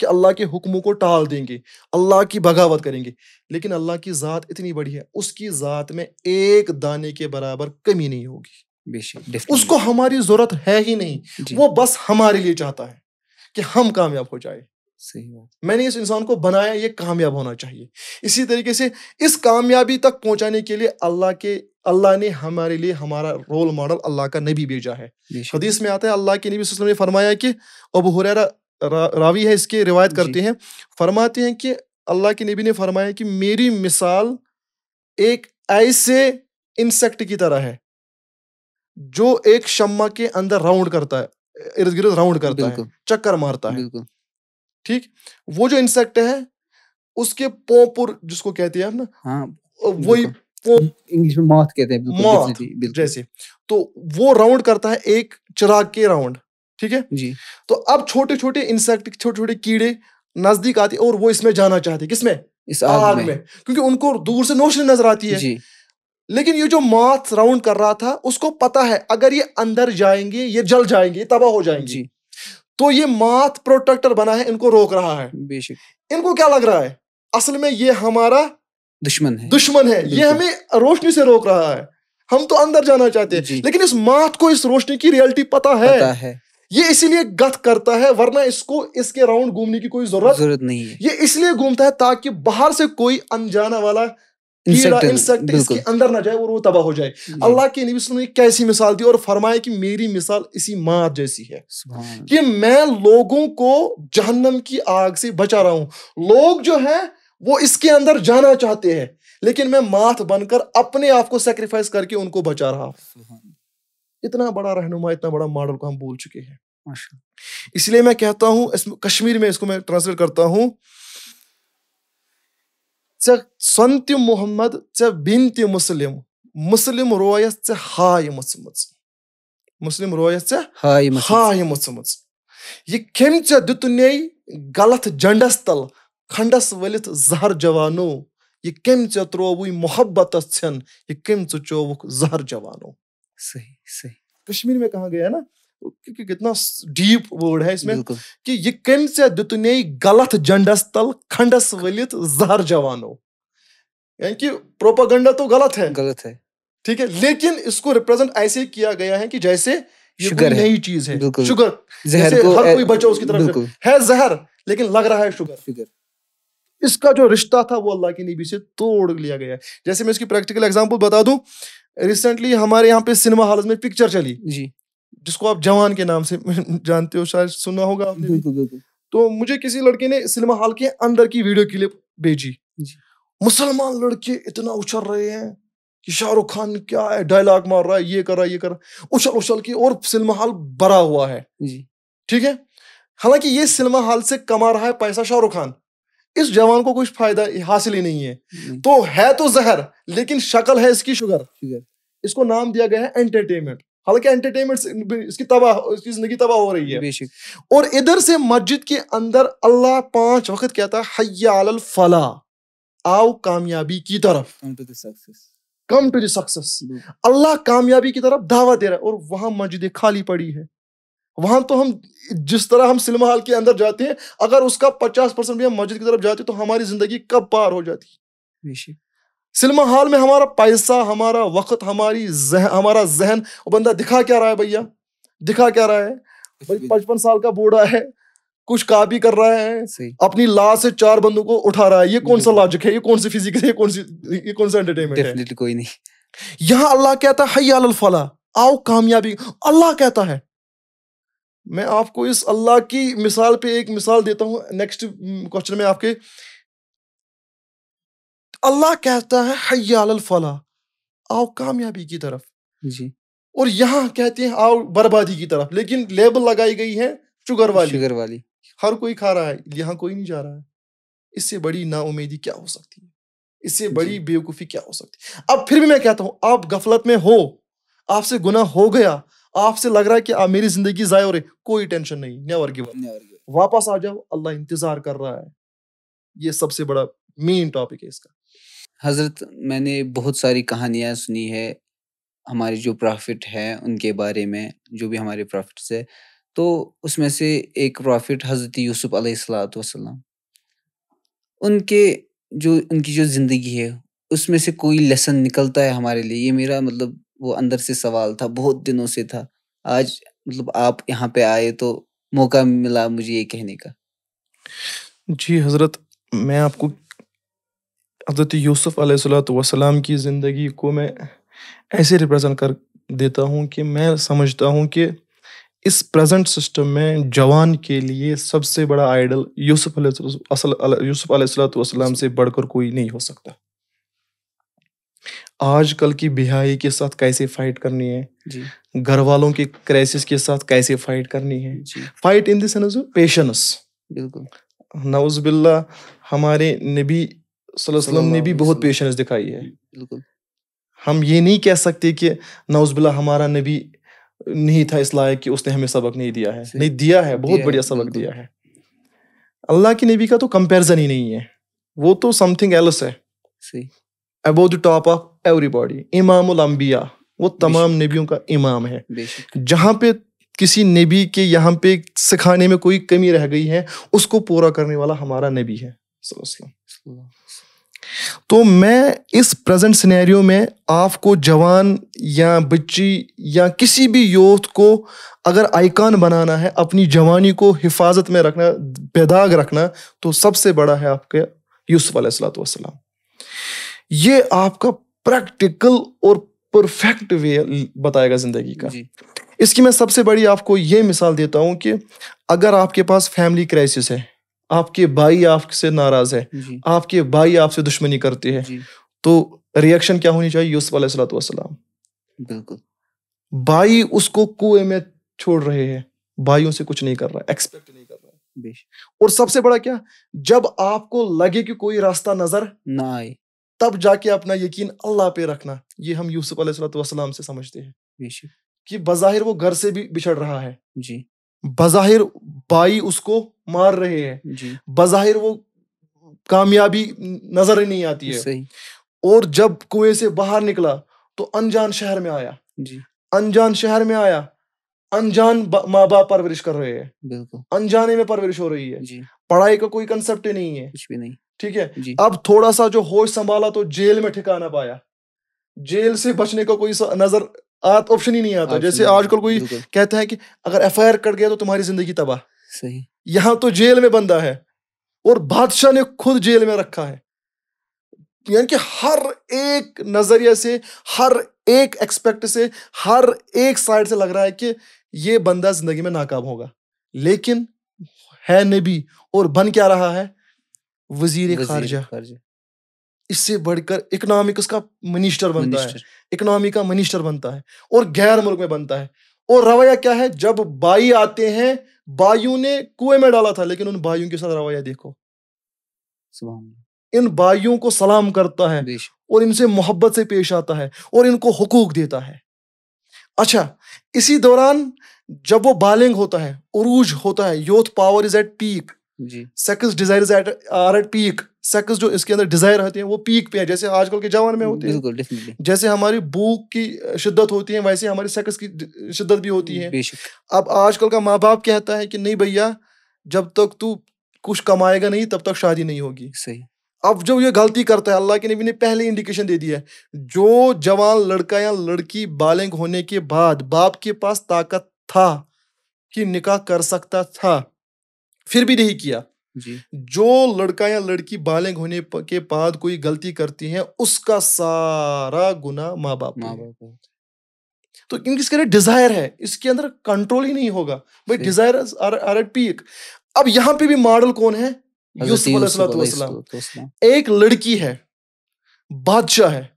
Speaker 2: कि अल्लाह के हुक्मों को टाल देंगे अल्लाह की बगावत करेंगे लेकिन अल्लाह की ज़ात इतनी बड़ी है उसकी ज़ात में एक दाने के बराबर कमी नहीं होगी बेशक उसको हमारी ज़रूरत है ही नहीं वो बस हमारे लिए चाहता है कि हम कामयाब हो जाए सही मैंने इस इंसान को बनाया ये कामयाब होना चाहिए इसी तरीके से इस कामयाबी तक पहुंचाने के लिए अल्लाह के अल्लाह ने हमारे लिए हमारा रोल मॉडल अल्लाह का नबी भेजा है हदीस में आता है अल्लाह के नबी ने फरमाया कि अब हुररा रा, रावी है इसके रिवायत करते हैं फरमाते हैं कि अल्लाह के नबी ने फरमाया कि मेरी मिसाल एक ऐसे इंसेक्ट की तरह है जो एक शम्मा के अंदर राउंड करता है इर्द गिर्द राउंड करता है चक्कर मारता है ठीक वो जो इंसेक्ट है उसके पोपुर जिसको कहते हैं ना हाँ, वही इंग्लिश में मौत कहते हैं मौत जैसे तो वो राउंड करता है एक चिराग के राउंड ठीक है जी तो अब छोटे छोटे इंसेक्ट छोटे छोटे कीड़े नजदीक आते और वो इसमें जाना चाहते किसमें इस आग, आग में।, में क्योंकि उनको दूर से नोशनी नजर आती है जी। लेकिन ये जो माथ राउंड कर रहा था उसको पता है अगर ये अंदर जाएंगे ये जल जाएंगे तबाह हो जाएंगे जी। तो ये माथ प्रोटेक्टर बना है इनको रोक रहा है बेशक इनको क्या लग रहा है असल में ये हमारा दुश्मन है दुश्मन है ये हमें रोशनी से रोक रहा है हम तो अंदर जाना चाहते हैं लेकिन इस माथ को इस रोशनी की रियलिटी पता है, पता है। ये इसीलिए गत करता है वरना इसको इसके राउंड घूमने की कोई जरूरत जरूरत नहीं है ये इसलिए घूमता है ताकि बाहर से कोई अनजाना वाला कीड़ा इंसेक्ट इसके अंदर ना जाए और वो तबाह हो जाए अल्लाह के नबी ने कैसी मिसाल दी और फरमाया कि मेरी मिसाल इसी मात जैसी है कि मैं लोगों को जहन्नम की आग से बचा रहा हूं लोग जो है वो इसके अंदर जाना चाहते हैं लेकिन मैं माथ बनकर अपने आप को सेक्रीफाइस करके उनको बचा रहा इतना बड़ा रहनुमा इतना बड़ा मॉडल को हम बोल चुके हैं इसलिए मैं कहता हूँ कश्मीर में इसको मैं ट्रांसलेट करता हूँ ژےٚ سۄن تہِ محمد ژےٚ بیٚنہِ تہِ مُسلِم مُسلِم رویَس ژےٚ ہاے مٕژمٕژ مُسلِم رویَس ژےٚ ہاے مٕژمٕژ یہِ کٔمۍ ژےٚ دِتنے غلط جنٛڈَس تَل کھنٛڈَس ؤلِتھ زہر جوانو یہِ کٔمۍ ژےٚ ترٛووُے محبتَس ژھٮ۪ن یہِ کٔمۍ ژٕ چووُکھ زہر جوانو صحیح صحیح کشمیٖر مےٚ کہاں گٔیا نا तो क्योंकि कितना डीप वर्ड है इसमें कि ये कम से दुतने गलत जंडस तल खंडस वलित जहर जवानों यानी कि प्रोपागंडा तो गलत है गलत है ठीक है लेकिन इसको रिप्रेजेंट ऐसे किया गया है कि जैसे शुगर नई चीज है शुगर जहर को हर कोई बचा उसकी तरफ है जहर लेकिन लग रहा है शुगर शुगर इसका जो रिश्ता था वो अल्लाह की नीबी से तोड़ लिया गया है जैसे मैं इसकी प्रैक्टिकल एग्जांपल बता दूं रिसेंटली हमारे यहाँ पे सिनेमा हॉल में पिक्चर चली जी जिसको आप जवान के नाम से जानते हो शायद सुना होगा आपने दुण, दुण। तो मुझे किसी लड़के ने सिनेमा हॉल के अंदर की वीडियो के लिए भेजी मुसलमान लड़के इतना उछल रहे हैं कि शाहरुख खान क्या है डायलॉग मार रहा है ये कर रहा है ये कर रहा है उछल उछल के और सिनेमा हॉल भरा हुआ है ठीक है हालांकि ये सिनेमा हॉल से कमा रहा है पैसा शाहरुख खान इस जवान को कुछ फायदा हासिल ही नहीं है तो है तो जहर लेकिन शक्ल है इसकी शुगर इसको नाम दिया गया है एंटरटेनमेंट हालांकि एंटरटेनमेंट इसकी तबाह इसकी जिंदगी तबाह हो रही है और इधर से मस्जिद के अंदर अल्लाह पांच वक्त कहता है हयाल फला आओ कामयाबी की तरफ come to the success Allah कामयाबी की तरफ दावा दे रहा है और वहां मस्जिद खाली पड़ी है वहां तो हम जिस तरह हम सिनेमा हॉल के अंदर जाते हैं अगर उसका पचास परसेंट भी हम मस्जिद की तरफ जाते तो हमारी जिंदगी कब पार हो जाती सिनेमा हॉल में हमारा पैसा हमारा वक्त हमारी जह, हमारा जहन वो बंदा दिखा क्या रहा है भैया दिखा क्या रहा है भाई पचपन साल का बूढ़ा है कुछ कापी कर रहा है अपनी लाश से चार बंदों को उठा रहा है ये कौन सा लॉजिक है ये कौन सी फिजिक्स है ये कौन सी ये कौन सा एंटरटेनमेंट है कोई नहीं यहाँ अल्लाह कहता है हयाल फला आओ कामयाबी अल्लाह कहता है मैं आपको इस अल्लाह की मिसाल पे एक मिसाल देता हूँ नेक्स्ट हम्म, क्वेश्चन में आपके अल्लाह कहता है हयाल फला आओ कामयाबी की तरफ जी और यहाँ कहते हैं आओ बर्बादी की तरफ लेकिन लेबल लगाई गई है शुगर वाली शुगर वाली हर कोई खा रहा है यहाँ कोई नहीं जा रहा है इससे बड़ी नाउमेदी क्या हो सकती है इससे बड़ी बेवकूफ़ी क्या हो सकती है अब फिर भी मैं कहता हूँ आप गफलत में हो आपसे गुना हो गया आपसे लग रहा है कि आप मेरी जिंदगी जाय हो रही कोई टेंशन नहीं नेवर गिव वापस आ जाओ अल्लाह इंतजार कर रहा है ये सबसे बड़ा मेन टॉपिक है इसका
Speaker 1: हज़रत मैंने बहुत सारी कहानियाँ सुनी है हमारे जो प्रॉफिट है उनके बारे में जो भी हमारे प्रॉफिट है तो उसमें से एक प्रॉफिट हज़रत यूसुफ अलैहिस्सलाम उनके जो उनकी जो ज़िंदगी है उसमें से कोई लेसन निकलता है हमारे लिए ये मेरा मतलब वो अंदर से सवाल था बहुत दिनों से था आज मतलब आप यहाँ पे आए तो मौका मिला मुझे ये कहने का
Speaker 2: जी हज़रत मैं आपको हज़रत यूसुफ़ अलैहिस्सलाम की ज़िंदगी को मैं ऐसे रिप्रेजेंट कर देता हूँ कि मैं समझता हूँ कि इस प्रेजेंट सिस्टम में जवान के लिए सबसे बड़ा आइडल यूसुफ यूसुफ अलैहिस्सलाम से बढ़कर कोई नहीं हो सकता आज कल की बिहाई के साथ कैसे फाइट करनी है घर वालों के क्राइसिस के साथ कैसे फाइट करनी है फाइट इन देंस पेशेंस बिल्कुल नवज बिल्ला हमारे नबी वसल्लम ने भी बहुत पेशेंस दिखाई है हम ये नहीं कह सकते कि नौजबिल्ला हमारा नबी नहीं था इस लायक कि उसने हमें सबक नहीं दिया है नहीं दिया है बहुत बढ़िया सबक दिया है अल्लाह के नबी का तो कंपेरिजन ही नहीं है वो तो समथिंग एल्स है above the top of body इमाम अम्बिया वो तमाम नबियों का इमाम है जहाँ पे किसी नबी के यहाँ पे सिखाने में कोई कमी रह गई है उसको पूरा करने वाला हमारा नबी है तो मैं इस प्रेजेंट सिनेरियो में आपको जवान या बच्ची या किसी भी यूथ को अगर आइकॉन बनाना है अपनी जवानी को हिफाजत में रखना बेदाग रखना तो सबसे बड़ा है आपके यूसुफ अलैहिस्सलाम ये आपका प्रैक्टिकल और परफेक्ट वे बताएगा जिंदगी का इसकी मैं सबसे बड़ी आपको ये मिसाल देता हूँ कि अगर आपके पास फैमिली क्राइसिस है आपके भाई आपसे नाराज है आपके भाई आपसे दुश्मनी करते हैं तो रिएक्शन क्या होनी चाहिए यूसुफ अलैहिस्सलाम बिल्कुल भाई उसको कुएं में छोड़ रहे हैं भाइयों से कुछ नहीं कर रहा एक्सपेक्ट नहीं कर रहा और सबसे बड़ा क्या जब आपको लगे कि कोई रास्ता नजर ना आए तब जाके अपना यकीन अल्लाह पे रखना ये हम यूसुफ अलैहिस्सलाम से समझते हैं कि बज़ाहिर वो घर से भी बिछड़ रहा है जी बज़ाहिर भाई उसको मार रहे हैं बज़ाहिर वो कामयाबी नजर ही नहीं आती है और जब कुएं से बाहर निकला तो अनजान शहर में आया जी अनजान शहर में आया अनजान माँ बाप परवरिश कर रहे हैं अनजाने में परवरिश हो रही है पढ़ाई का कोई कंसेप्ट ही नहीं है कुछ भी नहीं ठीक है अब थोड़ा सा जो होश संभाला तो जेल में ठिकाना पाया जेल से बचने का को कोई नजर ऑप्शन ही नहीं आता जैसे आजकल कोई कहता है कि अगर एफ कट गया तो तुम्हारी जिंदगी तबाह सही यहाँ तो जेल में बंदा है और बादशाह ने खुद जेल में रखा है यानी कि हर एक नजरिया से हर एक एक्सपेक्ट से हर एक साइड से लग रहा है कि ये बंदा जिंदगी में नाकाम होगा लेकिन है नबी और बन क्या रहा है वजीर खारजा इससे बढ़कर इकोनॉमिक का मिनिस्टर बनता है इकोनॉमी का मिनिस्टर बनता है और गैर मुल्क में बनता है और रवैया क्या है जब बाई आते हैं बायू ने कुएं में डाला था लेकिन उन बाइयों के साथ रवैया देखो इन बाइयों को सलाम करता है और इनसे मोहब्बत से पेश आता है और इनको हकूक देता है अच्छा इसी दौरान जब वो बालिंग होता है उरूज होता है youth power is at peak sex desire is at are at peak sex जो इसके अंदर डिजायर होते हैं वो पीक पे है जैसे आजकल के जवान में होते हैं जैसे हमारी भूख की शिद्दत होती है वैसे हमारी सेक्स की शिद्दत भी होती है अब आजकल का माँ बाप कहता है कि नहीं भैया जब तक तू कुछ कमाएगा नहीं तब तक शादी नहीं होगी सही अब जब ये गलती करता है अल्लाह के नबी ने पहले इंडिकेशन दे दिया है जो जवान लड़का या लड़की बालिंग होने के बाद बाप के पास ताकत था कि निकाह कर सकता था फिर भी नहीं किया जी जो लड़का या लड़की बालिग होने के बाद कोई गलती करती है उसका सारा गुना माँ बाप माँ बाप तो क्योंकि इसके अंदर डिजायर है इसके अंदर कंट्रोल ही नहीं होगा भाई डिजायर आर, एट पीक अब यहां पे भी मॉडल कौन है एक लड़की है बादशाह है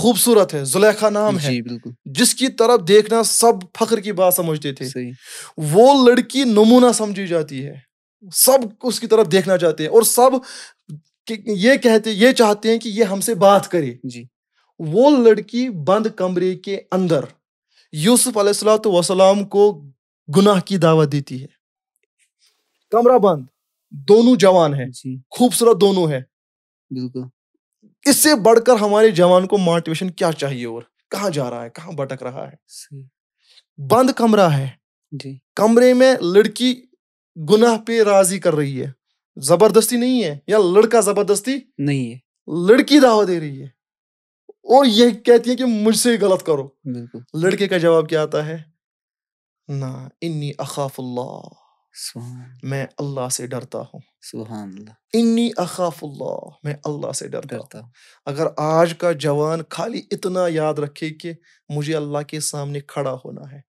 Speaker 2: खूबसूरत है जुलेखा नाम है जिसकी तरफ देखना सब फख्र की बात समझते थे वो लड़की नमूना समझी जाती है सब उसकी तरफ देखना चाहते हैं और सब ये कहते ये चाहते हैं कि ये हमसे बात करे जी वो लड़की बंद कमरे के अंदर यूसुफ असलाम वसलाम को गुनाह की दावा देती है कमरा बंद दोनों जवान है खूबसूरत दोनों है इससे बढ़कर हमारे जवान को मोटिवेशन क्या चाहिए और कहाँ जा रहा है कहाँ भटक रहा है बंद कमरा है जी। कमरे में लड़की गुनाह पे राजी कर रही है जबरदस्ती नहीं है या लड़का जबरदस्ती नहीं है लड़की दावा दे रही है और यह कहती है कि मुझसे गलत करो लड़के का जवाब क्या आता है ना इन्नी अखाफुल्ला मैं अल्लाह से डरता हूँ इन्नी अखाफुल्ला मैं अल्लाह से डरता, डरता हूँ अगर आज का जवान खाली इतना याद रखे कि मुझे अल्लाह के सामने खड़ा होना है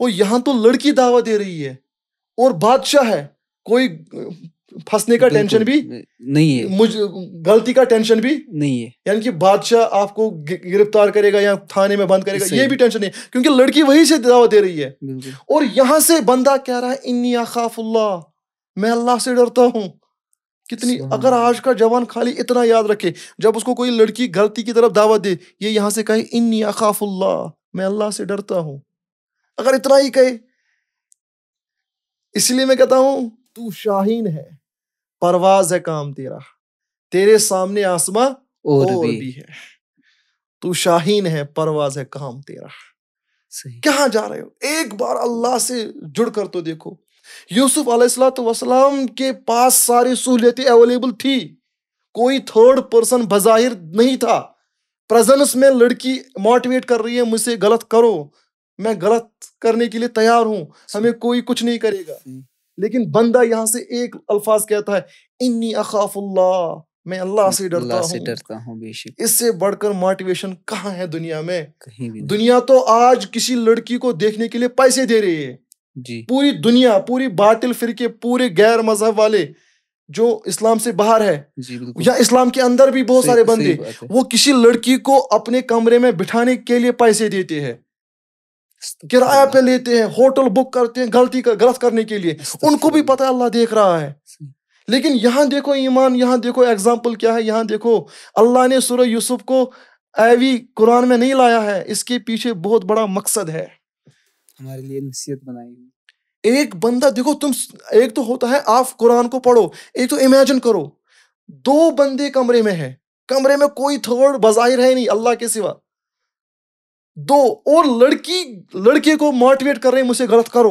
Speaker 2: और यहां तो लड़की दावा दे रही है और बादशाह है कोई फंसने का टेंशन भी नहीं है मुझ गलती का टेंशन भी नहीं है यानी कि बादशाह आपको गिरफ्तार करेगा या थाने में बंद करेगा ये भी टेंशन नहीं क्योंकि लड़की वहीं से दावा दे रही है और यहां से बंदा कह रहा है इन्नी खाफुल्ला मैं अल्लाह से डरता हूँ कितनी अगर आज का जवान खाली इतना याद रखे जब उसको कोई लड़की गलती की तरफ दावा दे ये यहां से कहे इन्नी खाफुल्ला मैं अल्लाह से डरता हूँ अगर इतना ही कहे इसलिए मैं कहता हूं तू शाहीन है परवाज है काम तेरा तेरे सामने आसमां और, और भी।, भी है तू शाहीन है परवाज है काम तेरा कहा जा रहे हो एक बार अल्लाह से जुड़ कर तो देखो यूसुफ अलैहिस्सलाम के पास सारी सहूलियतें अवेलेबल थी कोई थर्ड पर्सन बज़ाहिर नहीं था प्रेजेंस में लड़की मोटिवेट कर रही है मुझसे गलत करो मैं गलत करने के लिए तैयार हूं हमें कोई कुछ नहीं करेगा लेकिन बंदा यहाँ से एक अल्फाज कहता है इन्नी अखाफुल्ला मैं अल्लाह से डरता हूँ डरता हूँ बेशक इससे बढ़कर मोटिवेशन कहाँ है दुनिया में कहीं भी दुनिया तो आज किसी लड़की को देखने के लिए पैसे दे रही है जी पूरी दुनिया पूरी बातिल के पूरे गैर मजहब वाले जो इस्लाम से बाहर है या इस्लाम के अंदर भी बहुत सारे बंदे वो किसी लड़की को अपने कमरे में बिठाने के लिए पैसे देते हैं किराया पे हाँ। लेते हैं होटल बुक करते हैं गलती कर, गलत करने के लिए उनको भी पता अल्लाह देख रहा है लेकिन यहाँ देखो ईमान यहाँ देखो एग्जाम्पल क्या है यहाँ देखो अल्लाह ने सुर यूसुफ को ऐवी कुरान में नहीं लाया है इसके पीछे बहुत बड़ा मकसद है हमारे लिए नसीहत बनाई एक बंदा देखो तुम एक तो होता है आप कुरान को पढ़ो एक तो इमेजिन करो दो बंदे कमरे में है कमरे में कोई थर्ड बजाहिर है नहीं अल्लाह के सिवा दो और लड़की लड़के को मोटिवेट कर रहे हैं मुझे गलत करो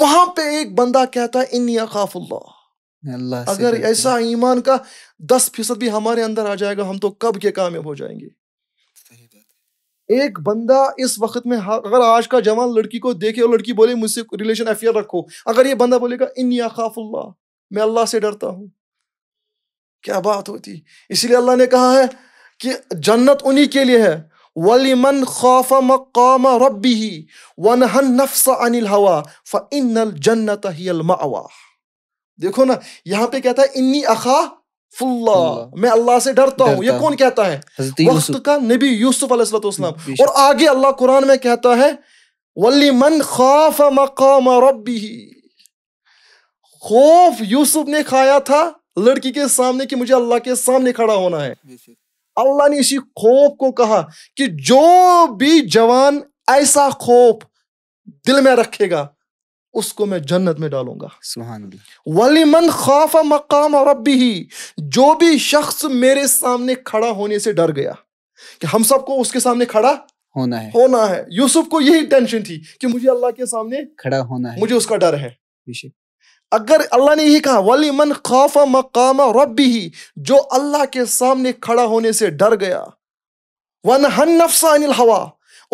Speaker 2: वहां पे एक बंदा कहता है इन खाफुल्ला अगर ऐसा ईमान का दस फीसद भी हमारे अंदर आ जाएगा हम तो कब के कामयाब हो जाएंगे एक बंदा इस वक्त में अगर आज का जवान लड़की को देखे और लड़की बोले मुझसे रिलेशन अफेयर रखो अगर ये बंदा बोलेगा इन खाफुल्ला मैं अल्लाह से डरता हूँ क्या बात होती इसीलिए अल्लाह ने कहा है कि जन्नत उन्हीं के लिए है वलिमन खौफ मकाम रबी वनहन नफ्स अनिल हवा फ इन जन्नत मावा देखो ना यहाँ पे कहता है इन्नी अखा फुल्ला मैं अल्लाह से डरता हूँ ये कौन कहता है वक्त का नबी यूसुफ अलैहिस्सलाम और आगे अल्लाह कुरान में कहता है वलिमन खौफ मकाम रबी खौफ यूसुफ ने खाया था लड़की के सामने कि मुझे अल्लाह के सामने खड़ा होना है अल्लाह ने इसी खौफ को कहा कि जो भी जवान ऐसा खौफ दिल में रखेगा उसको मैं जन्नत में डालूंगा मन खाफा मकाम और रबी ही जो भी शख्स मेरे सामने खड़ा होने से डर गया कि हम सबको उसके सामने खड़ा होना है होना है यूसुफ को यही टेंशन थी कि मुझे अल्लाह के सामने
Speaker 1: खड़ा होना है मुझे
Speaker 2: उसका डर है अगर अल्लाह ने यही कहा वली मन खौफा मकाम रबी ही जो अल्लाह के सामने खड़ा होने से डर गया वन हन नफ्सा अनिल हवा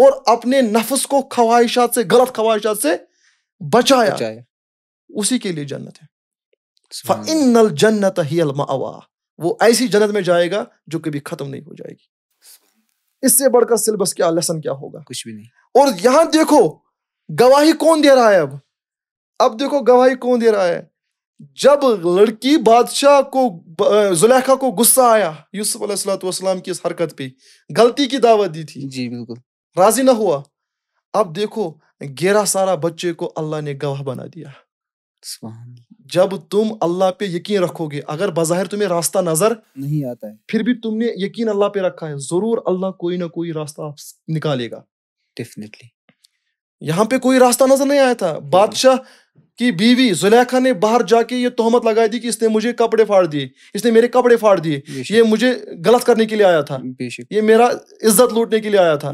Speaker 2: और अपने नफस को ख्वाहिशात से गलत ख्वाहिशात से बचाया, बचाए। उसी के लिए जन्नत है इन जन्नत ही अलमावा वो ऐसी जन्नत में जाएगा जो कभी खत्म नहीं हो जाएगी इससे बढ़कर सिलेबस क्या लेसन क्या होगा कुछ भी नहीं और यहां देखो गवाही कौन दे रहा है अब अब देखो गवाही कौन दे रहा है जब लड़की बादशाह को जुलेखा को गुस्सा आया यूसुफ अलैहिस्सलाम की इस हरकत पे गलती की दावत दी थी जी बिल्कुल राजी ना हुआ अब देखो गेरा सारा बच्चे को अल्लाह ने गवाह बना दिया जब तुम अल्लाह पे यकीन रखोगे अगर बाहर तुम्हें रास्ता नजर नहीं आता है फिर भी तुमने यकीन अल्लाह पे रखा है जरूर अल्लाह कोई ना कोई रास्ता निकालेगा डेफिनेटली यहाँ पे कोई रास्ता नजर नहीं आया था बादशाह कि बीवी जुलेखा ने बाहर जाके ये तोहमत लगाई दी कि इसने मुझे कपड़े फाड़ दिए इसने मेरे कपड़े फाड़ दिए ये मुझे गलत करने के लिए आया था ये मेरा इज्जत लूटने के लिए आया था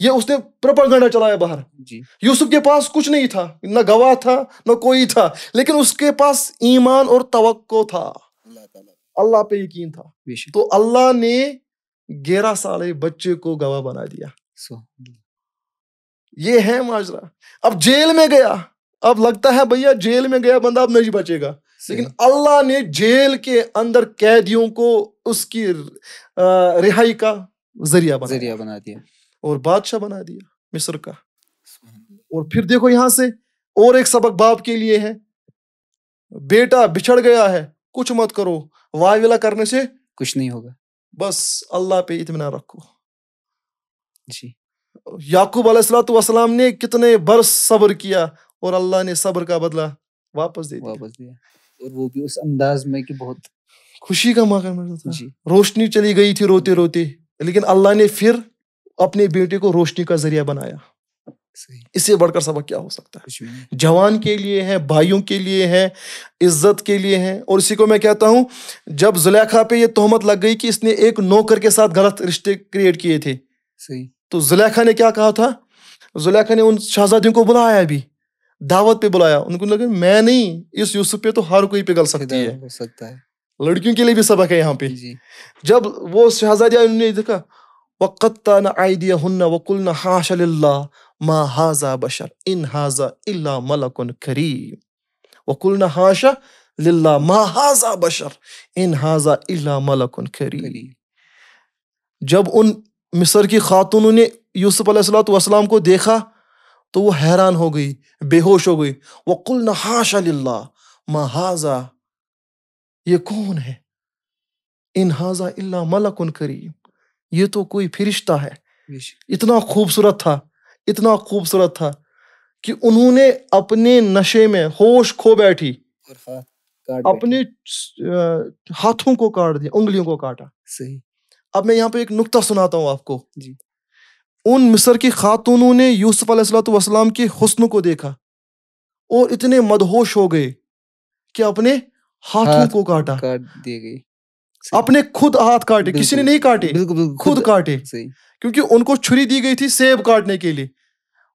Speaker 2: ये उसने प्रपरगंडा चलाया बाहर यूसुफ के पास कुछ नहीं था न गवाह था न कोई था लेकिन उसके पास ईमान और तवक्को था अल्लाह पे यकीन था तो अल्लाह ने ग्यारह साल बच्चे को गवाह बना दिया ये है माजरा अब जेल में गया अब लगता है भैया जेल में गया बंदा अब नहीं बचेगा लेकिन अल्लाह ने जेल के अंदर कैदियों को उसकी रिहाई का जरिया बना जरिया बना दिया और बादशाह बना दिया मिस्र का और फिर देखो यहां से और एक सबक बाप के लिए है बेटा बिछड़ गया है कुछ मत करो वायविला करने से कुछ नहीं होगा बस अल्लाह पे इतमान रखो जी याकूब अलैहिस्सलाम ने कितने बरस सब्र किया और अल्लाह ने सब्र का बदला वापस दे वापस दिया और वो भी उस अंदाज में कि बहुत खुशी का मौका मिला था रोशनी चली गई थी रोते रोते लेकिन अल्लाह ने फिर अपने बेटे को रोशनी का जरिया बनाया इससे बढ़कर सबक क्या हो सकता है जवान के लिए है भाइयों के लिए है इज्जत के लिए है और इसी को मैं कहता हूं जब जुलेखा पे ये तोहमत लग गई कि इसने एक नौकर के साथ गलत रिश्ते क्रिएट किए थे सही तो जुलेखा ने क्या कहा था जुलेखा ने उन शहजादियों को बुलाया भी दावत पे बुलाया उनको लगा मैं नहीं इस यूसुफ पे तो हर कोई पिघल सकती है सकता है लड़कियों के लिए भी सबक है यहाँ पे जब वो शहजादिया उन्होंने देखा वकुल मा हाजा बशर इन हाजा इल्ला मलकुन करीम वकुल न हाशा लिल्ला मा हाजा बशर इन हाजा इल्ला मलकुन करीम जब उन मिस्र की खातूनों ने यूसुफ अलैहिस्सलाम को देखा तो वो हैरान हो गई बेहोश हो गई वकुल नहाशा महाजा ये कौन है इन हाजा इल्ला उन करीम ये तो कोई फिरिश्ता है इतना खूबसूरत था इतना खूबसूरत था कि उन्होंने अपने नशे में होश खो बैठी अपने हाथों को काट दिया उंगलियों को काटा सही अब मैं यहाँ पे एक नुक्ता सुनाता हूँ आपको जी उन मिस्र की खातूनों ने यूसुफ अलैहिस्सलाम के हुस्न को देखा और इतने मदहोश हो गए कि अपने हाथों हाथ
Speaker 1: को काटा काट दिए गए
Speaker 2: अपने खुद हाथ काटे किसी ने नहीं काटे बिल्कुल, बिल्कुल, खुद, खुद काटे क्योंकि उनको छुरी दी गई थी सेब काटने के लिए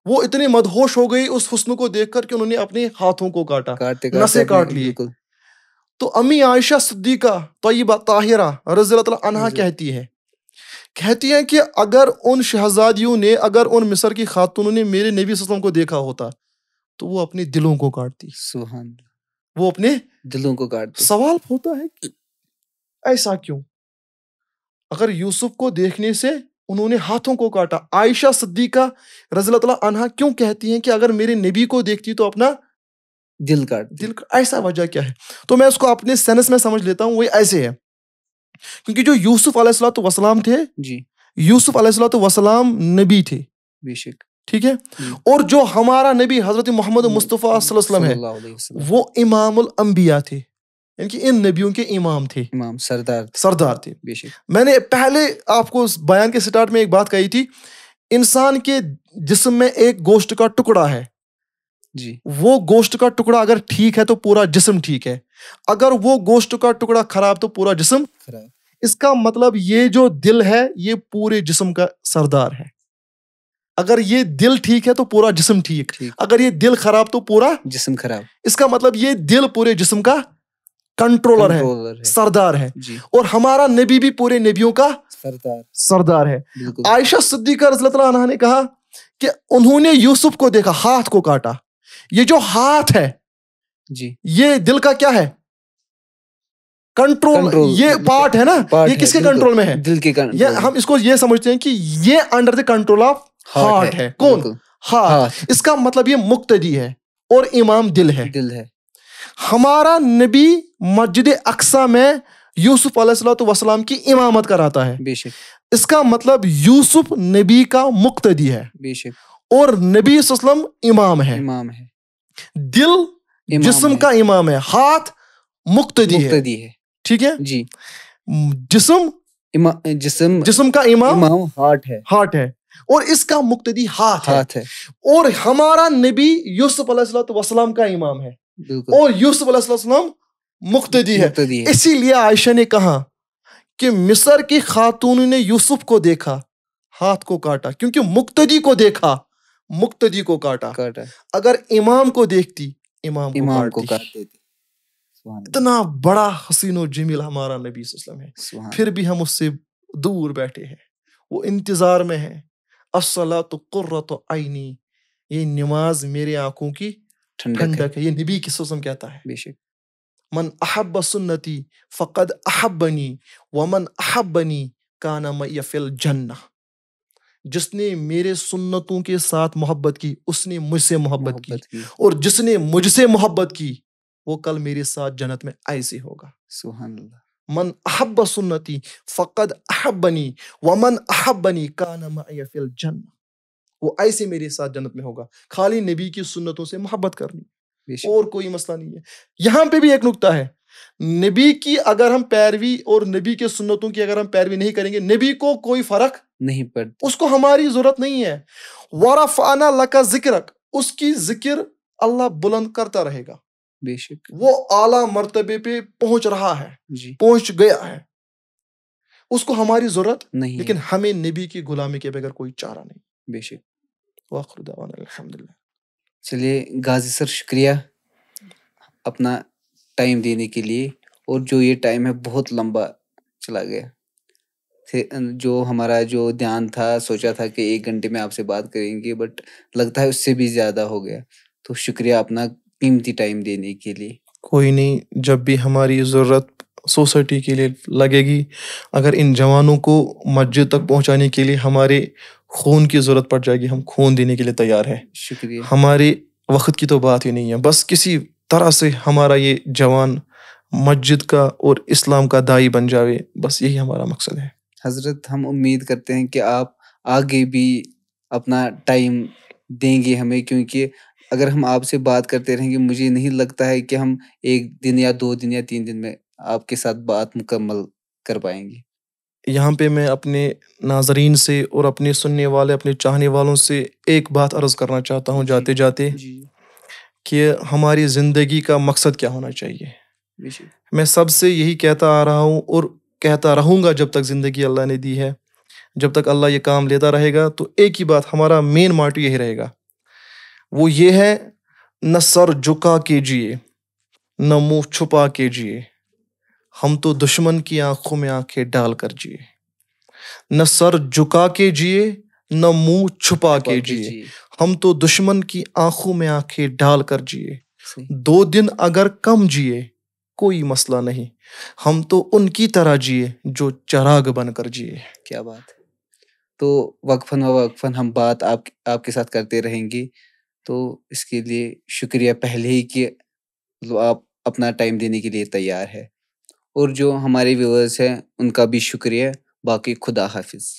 Speaker 2: वो इतने मदहोश हो गई उस हुस्न को देखकर कि उन्होंने अपने हाथों को काटा काटते, काट लिए तो अम्मी आयशा सिद्दीका तयबा ताहिरा रजील्ला कहती है कहती हैं कि अगर उन शहजादियों ने अगर उन मिस्र की खातूनों ने मेरे नबी वसल्लम को देखा होता तो वो अपने दिलों को काटती सुहान वो अपने दिलों को काटती सवाल होता है कि ऐसा क्यों अगर यूसुफ को देखने से उन्होंने हाथों को काटा आयशा सद्दीका रजलतला अनहा क्यों कहती हैं कि अगर मेरे नबी को देखती तो अपना दिल काट दिल का, ऐसा वजह क्या है तो मैं उसको अपने सेंस में समझ लेता हूँ वही ऐसे है क्योंकि जो यूसुफ वसलाम थे जी यूसुफ वसलाम नबी थे बेशक ठीक है और जो हमारा नबी हजरत मोहम्मद मुस्तफ़ा वसल्लम है वो इमामुल अंबिया थे यानी कि इन नबियों के इमाम थे इमाम सरदार सरदार थे मैंने पहले आपको उस बयान के स्टार्ट में एक बात कही थी इंसान के जिसम में एक गोश्त का टुकड़ा है जी वो गोश्त का टुकड़ा अगर ठीक है तो पूरा जिसम ठीक है अगर वो गोश्त का टुकड़ा खराब तो पूरा जिसम खराब इसका मतलब ये जो दिल है ये पूरे जिसम का सरदार है अगर ये दिल ठीक है तो पूरा जिसम ठीक अगर ये दिल खराब तो पूरा जिसम खराब इसका मतलब ये दिल पूरे जिसम का कंट्रोलर है, है सरदार है और हमारा नबी भी पूरे नबियों का सरदार सरदार है आयशा सिद्दीक ने कहा कि उन्होंने यूसुफ को देखा हाथ को काटा ये जो हाथ है जी ये दिल का क्या है कंट्रोल, ये पार्ट है ना ये किसके कंट्रोल में है दिल के कंट्रोल ये हम इसको ये समझते हैं कि ये under the control of heart है कौन हार्ट इसका मतलब ये मुक्तदी है और इमाम दिल है दिल है हमारा नबी मस्जिद अक्सा में यूसुफ वसलाम की इमामत कराता है बेशक इसका मतलब यूसुफ नबी का मुक्तदी है बेशक और नबी इमाम है इमाम है दिल जिसम का इमाम है हाथ मुक्तदी है ठीक है जी जिसम जिसम जिसम का इमाम हार्ट है हार्ट है और इसका मुक्तदी हाथ हाथ है और हमारा नबी यूसुफ वसलाम का इमाम है और यूसुफ मुक्तदी है इसीलिए आयशा ने कहा कि मिस्र की खातून ने यूसुफ को देखा हाथ को काटा क्योंकि मुक्तदी को देखा मुक्तदी को काटा काटा अगर इमाम को देखती इमाम इमाम को कर थे इतना बड़ा हसीनो जमील हमारा नबी वसल्लम है फिर भी हम उससे दूर बैठे हैं वो इंतज़ार में है असला तो कुर्र तो आईनी ये नमाज मेरे आंखों की ठंडक है ये नबी की सोसम कहता है बेशक मन अहब सुन्नति फ़कद अहब बनी वमन अहब बनी का नाम यफिल जन्ना जिसने मेरे सुन्नतों के साथ मोहब्बत की उसने मुझसे मोहब्बत की।, की और जिसने मुझसे मोहब्बत की वो कल मेरे साथ जन्नत में ऐसे होगा सुहान मन अहब सुन्नति फ़कद अहब मन अहब बनी का नफिल जन्न वो ऐसे मेरे साथ जन्नत में होगा खाली नबी की सुन्नतों से मोहब्बत करनी और कोई मसला नहीं है यहाँ पे भी एक नुकता है नबी की अगर हम पैरवी और नबी के सुन्नतों की अगर हम पैरवी नहीं करेंगे नबी को कोई फर्क नहीं पड़ता उसको हमारी जरूरत नहीं है वारफाना लका जिक्रक उसकी जिक्र अल्लाह बुलंद करता रहेगा बेशक वो आला मरतबे पे पहुंच रहा है जी। पहुंच गया है उसको हमारी जरूरत नहीं लेकिन हमें नबी की गुलामी के बगैर कोई चारा नहीं बेशक वाखुदा चलिए गाजी सर शुक्रिया
Speaker 1: अपना टाइम देने के लिए और जो ये टाइम है बहुत लंबा चला गया जो हमारा जो ध्यान था सोचा था कि एक घंटे में आपसे बात करेंगे बट लगता है उससे भी ज़्यादा हो गया तो शुक्रिया अपना कीमती टाइम देने
Speaker 2: के लिए कोई नहीं जब भी हमारी ज़रूरत सोसाइटी के लिए लगेगी अगर इन जवानों को मस्जिद तक पहुंचाने के लिए हमारे खून की ज़रूरत पड़ जाएगी हम खून देने के लिए तैयार है शुक्रिया हमारे वक्त की तो बात ही नहीं है बस किसी तरह से हमारा ये जवान मस्जिद का और इस्लाम का दाई बन जावे बस यही हमारा मकसद है
Speaker 1: हजरत हम उम्मीद करते हैं कि आप आगे भी अपना टाइम देंगे हमें क्योंकि अगर हम आपसे बात करते रहेंगे मुझे नहीं लगता है कि हम एक दिन या दो दिन या तीन दिन में आपके साथ बात मुकम्मल कर
Speaker 2: पाएंगे यहाँ पे मैं अपने नाजरीन से और अपने सुनने वाले अपने चाहने वालों से एक बात अर्ज करना चाहता हूँ जाते जाते जी। कि हमारी ज़िंदगी का मकसद क्या होना चाहिए मैं सबसे यही कहता आ रहा हूँ और कहता रहूँगा जब तक ज़िंदगी अल्लाह ने दी है जब तक अल्लाह ये काम लेता रहेगा तो एक ही बात हमारा मेन माटो यही रहेगा वो ये है न सर झुका के जिए न मुंह छुपा के जिए हम तो दुश्मन की आंखों में आंखें डाल कर जिए न सर झुका के जिए न मुंह छुपा के जिए हम तो दुश्मन की आंखों में आंखें डाल कर जिए दो दिन अगर कम जिए कोई मसला नहीं हम तो उनकी तरह जिए जो चराग बनकर जिए
Speaker 1: क्या बात तो वक्फन वक्फन हम बात आप आपके साथ करते रहेंगे तो इसके लिए शुक्रिया पहले ही कि मतलब आप अपना टाइम देने के लिए तैयार है और जो हमारे व्यूवर्स हैं उनका भी शुक्रिया बाकी खुदा हाफिज़